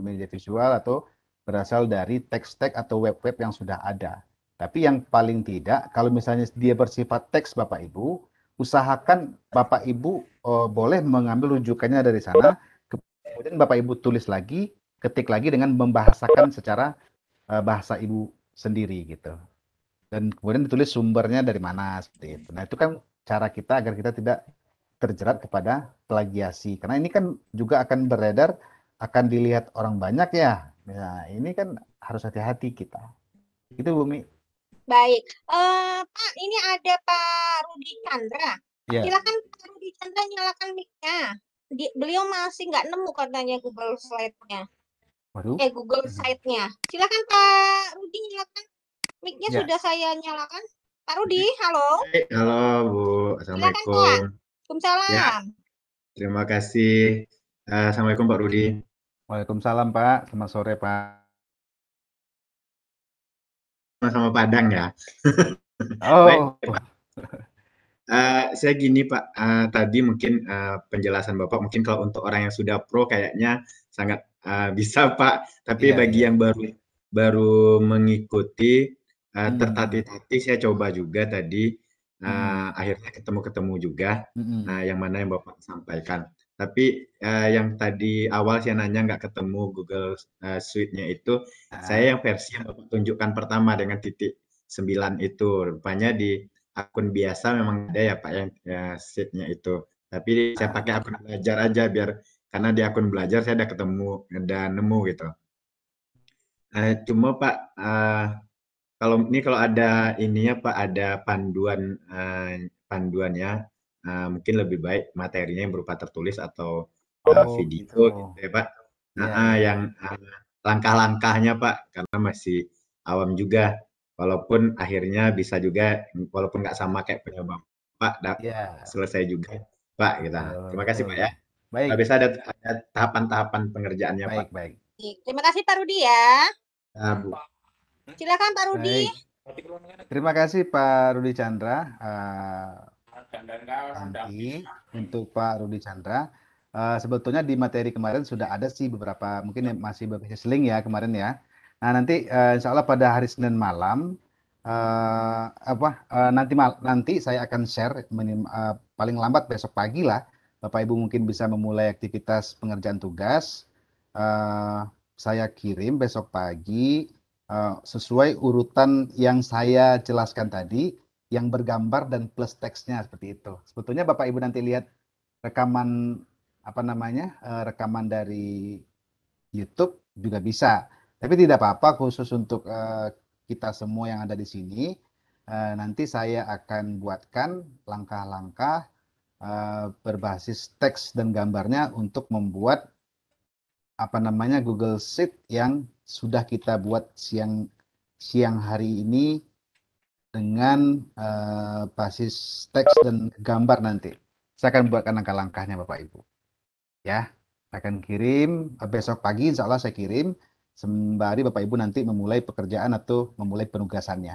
media visual atau berasal dari teks-teks atau web-web yang sudah ada. Tapi yang paling tidak, kalau misalnya dia bersifat teks Bapak Ibu, usahakan Bapak Ibu uh, boleh mengambil rujukannya dari sana, kemudian Bapak Ibu tulis lagi, ketik lagi dengan membahasakan secara uh, bahasa Ibu sendiri gitu. Dan kemudian ditulis sumbernya dari mana seperti itu. Nah, itu kan cara kita agar kita tidak terjerat kepada plagiasi. Karena ini kan juga akan beredar, akan dilihat orang banyak ya. Nah, ini kan harus hati-hati kita. Itu Bumi. Baik, eee, eh, Pak, ini ada Pak Rudi Chandra. Iya. Silakan Pak Rudi Chandra nyalakan mic-nya. beliau masih nggak nemu katanya Google Slide-nya. Waduh. Eh, Google mhm. Slide-nya. Silakan Pak Rudi nyalakan. Mic-nya Ya. sudah saya nyalakan. Pak Rudi, halo. Hey, halo Bu, Silakan Pak. assalamualaikum. Ya, terima kasih. Eee, eh, assalamualaikum Pak Rudi. Waalaikumsalam Pak, selamat sore Pak sama Padang ya. Oh. Baik, Pak. Uh, saya gini Pak, uh, tadi mungkin uh, penjelasan Bapak mungkin kalau untuk orang yang sudah pro kayaknya sangat uh, bisa Pak, tapi yeah, bagi iya. yang baru baru mengikuti uh, hmm. tertati-tati saya coba juga tadi uh, hmm. akhirnya ketemu-ketemu juga hmm. uh, yang mana yang Bapak sampaikan tapi uh, yang tadi awal saya nanya nggak ketemu Google uh, Suite-nya itu ah. saya yang versi yang tunjukkan pertama dengan titik 9 itu rupanya di akun biasa memang ada ya Pak yang ya, nya itu tapi saya ah. pakai akun belajar aja biar karena di akun belajar saya ada ketemu ada nemu gitu uh, cuma Pak uh, kalau ini kalau ada ininya Pak ada panduan uh, panduannya uh, mungkin lebih baik materinya yang berupa tertulis atau uh, oh, video gitu. gitu ya Pak. Nah, ya. yang uh, langkah-langkahnya Pak karena masih awam juga walaupun akhirnya bisa juga walaupun nggak sama kayak penyebab Pak, ya. selesai juga Pak gitu. Oh, Terima kasih Pak ya. Baik. Habis ada ada tahapan-tahapan pengerjaannya baik, Pak. Baik. Terima kasih Pak Rudi ya. Nah, Bu. Silakan Pak Rudi. Terima kasih Pak Rudi Chandra. Uh, nanti untuk Pak Rudi Chandra. Uh, sebetulnya di materi kemarin sudah ada sih beberapa mungkin masih beberapa seling ya kemarin ya. Nah nanti uh, Insya Allah pada hari Senin malam uh, apa uh, nanti mal nanti saya akan share minim, uh, paling lambat besok pagi lah Bapak Ibu mungkin bisa memulai aktivitas pengerjaan tugas. Uh, saya kirim besok pagi uh, sesuai urutan yang saya jelaskan tadi yang bergambar dan plus teksnya seperti itu. Sebetulnya Bapak Ibu nanti lihat rekaman apa namanya eh, rekaman dari YouTube juga bisa. Tapi tidak apa-apa khusus untuk eh, kita semua yang ada di sini. Eh, nanti saya akan buatkan langkah-langkah berbasis teks dan gambarnya untuk membuat apa namanya Google Sheet yang sudah kita buat siang siang hari ini dengan uh, basis teks dan gambar nanti. Saya akan buatkan langkah-langkahnya Bapak Ibu. Ya, saya akan kirim eh, besok pagi insya Allah saya kirim sembari Bapak Ibu nanti memulai pekerjaan atau memulai penugasannya.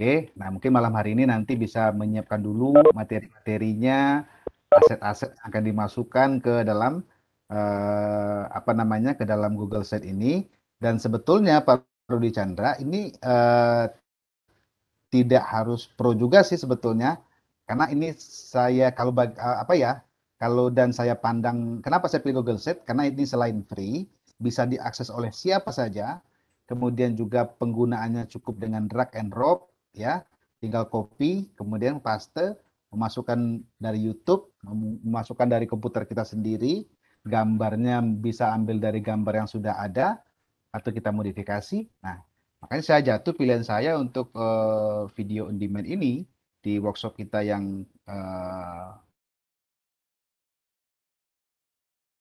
Oke, nah mungkin malam hari ini nanti bisa menyiapkan dulu materi-materinya, aset-aset akan dimasukkan ke dalam eh, apa namanya ke dalam Google Site ini dan sebetulnya Pak Rudi Chandra ini eh, tidak harus pro juga sih sebetulnya karena ini saya kalau bag, eh, apa ya kalau dan saya pandang kenapa saya pilih Google Sheet karena ini selain free bisa diakses oleh siapa saja kemudian juga penggunaannya cukup dengan drag and drop ya tinggal copy kemudian paste memasukkan dari YouTube memasukkan dari komputer kita sendiri gambarnya bisa ambil dari gambar yang sudah ada atau kita modifikasi nah Makanya saya jatuh pilihan saya untuk uh, video on demand ini di workshop kita yang uh,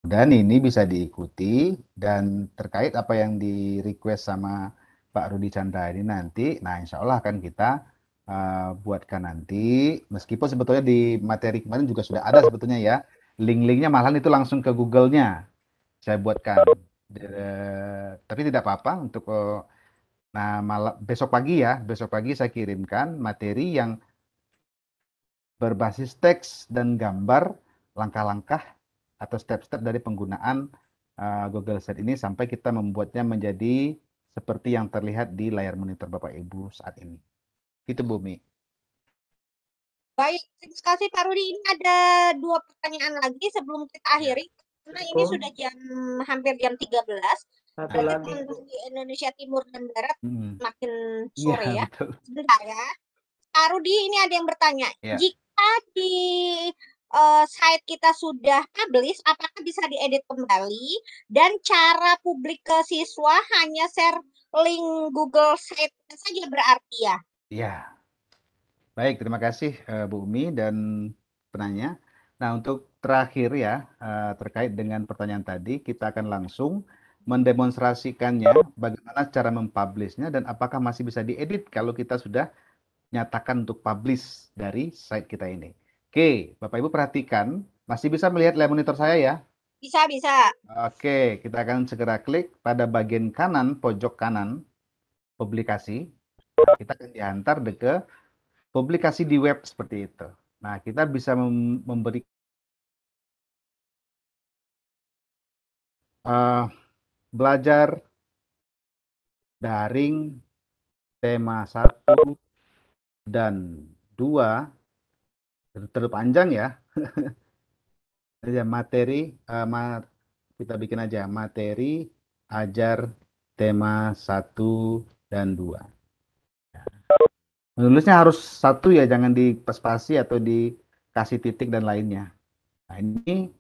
dan ini bisa diikuti dan terkait apa yang di request sama Pak Rudi Chandra ini nanti, nah insya Allah akan kita uh, buatkan nanti. Meskipun sebetulnya di materi kemarin juga sudah ada sebetulnya ya link-linknya malahan itu langsung ke Google-nya saya buatkan. tapi tidak apa-apa untuk uh, Nah, malam besok pagi ya, besok pagi saya kirimkan materi yang berbasis teks dan gambar langkah-langkah atau step-step dari penggunaan uh, Google Set ini sampai kita membuatnya menjadi seperti yang terlihat di layar monitor Bapak Ibu saat ini. Itu Bumi. Baik, terima kasih Pak Rudi. Ini ada dua pertanyaan lagi sebelum kita ya, akhiri. Karena ini sudah jam hampir jam 13. Satu lagi. di Indonesia Timur dan Barat hmm. makin iya, sore ya. ya. Sebentar ya. Pak Rudi ini ada yang bertanya, ya. jika di uh, site kita sudah publish, apakah bisa diedit kembali? Dan cara publik ke siswa hanya share link Google site saja berarti ya? Ya. Baik, terima kasih uh, Bu Umi dan penanya. Nah, untuk terakhir ya, uh, terkait dengan pertanyaan tadi, kita akan langsung mendemonstrasikannya, bagaimana cara mempublishnya, dan apakah masih bisa diedit kalau kita sudah nyatakan untuk publish dari site kita ini. Oke, Bapak Ibu perhatikan, masih bisa melihat layar monitor saya ya? Bisa, bisa. Oke, kita akan segera klik pada bagian kanan, pojok kanan, publikasi. Kita akan diantar ke publikasi di web seperti itu. Nah, kita bisa memberi uh, belajar daring tema 1 dan 2 terlalu panjang ya. ya materi eh, kita bikin aja materi ajar tema 1 dan 2. Menulisnya ya. harus satu ya, jangan di spasi atau dikasih titik dan lainnya. Nah, ini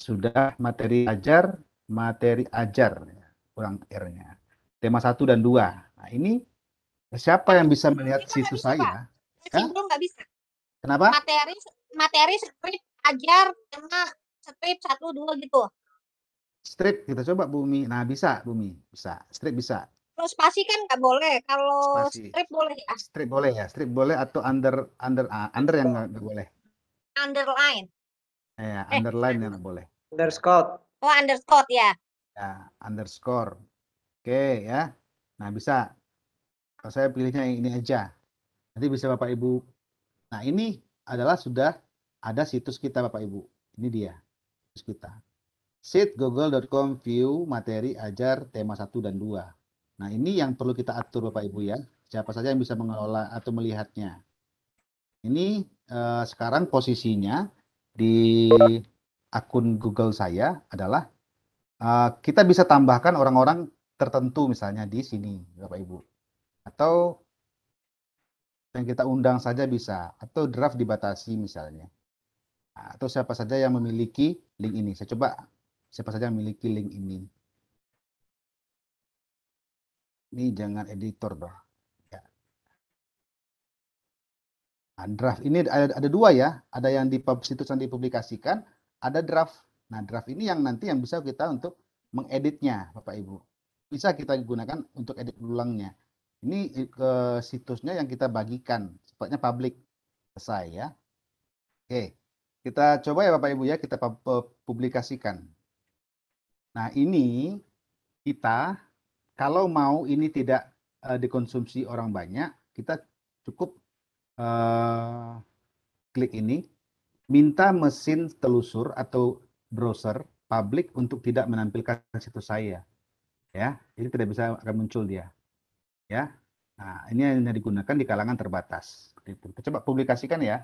sudah materi ajar materi ajar, kurang R-nya. Tema 1 dan 2. Nah, ini siapa yang bisa melihat situs saya? Simpo nggak bisa. Kenapa? Materi materi strip ajar tema strip 1 2 gitu. Strip kita coba Bumi. Nah, bisa Bumi, bisa. Strip bisa. Kalau spasi kan nggak boleh. Kalau strip boleh ya. Strip boleh ya. Strip boleh atau under under uh, under yang nggak boleh. Underline. Iya, eh, ya, underline eh. yang boleh. Underscore. Oh, underscore ya. Ya, underscore. Oke ya. Nah, bisa. Kalau saya pilihnya ini aja. Nanti bisa Bapak Ibu. Nah, ini adalah sudah ada situs kita Bapak Ibu. Ini dia situs kita. sitgoogle.com view materi ajar tema 1 dan 2. Nah, ini yang perlu kita atur Bapak Ibu ya. Siapa saja yang bisa mengelola atau melihatnya. Ini eh, sekarang posisinya di akun Google saya adalah uh, kita bisa tambahkan orang-orang tertentu misalnya di sini Bapak Ibu atau yang kita undang saja bisa atau draft dibatasi misalnya nah, atau siapa saja yang memiliki link ini saya coba siapa saja yang memiliki link ini ini jangan editor dong ya. nah, draft ini ada, ada dua ya ada yang di situs yang dipublikasikan ada draft. Nah, draft ini yang nanti yang bisa kita untuk mengeditnya, Bapak Ibu. Bisa kita gunakan untuk edit ulangnya. Ini ke eh, situsnya yang kita bagikan, sifatnya publik Selesai ya. Oke, kita coba ya Bapak Ibu ya, kita publikasikan. Nah, ini kita kalau mau ini tidak uh, dikonsumsi orang banyak, kita cukup uh, klik ini minta mesin telusur atau browser publik untuk tidak menampilkan situs saya. Ya, ini tidak bisa akan muncul dia. Ya. Nah, ini yang digunakan di kalangan terbatas. Kita coba publikasikan ya.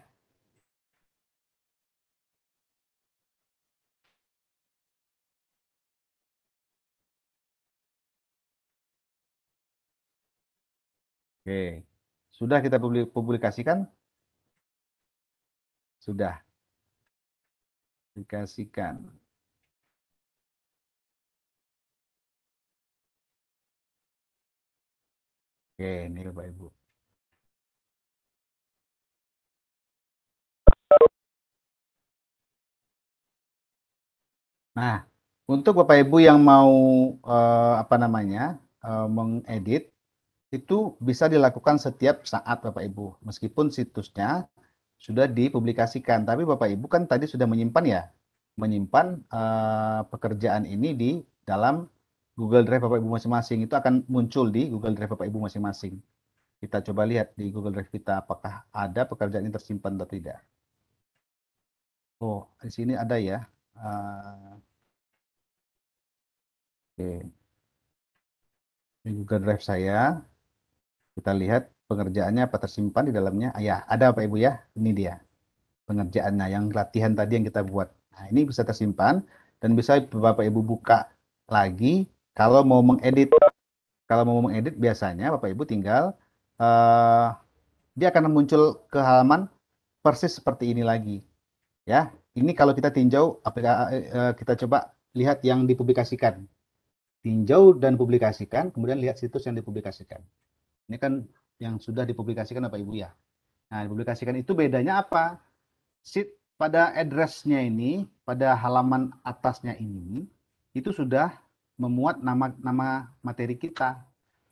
Oke. Sudah kita publikasikan? Sudah aplikasikan. Oke, ini Bapak Ibu. Nah, untuk Bapak Ibu yang mau eh, apa namanya eh, mengedit itu bisa dilakukan setiap saat Bapak Ibu, meskipun situsnya sudah dipublikasikan. Tapi Bapak Ibu kan tadi sudah menyimpan ya, menyimpan uh, pekerjaan ini di dalam Google Drive Bapak Ibu masing-masing. Itu akan muncul di Google Drive Bapak Ibu masing-masing. Kita coba lihat di Google Drive kita apakah ada pekerjaan ini tersimpan atau tidak. Oh, di sini ada ya. Uh, Oke. Okay. Di Google Drive saya, kita lihat pengerjaannya apa tersimpan di dalamnya. Ayah, ya, ada apa Ibu ya, ini dia pengerjaannya, yang latihan tadi yang kita buat. Nah, ini bisa tersimpan dan bisa Bapak Ibu buka lagi kalau mau mengedit. Kalau mau mengedit biasanya Bapak Ibu tinggal uh, dia akan muncul ke halaman persis seperti ini lagi. Ya, ini kalau kita tinjau eh, kita coba lihat yang dipublikasikan. Tinjau dan publikasikan, kemudian lihat situs yang dipublikasikan. Ini kan yang sudah dipublikasikan Bapak Ibu ya. Nah, dipublikasikan itu bedanya apa? Sit pada addressnya ini, pada halaman atasnya ini, itu sudah memuat nama nama materi kita.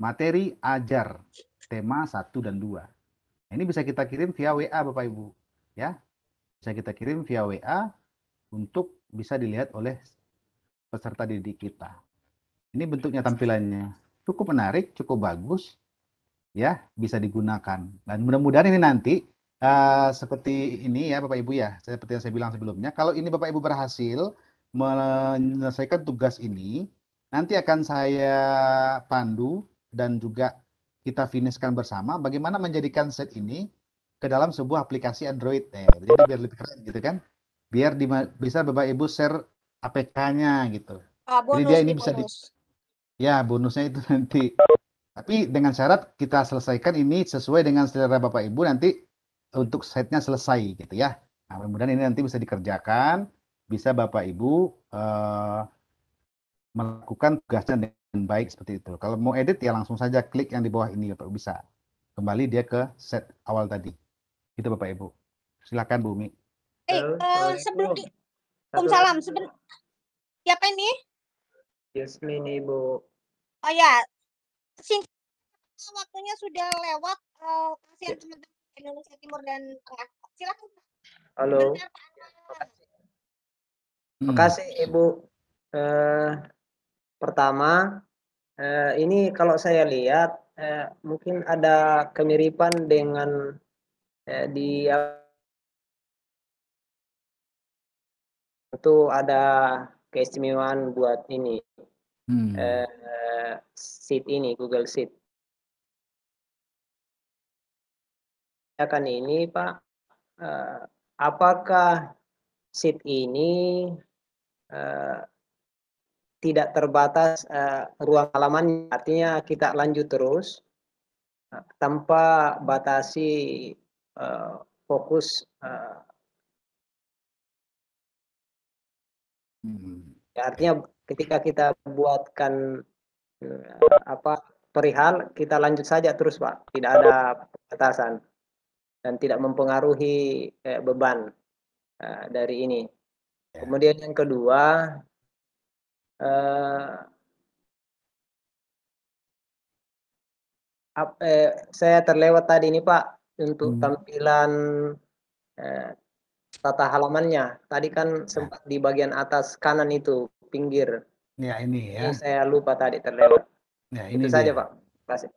Materi ajar, tema 1 dan 2. Nah, ini bisa kita kirim via WA Bapak Ibu, ya. Bisa kita kirim via WA untuk bisa dilihat oleh peserta didik kita. Ini bentuknya tampilannya. Cukup menarik, cukup bagus ya bisa digunakan. Dan mudah-mudahan ini nanti uh, seperti ini ya Bapak Ibu ya, seperti yang saya bilang sebelumnya, kalau ini Bapak Ibu berhasil menyelesaikan tugas ini, nanti akan saya pandu dan juga kita finishkan bersama bagaimana menjadikan set ini ke dalam sebuah aplikasi Android. Eh, jadi biar lebih keren gitu kan. Biar di, bisa Bapak Ibu share APK-nya gitu. Ah, bonus, jadi dia ini bonus. bisa di Ya, bonusnya itu nanti tapi dengan syarat kita selesaikan ini sesuai dengan selera Bapak Ibu nanti untuk setnya selesai gitu ya. Nah, mudah ini nanti bisa dikerjakan, bisa Bapak Ibu uh, melakukan tugasnya dengan baik seperti itu. Kalau mau edit ya langsung saja klik yang di bawah ini Bapak Ibu bisa. Kembali dia ke set awal tadi. Itu Bapak Ibu. Silakan Bu Umi. Eh, uh, sebelum salam. Seben... Siapa ini? Yasmin Ibu. Oh ya, singkat waktunya sudah lewat uh, kasihan ya. teman-teman Indonesia Timur dan Tengah. Silakan. Halo. Terima hmm. kasih Ibu. uh, pertama, uh, ini kalau saya lihat uh, mungkin ada kemiripan dengan uh, di itu ada keistimewaan buat ini Hmm. Uh, Sheet ini Google Sheet. Akan ini Pak, uh, apakah Sheet ini uh, tidak terbatas uh, ruang halaman, artinya kita lanjut terus uh, tanpa batasi uh, fokus uh, Artinya ketika kita buatkan eh, apa perihal kita lanjut saja terus pak tidak ada batasan dan tidak mempengaruhi eh, beban eh, dari ini ya. kemudian yang kedua eh, ap, eh, saya terlewat tadi ini pak untuk hmm. tampilan eh, tata halamannya tadi kan ya. sempat di bagian atas kanan itu pinggir. Ya ini ya. Ini saya lupa tadi terlewat. Ya ini Itu saja Pak. Kasih.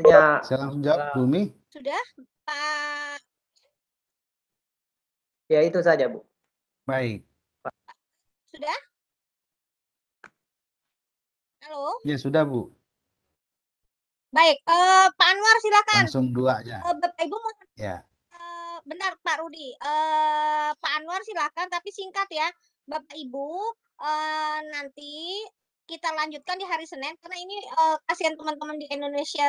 Ya. saya langsung jawab Bumi. Sudah Pak. Ya itu saja Bu. Baik. Sudah? Halo. Ya sudah Bu. Baik, uh, Pak Anwar silakan. Langsung dua aja. Uh, Bapak Ibu mau. Ya. Uh, eh, benar Pak Rudi. Uh, Pak Anwar silakan tapi singkat ya. Bapak Ibu uh, nanti kita lanjutkan di hari Senin karena ini uh, kasihan teman-teman di Indonesia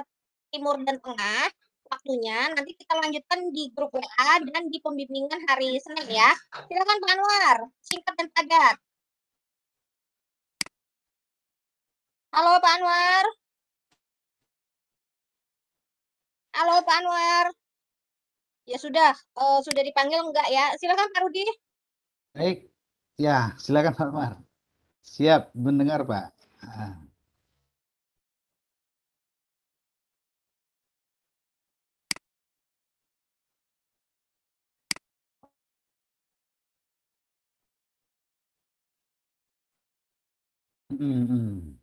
Timur dan Tengah waktunya. Nanti kita lanjutkan di grup WA dan di pembimbingan hari Senin ya. Silakan Pak Anwar, singkat dan padat. Halo Pak Anwar. Halo Pak Anwar. Ya sudah, uh, sudah dipanggil enggak ya? Silakan Pak Rudi. Baik, Ya, silakan Pak Mar. Siap mendengar Pak. Hmm. Ah. -hmm. Mm,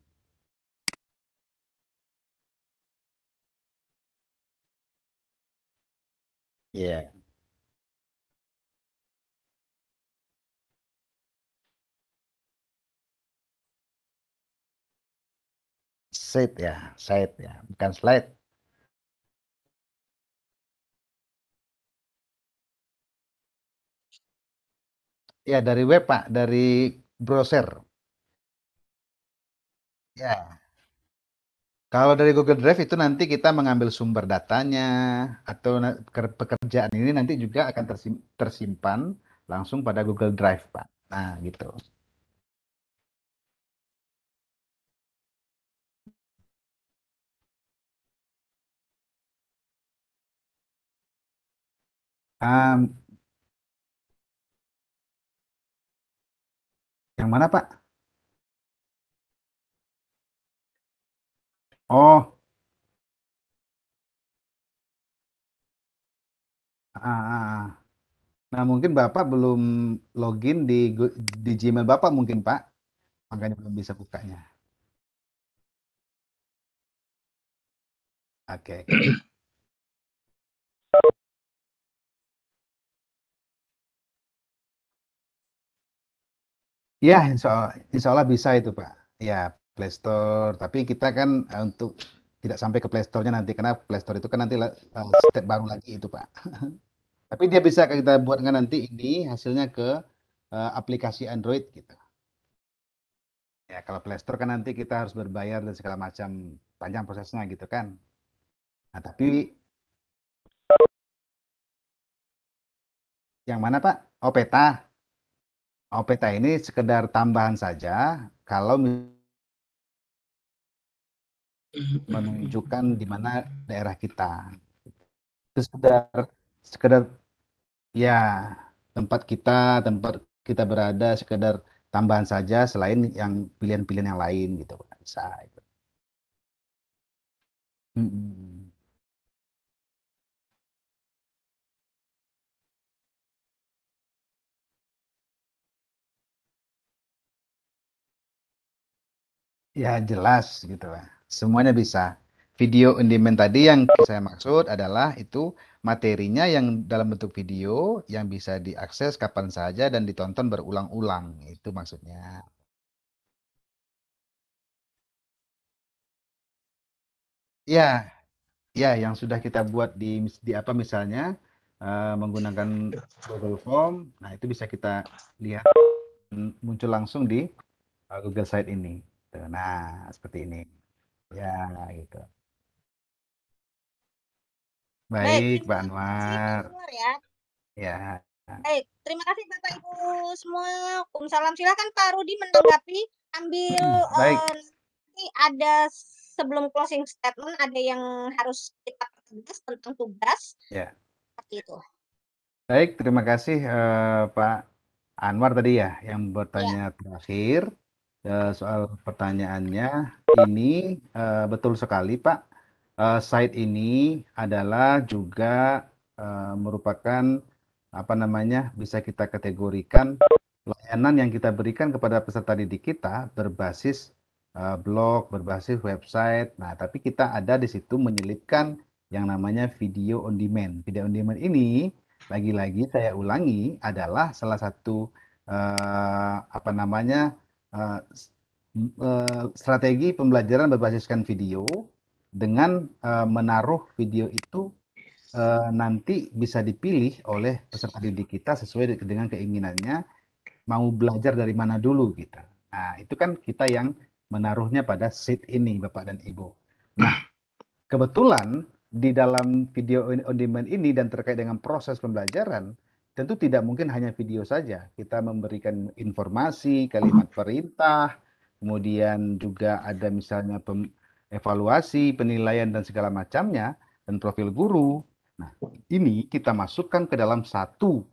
yeah. Said ya, Said ya, bukan slide. Ya, dari web, Pak, dari browser. Ya. Kalau dari Google Drive itu nanti kita mengambil sumber datanya atau pekerjaan ini nanti juga akan tersimpan langsung pada Google Drive, Pak. Nah, gitu. Um, yang mana, Pak? Oh, ah, ah, ah, Nah, mungkin Bapak belum login di di Gmail Bapak mungkin, Pak. Makanya belum bisa bukanya. Oke. Ya insya Allah, insya Allah bisa itu, Pak. Ya, Playstore. Tapi kita kan eh, untuk tidak sampai ke Play nya nanti, karena Playstore itu kan nanti eh, step baru lagi itu, Pak. Tapi dia bisa kita buatkan nanti ini hasilnya ke uh, aplikasi Android gitu. Ya, kalau Playstore kan nanti kita harus berbayar dan segala macam panjang prosesnya gitu kan. Nah, tapi yang mana, Pak? Oh, peta. OPT ini sekedar tambahan saja kalau mm-hmm. menunjukkan di mana daerah kita. Itu sekedar sekedar ya tempat kita, tempat kita berada sekedar tambahan saja selain yang pilihan-pilihan yang lain gitu bisa. itu. Hmm. Ya jelas gitu lah. Semuanya bisa. Video on demand tadi yang saya maksud adalah itu materinya yang dalam bentuk video yang bisa diakses kapan saja dan ditonton berulang-ulang. Itu maksudnya. Ya, ya yang sudah kita buat di di apa misalnya uh, menggunakan Google Form. Nah, itu bisa kita lihat muncul langsung di eh, Google Site ini. Gitu. Nah, seperti ini. Ya, gitu. Baik, Baik Pak Anwar. ya. ya. Baik, terima kasih Bapak Ibu semua. Salam silakan Pak Rudi menanggapi ambil hmm, eh, Baik. Um, nanti ada sebelum closing statement ada yang harus kita tegas tentang tugas. Ya. Seperti itu. Baik, terima kasih uh, Pak Anwar tadi ya yang bertanya ya. terakhir. Eh, soal pertanyaannya ini uh, betul sekali Pak uh, site ini adalah juga uh, merupakan apa namanya bisa kita kategorikan layanan yang kita berikan kepada peserta didik kita berbasis uh, blog berbasis website nah tapi kita ada di situ menyelipkan yang namanya video on demand video on demand ini lagi-lagi saya ulangi adalah salah satu uh, apa namanya uh, uh, strategi pembelajaran berbasiskan video dengan uh, menaruh video itu uh, nanti bisa dipilih oleh peserta didik kita sesuai dengan keinginannya mau belajar dari mana dulu gitu. Nah, itu kan kita yang menaruhnya pada seat ini Bapak dan Ibu. Nah, kebetulan di dalam video on demand ini dan terkait dengan proses pembelajaran tentu tidak mungkin hanya video saja. Kita memberikan informasi, kalimat perintah, kemudian juga ada misalnya pem, evaluasi, penilaian dan segala macamnya dan profil guru. Nah, ini kita masukkan ke dalam satu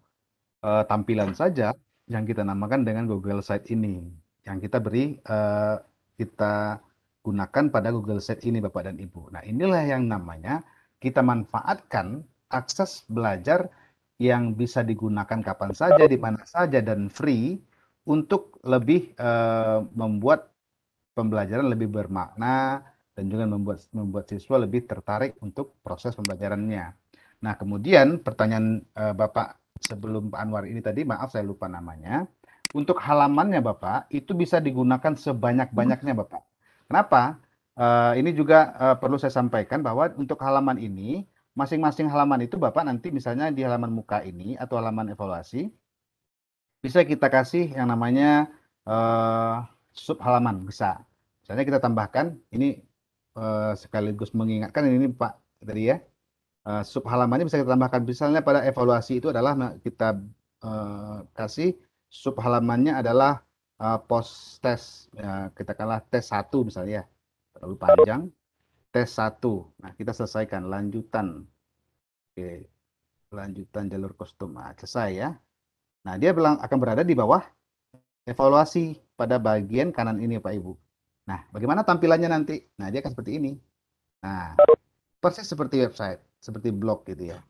uh, tampilan saja yang kita namakan dengan Google Site ini. Yang kita beri uh, kita gunakan pada Google Site ini Bapak dan Ibu. Nah, inilah yang namanya kita manfaatkan akses belajar yang bisa digunakan kapan saja, di mana saja, dan free untuk lebih uh, membuat pembelajaran lebih bermakna dan juga membuat membuat siswa lebih tertarik untuk proses pembelajarannya. Nah, kemudian pertanyaan uh, Bapak sebelum Pak Anwar ini tadi, maaf saya lupa namanya. Untuk halamannya Bapak itu bisa digunakan sebanyak-banyaknya Bapak. Kenapa? Uh, ini juga uh, perlu saya sampaikan bahwa untuk halaman ini masing-masing halaman itu Bapak nanti misalnya di halaman muka ini atau halaman evaluasi bisa kita kasih yang namanya uh, eh, sub halaman bisa. Misalnya kita tambahkan ini uh, sekaligus mengingatkan ini Pak tadi ya. Uh, eh, sub halamannya bisa kita tambahkan misalnya pada evaluasi itu adalah kita uh, kasih sub halamannya adalah uh, post test ya, kita kalah tes satu misalnya ya, terlalu panjang tes 1. Nah, kita selesaikan lanjutan. Oke. Lanjutan jalur kostum. Nah, selesai ya. Nah, dia bilang akan berada di bawah evaluasi pada bagian kanan ini, Pak Ibu. Nah, bagaimana tampilannya nanti? Nah, dia akan seperti ini. Nah, persis seperti website, seperti blog gitu ya.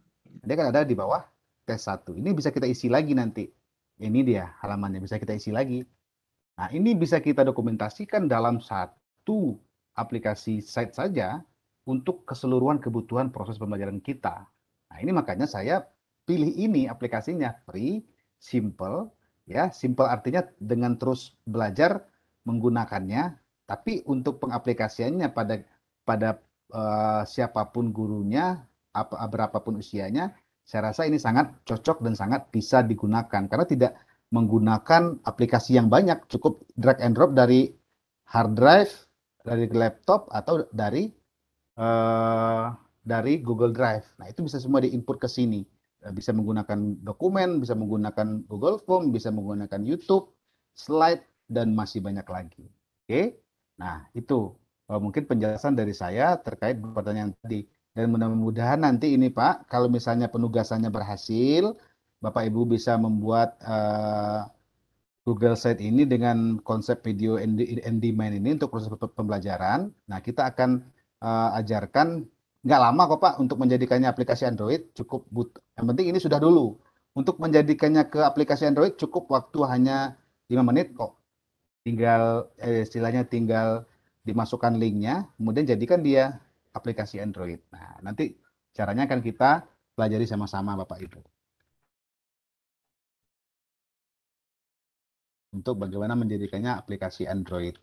Dia akan ada di bawah tes 1. Ini bisa kita isi lagi nanti. Ini dia halamannya bisa kita isi lagi. Nah, ini bisa kita dokumentasikan dalam satu aplikasi site saja untuk keseluruhan kebutuhan proses pembelajaran kita. Nah, ini makanya saya pilih ini aplikasinya free, simple, ya, simple artinya dengan terus belajar menggunakannya, tapi untuk pengaplikasiannya pada pada uh, siapapun gurunya, apa berapapun usianya, saya rasa ini sangat cocok dan sangat bisa digunakan karena tidak menggunakan aplikasi yang banyak, cukup drag and drop dari hard drive dari laptop atau dari uh, dari Google Drive. Nah, itu bisa semua diinput ke sini. Eh, bisa menggunakan dokumen, bisa menggunakan Google Form, bisa menggunakan YouTube, slide, dan masih banyak lagi. Oke, okay? nah itu uh, mungkin penjelasan dari saya terkait pertanyaan tadi. Dan mudah-mudahan nanti ini Pak, kalau misalnya penugasannya berhasil, Bapak Ibu bisa membuat uh, Google Site ini dengan konsep video and demand ini untuk proses pembelajaran. Nah, kita akan uh, ajarkan nggak lama kok Pak untuk menjadikannya aplikasi Android cukup but yang penting ini sudah dulu untuk menjadikannya ke aplikasi Android cukup waktu hanya lima menit kok tinggal eh, istilahnya tinggal dimasukkan linknya kemudian jadikan dia aplikasi Android nah nanti caranya akan kita pelajari sama-sama Bapak Ibu untuk bagaimana mendirikannya aplikasi Android.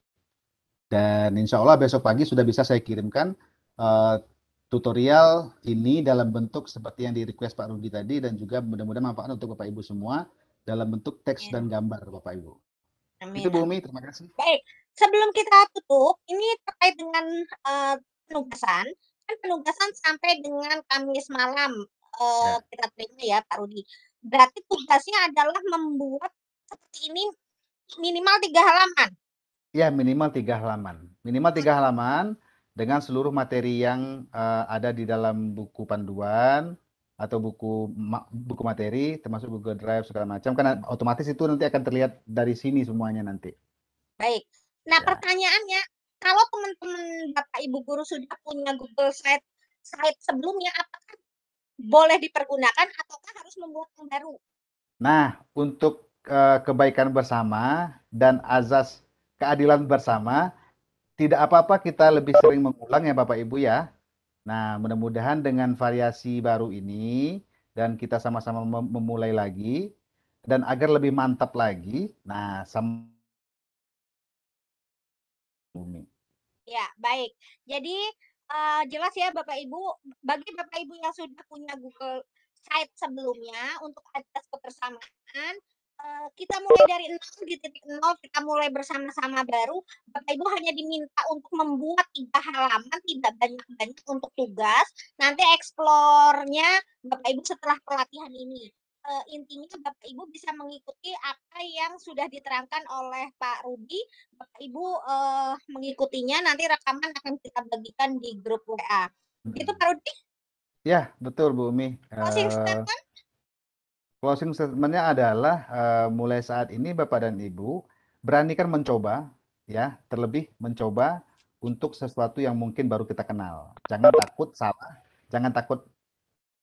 Dan insya Allah besok pagi sudah bisa saya kirimkan uh, tutorial ini dalam bentuk seperti yang di request Pak Rudi tadi dan juga mudah-mudahan manfaat untuk Bapak Ibu semua dalam bentuk teks ya. dan gambar Bapak Ibu. Amin. Itu Bu terima kasih. Baik, sebelum kita tutup, ini terkait dengan uh, penugasan. Kan penugasan sampai dengan Kamis malam uh, ya. kita terima ya Pak Rudi. Berarti tugasnya adalah membuat seperti ini minimal tiga halaman. Ya minimal tiga halaman, minimal tiga hmm. halaman dengan seluruh materi yang uh, ada di dalam buku panduan atau buku ma buku materi termasuk Google Drive segala macam karena otomatis itu nanti akan terlihat dari sini semuanya nanti. Baik. Nah ya. pertanyaannya kalau teman-teman bapak ibu guru sudah punya Google Site slide sebelumnya apakah boleh dipergunakan ataukah harus membuat yang baru? Nah untuk Eh, kebaikan bersama dan azas keadilan bersama, tidak apa-apa kita lebih sering mengulang ya Bapak Ibu ya. Nah, mudah-mudahan dengan variasi baru ini dan kita sama-sama memulai lagi dan agar lebih mantap lagi. Nah, sama Bumi. Ya, baik. Jadi uh, jelas ya Bapak Ibu, bagi Bapak Ibu yang sudah punya Google site sebelumnya untuk atas kebersamaan Eh, kita mulai dari nol di titik nol kita mulai bersama-sama baru Bapak Ibu hanya diminta untuk membuat tiga halaman tidak banyak-banyak untuk tugas nanti eksplornya Bapak Ibu setelah pelatihan ini uh, intinya Bapak Ibu bisa mengikuti apa yang sudah diterangkan oleh Pak Rudi Bapak Ibu uh, mengikutinya nanti rekaman akan kita bagikan di grup WA itu Pak Rudi ya betul Bu Umi closing Closing statementnya adalah uh, mulai saat ini Bapak dan Ibu beranikan mencoba, ya terlebih mencoba untuk sesuatu yang mungkin baru kita kenal. Jangan takut salah, jangan takut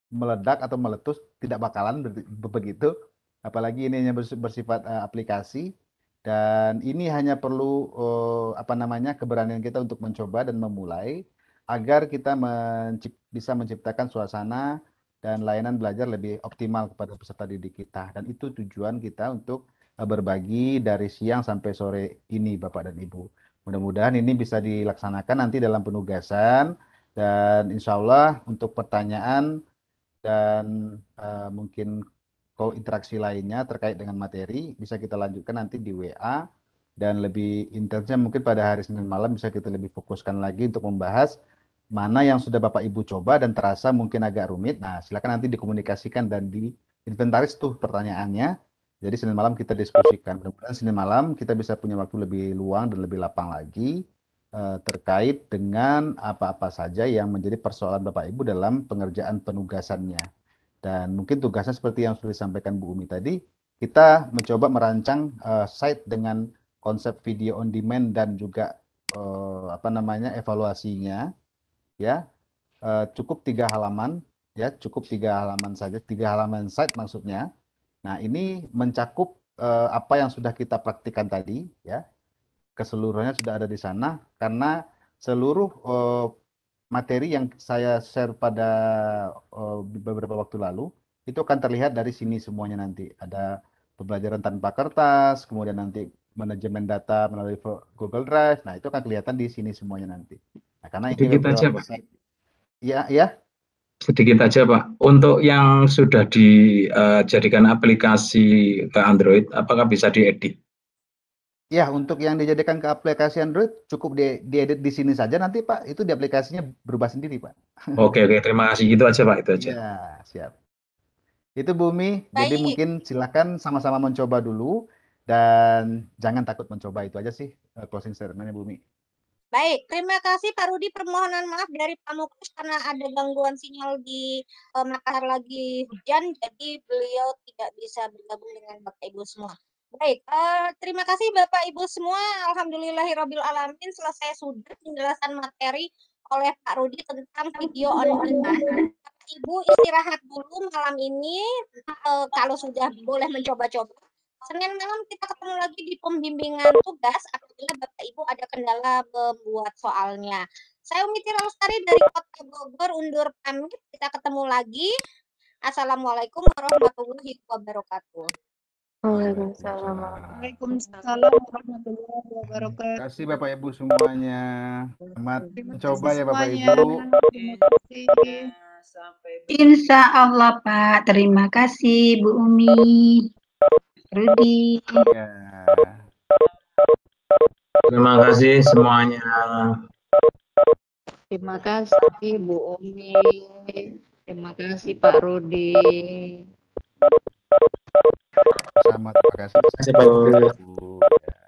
meledak atau meletus, tidak bakalan begitu. Apalagi ini hanya bersifat uh, aplikasi dan ini hanya perlu uh, apa namanya keberanian kita untuk mencoba dan memulai agar kita mencip bisa menciptakan suasana dan layanan belajar lebih optimal kepada peserta didik kita. Dan itu tujuan kita untuk eh, berbagi dari siang sampai sore ini Bapak dan Ibu. Mudah-mudahan ini bisa dilaksanakan nanti dalam penugasan dan insya Allah untuk pertanyaan dan uh, mungkin interaksi lainnya terkait dengan materi bisa kita lanjutkan nanti di WA dan lebih intensnya mungkin pada hari Senin malam bisa kita lebih fokuskan lagi untuk membahas mana yang sudah Bapak Ibu coba dan terasa mungkin agak rumit. Nah, silakan nanti dikomunikasikan dan diinventaris tuh pertanyaannya. Jadi Senin malam kita diskusikan. Kemudian Senin malam kita bisa punya waktu lebih luang dan lebih lapang lagi eh, terkait dengan apa-apa saja yang menjadi persoalan Bapak Ibu dalam pengerjaan penugasannya. Dan mungkin tugasnya seperti yang sudah disampaikan Bu Umi tadi, kita mencoba merancang eh, site dengan konsep video on demand dan juga eh, apa namanya evaluasinya ya uh, cukup tiga halaman ya cukup tiga halaman saja tiga halaman site maksudnya nah ini mencakup uh, apa yang sudah kita praktikkan tadi ya keseluruhannya sudah ada di sana karena seluruh uh, materi yang saya share pada uh, beberapa waktu lalu itu akan terlihat dari sini semuanya nanti ada pembelajaran tanpa kertas kemudian nanti manajemen data melalui Google Drive. Nah, itu akan kelihatan di sini semuanya nanti. Nah, karena sedikit aja pak ya ya sedikit aja pak untuk yang sudah dijadikan eh, aplikasi ke Android apakah bisa diedit Ya, untuk yang dijadikan ke aplikasi Android cukup di, diedit di sini saja nanti Pak, itu di aplikasinya berubah sendiri Pak. Oke, oke, terima kasih. Itu aja Pak, itu aja. Ya, siap. Itu Bumi, Baik. jadi mungkin silakan sama-sama mencoba dulu dan jangan takut mencoba itu aja sih eh, closing statementnya Bumi. Baik, terima kasih Pak Rudi. Permohonan maaf dari Pak Mukus karena ada gangguan sinyal di eh, Makassar lagi hujan, jadi beliau tidak bisa bergabung dengan Bapak Ibu semua. Baik, eh, terima kasih Bapak Ibu semua. Alhamdulillahirabbil alamin selesai sudah penjelasan materi oleh Pak Rudi tentang video online. demand. Ibu istirahat dulu malam ini eh, kalau sudah boleh mencoba-coba Senin malam kita ketemu lagi di pembimbingan tugas apabila Bapak Ibu ada kendala membuat soalnya. Saya Umi Tira Lestari dari Kota Bogor undur pamit. Kita ketemu lagi. Assalamualaikum warahmatullahi wabarakatuh. Waalaikumsalam. Waalaikumsalam warahmatullahi wabarakatuh. Terima kasih Bapak Ibu semuanya. Selamat mencoba ya Bapak Ibu. Insya Allah Pak. Terima kasih Bu Umi. Rudy. Ya. Terima kasih semuanya. Terima kasih Bu Omi. Terima kasih Pak Rudi. Sama terima kasih. Terima kasih Pak Rudi.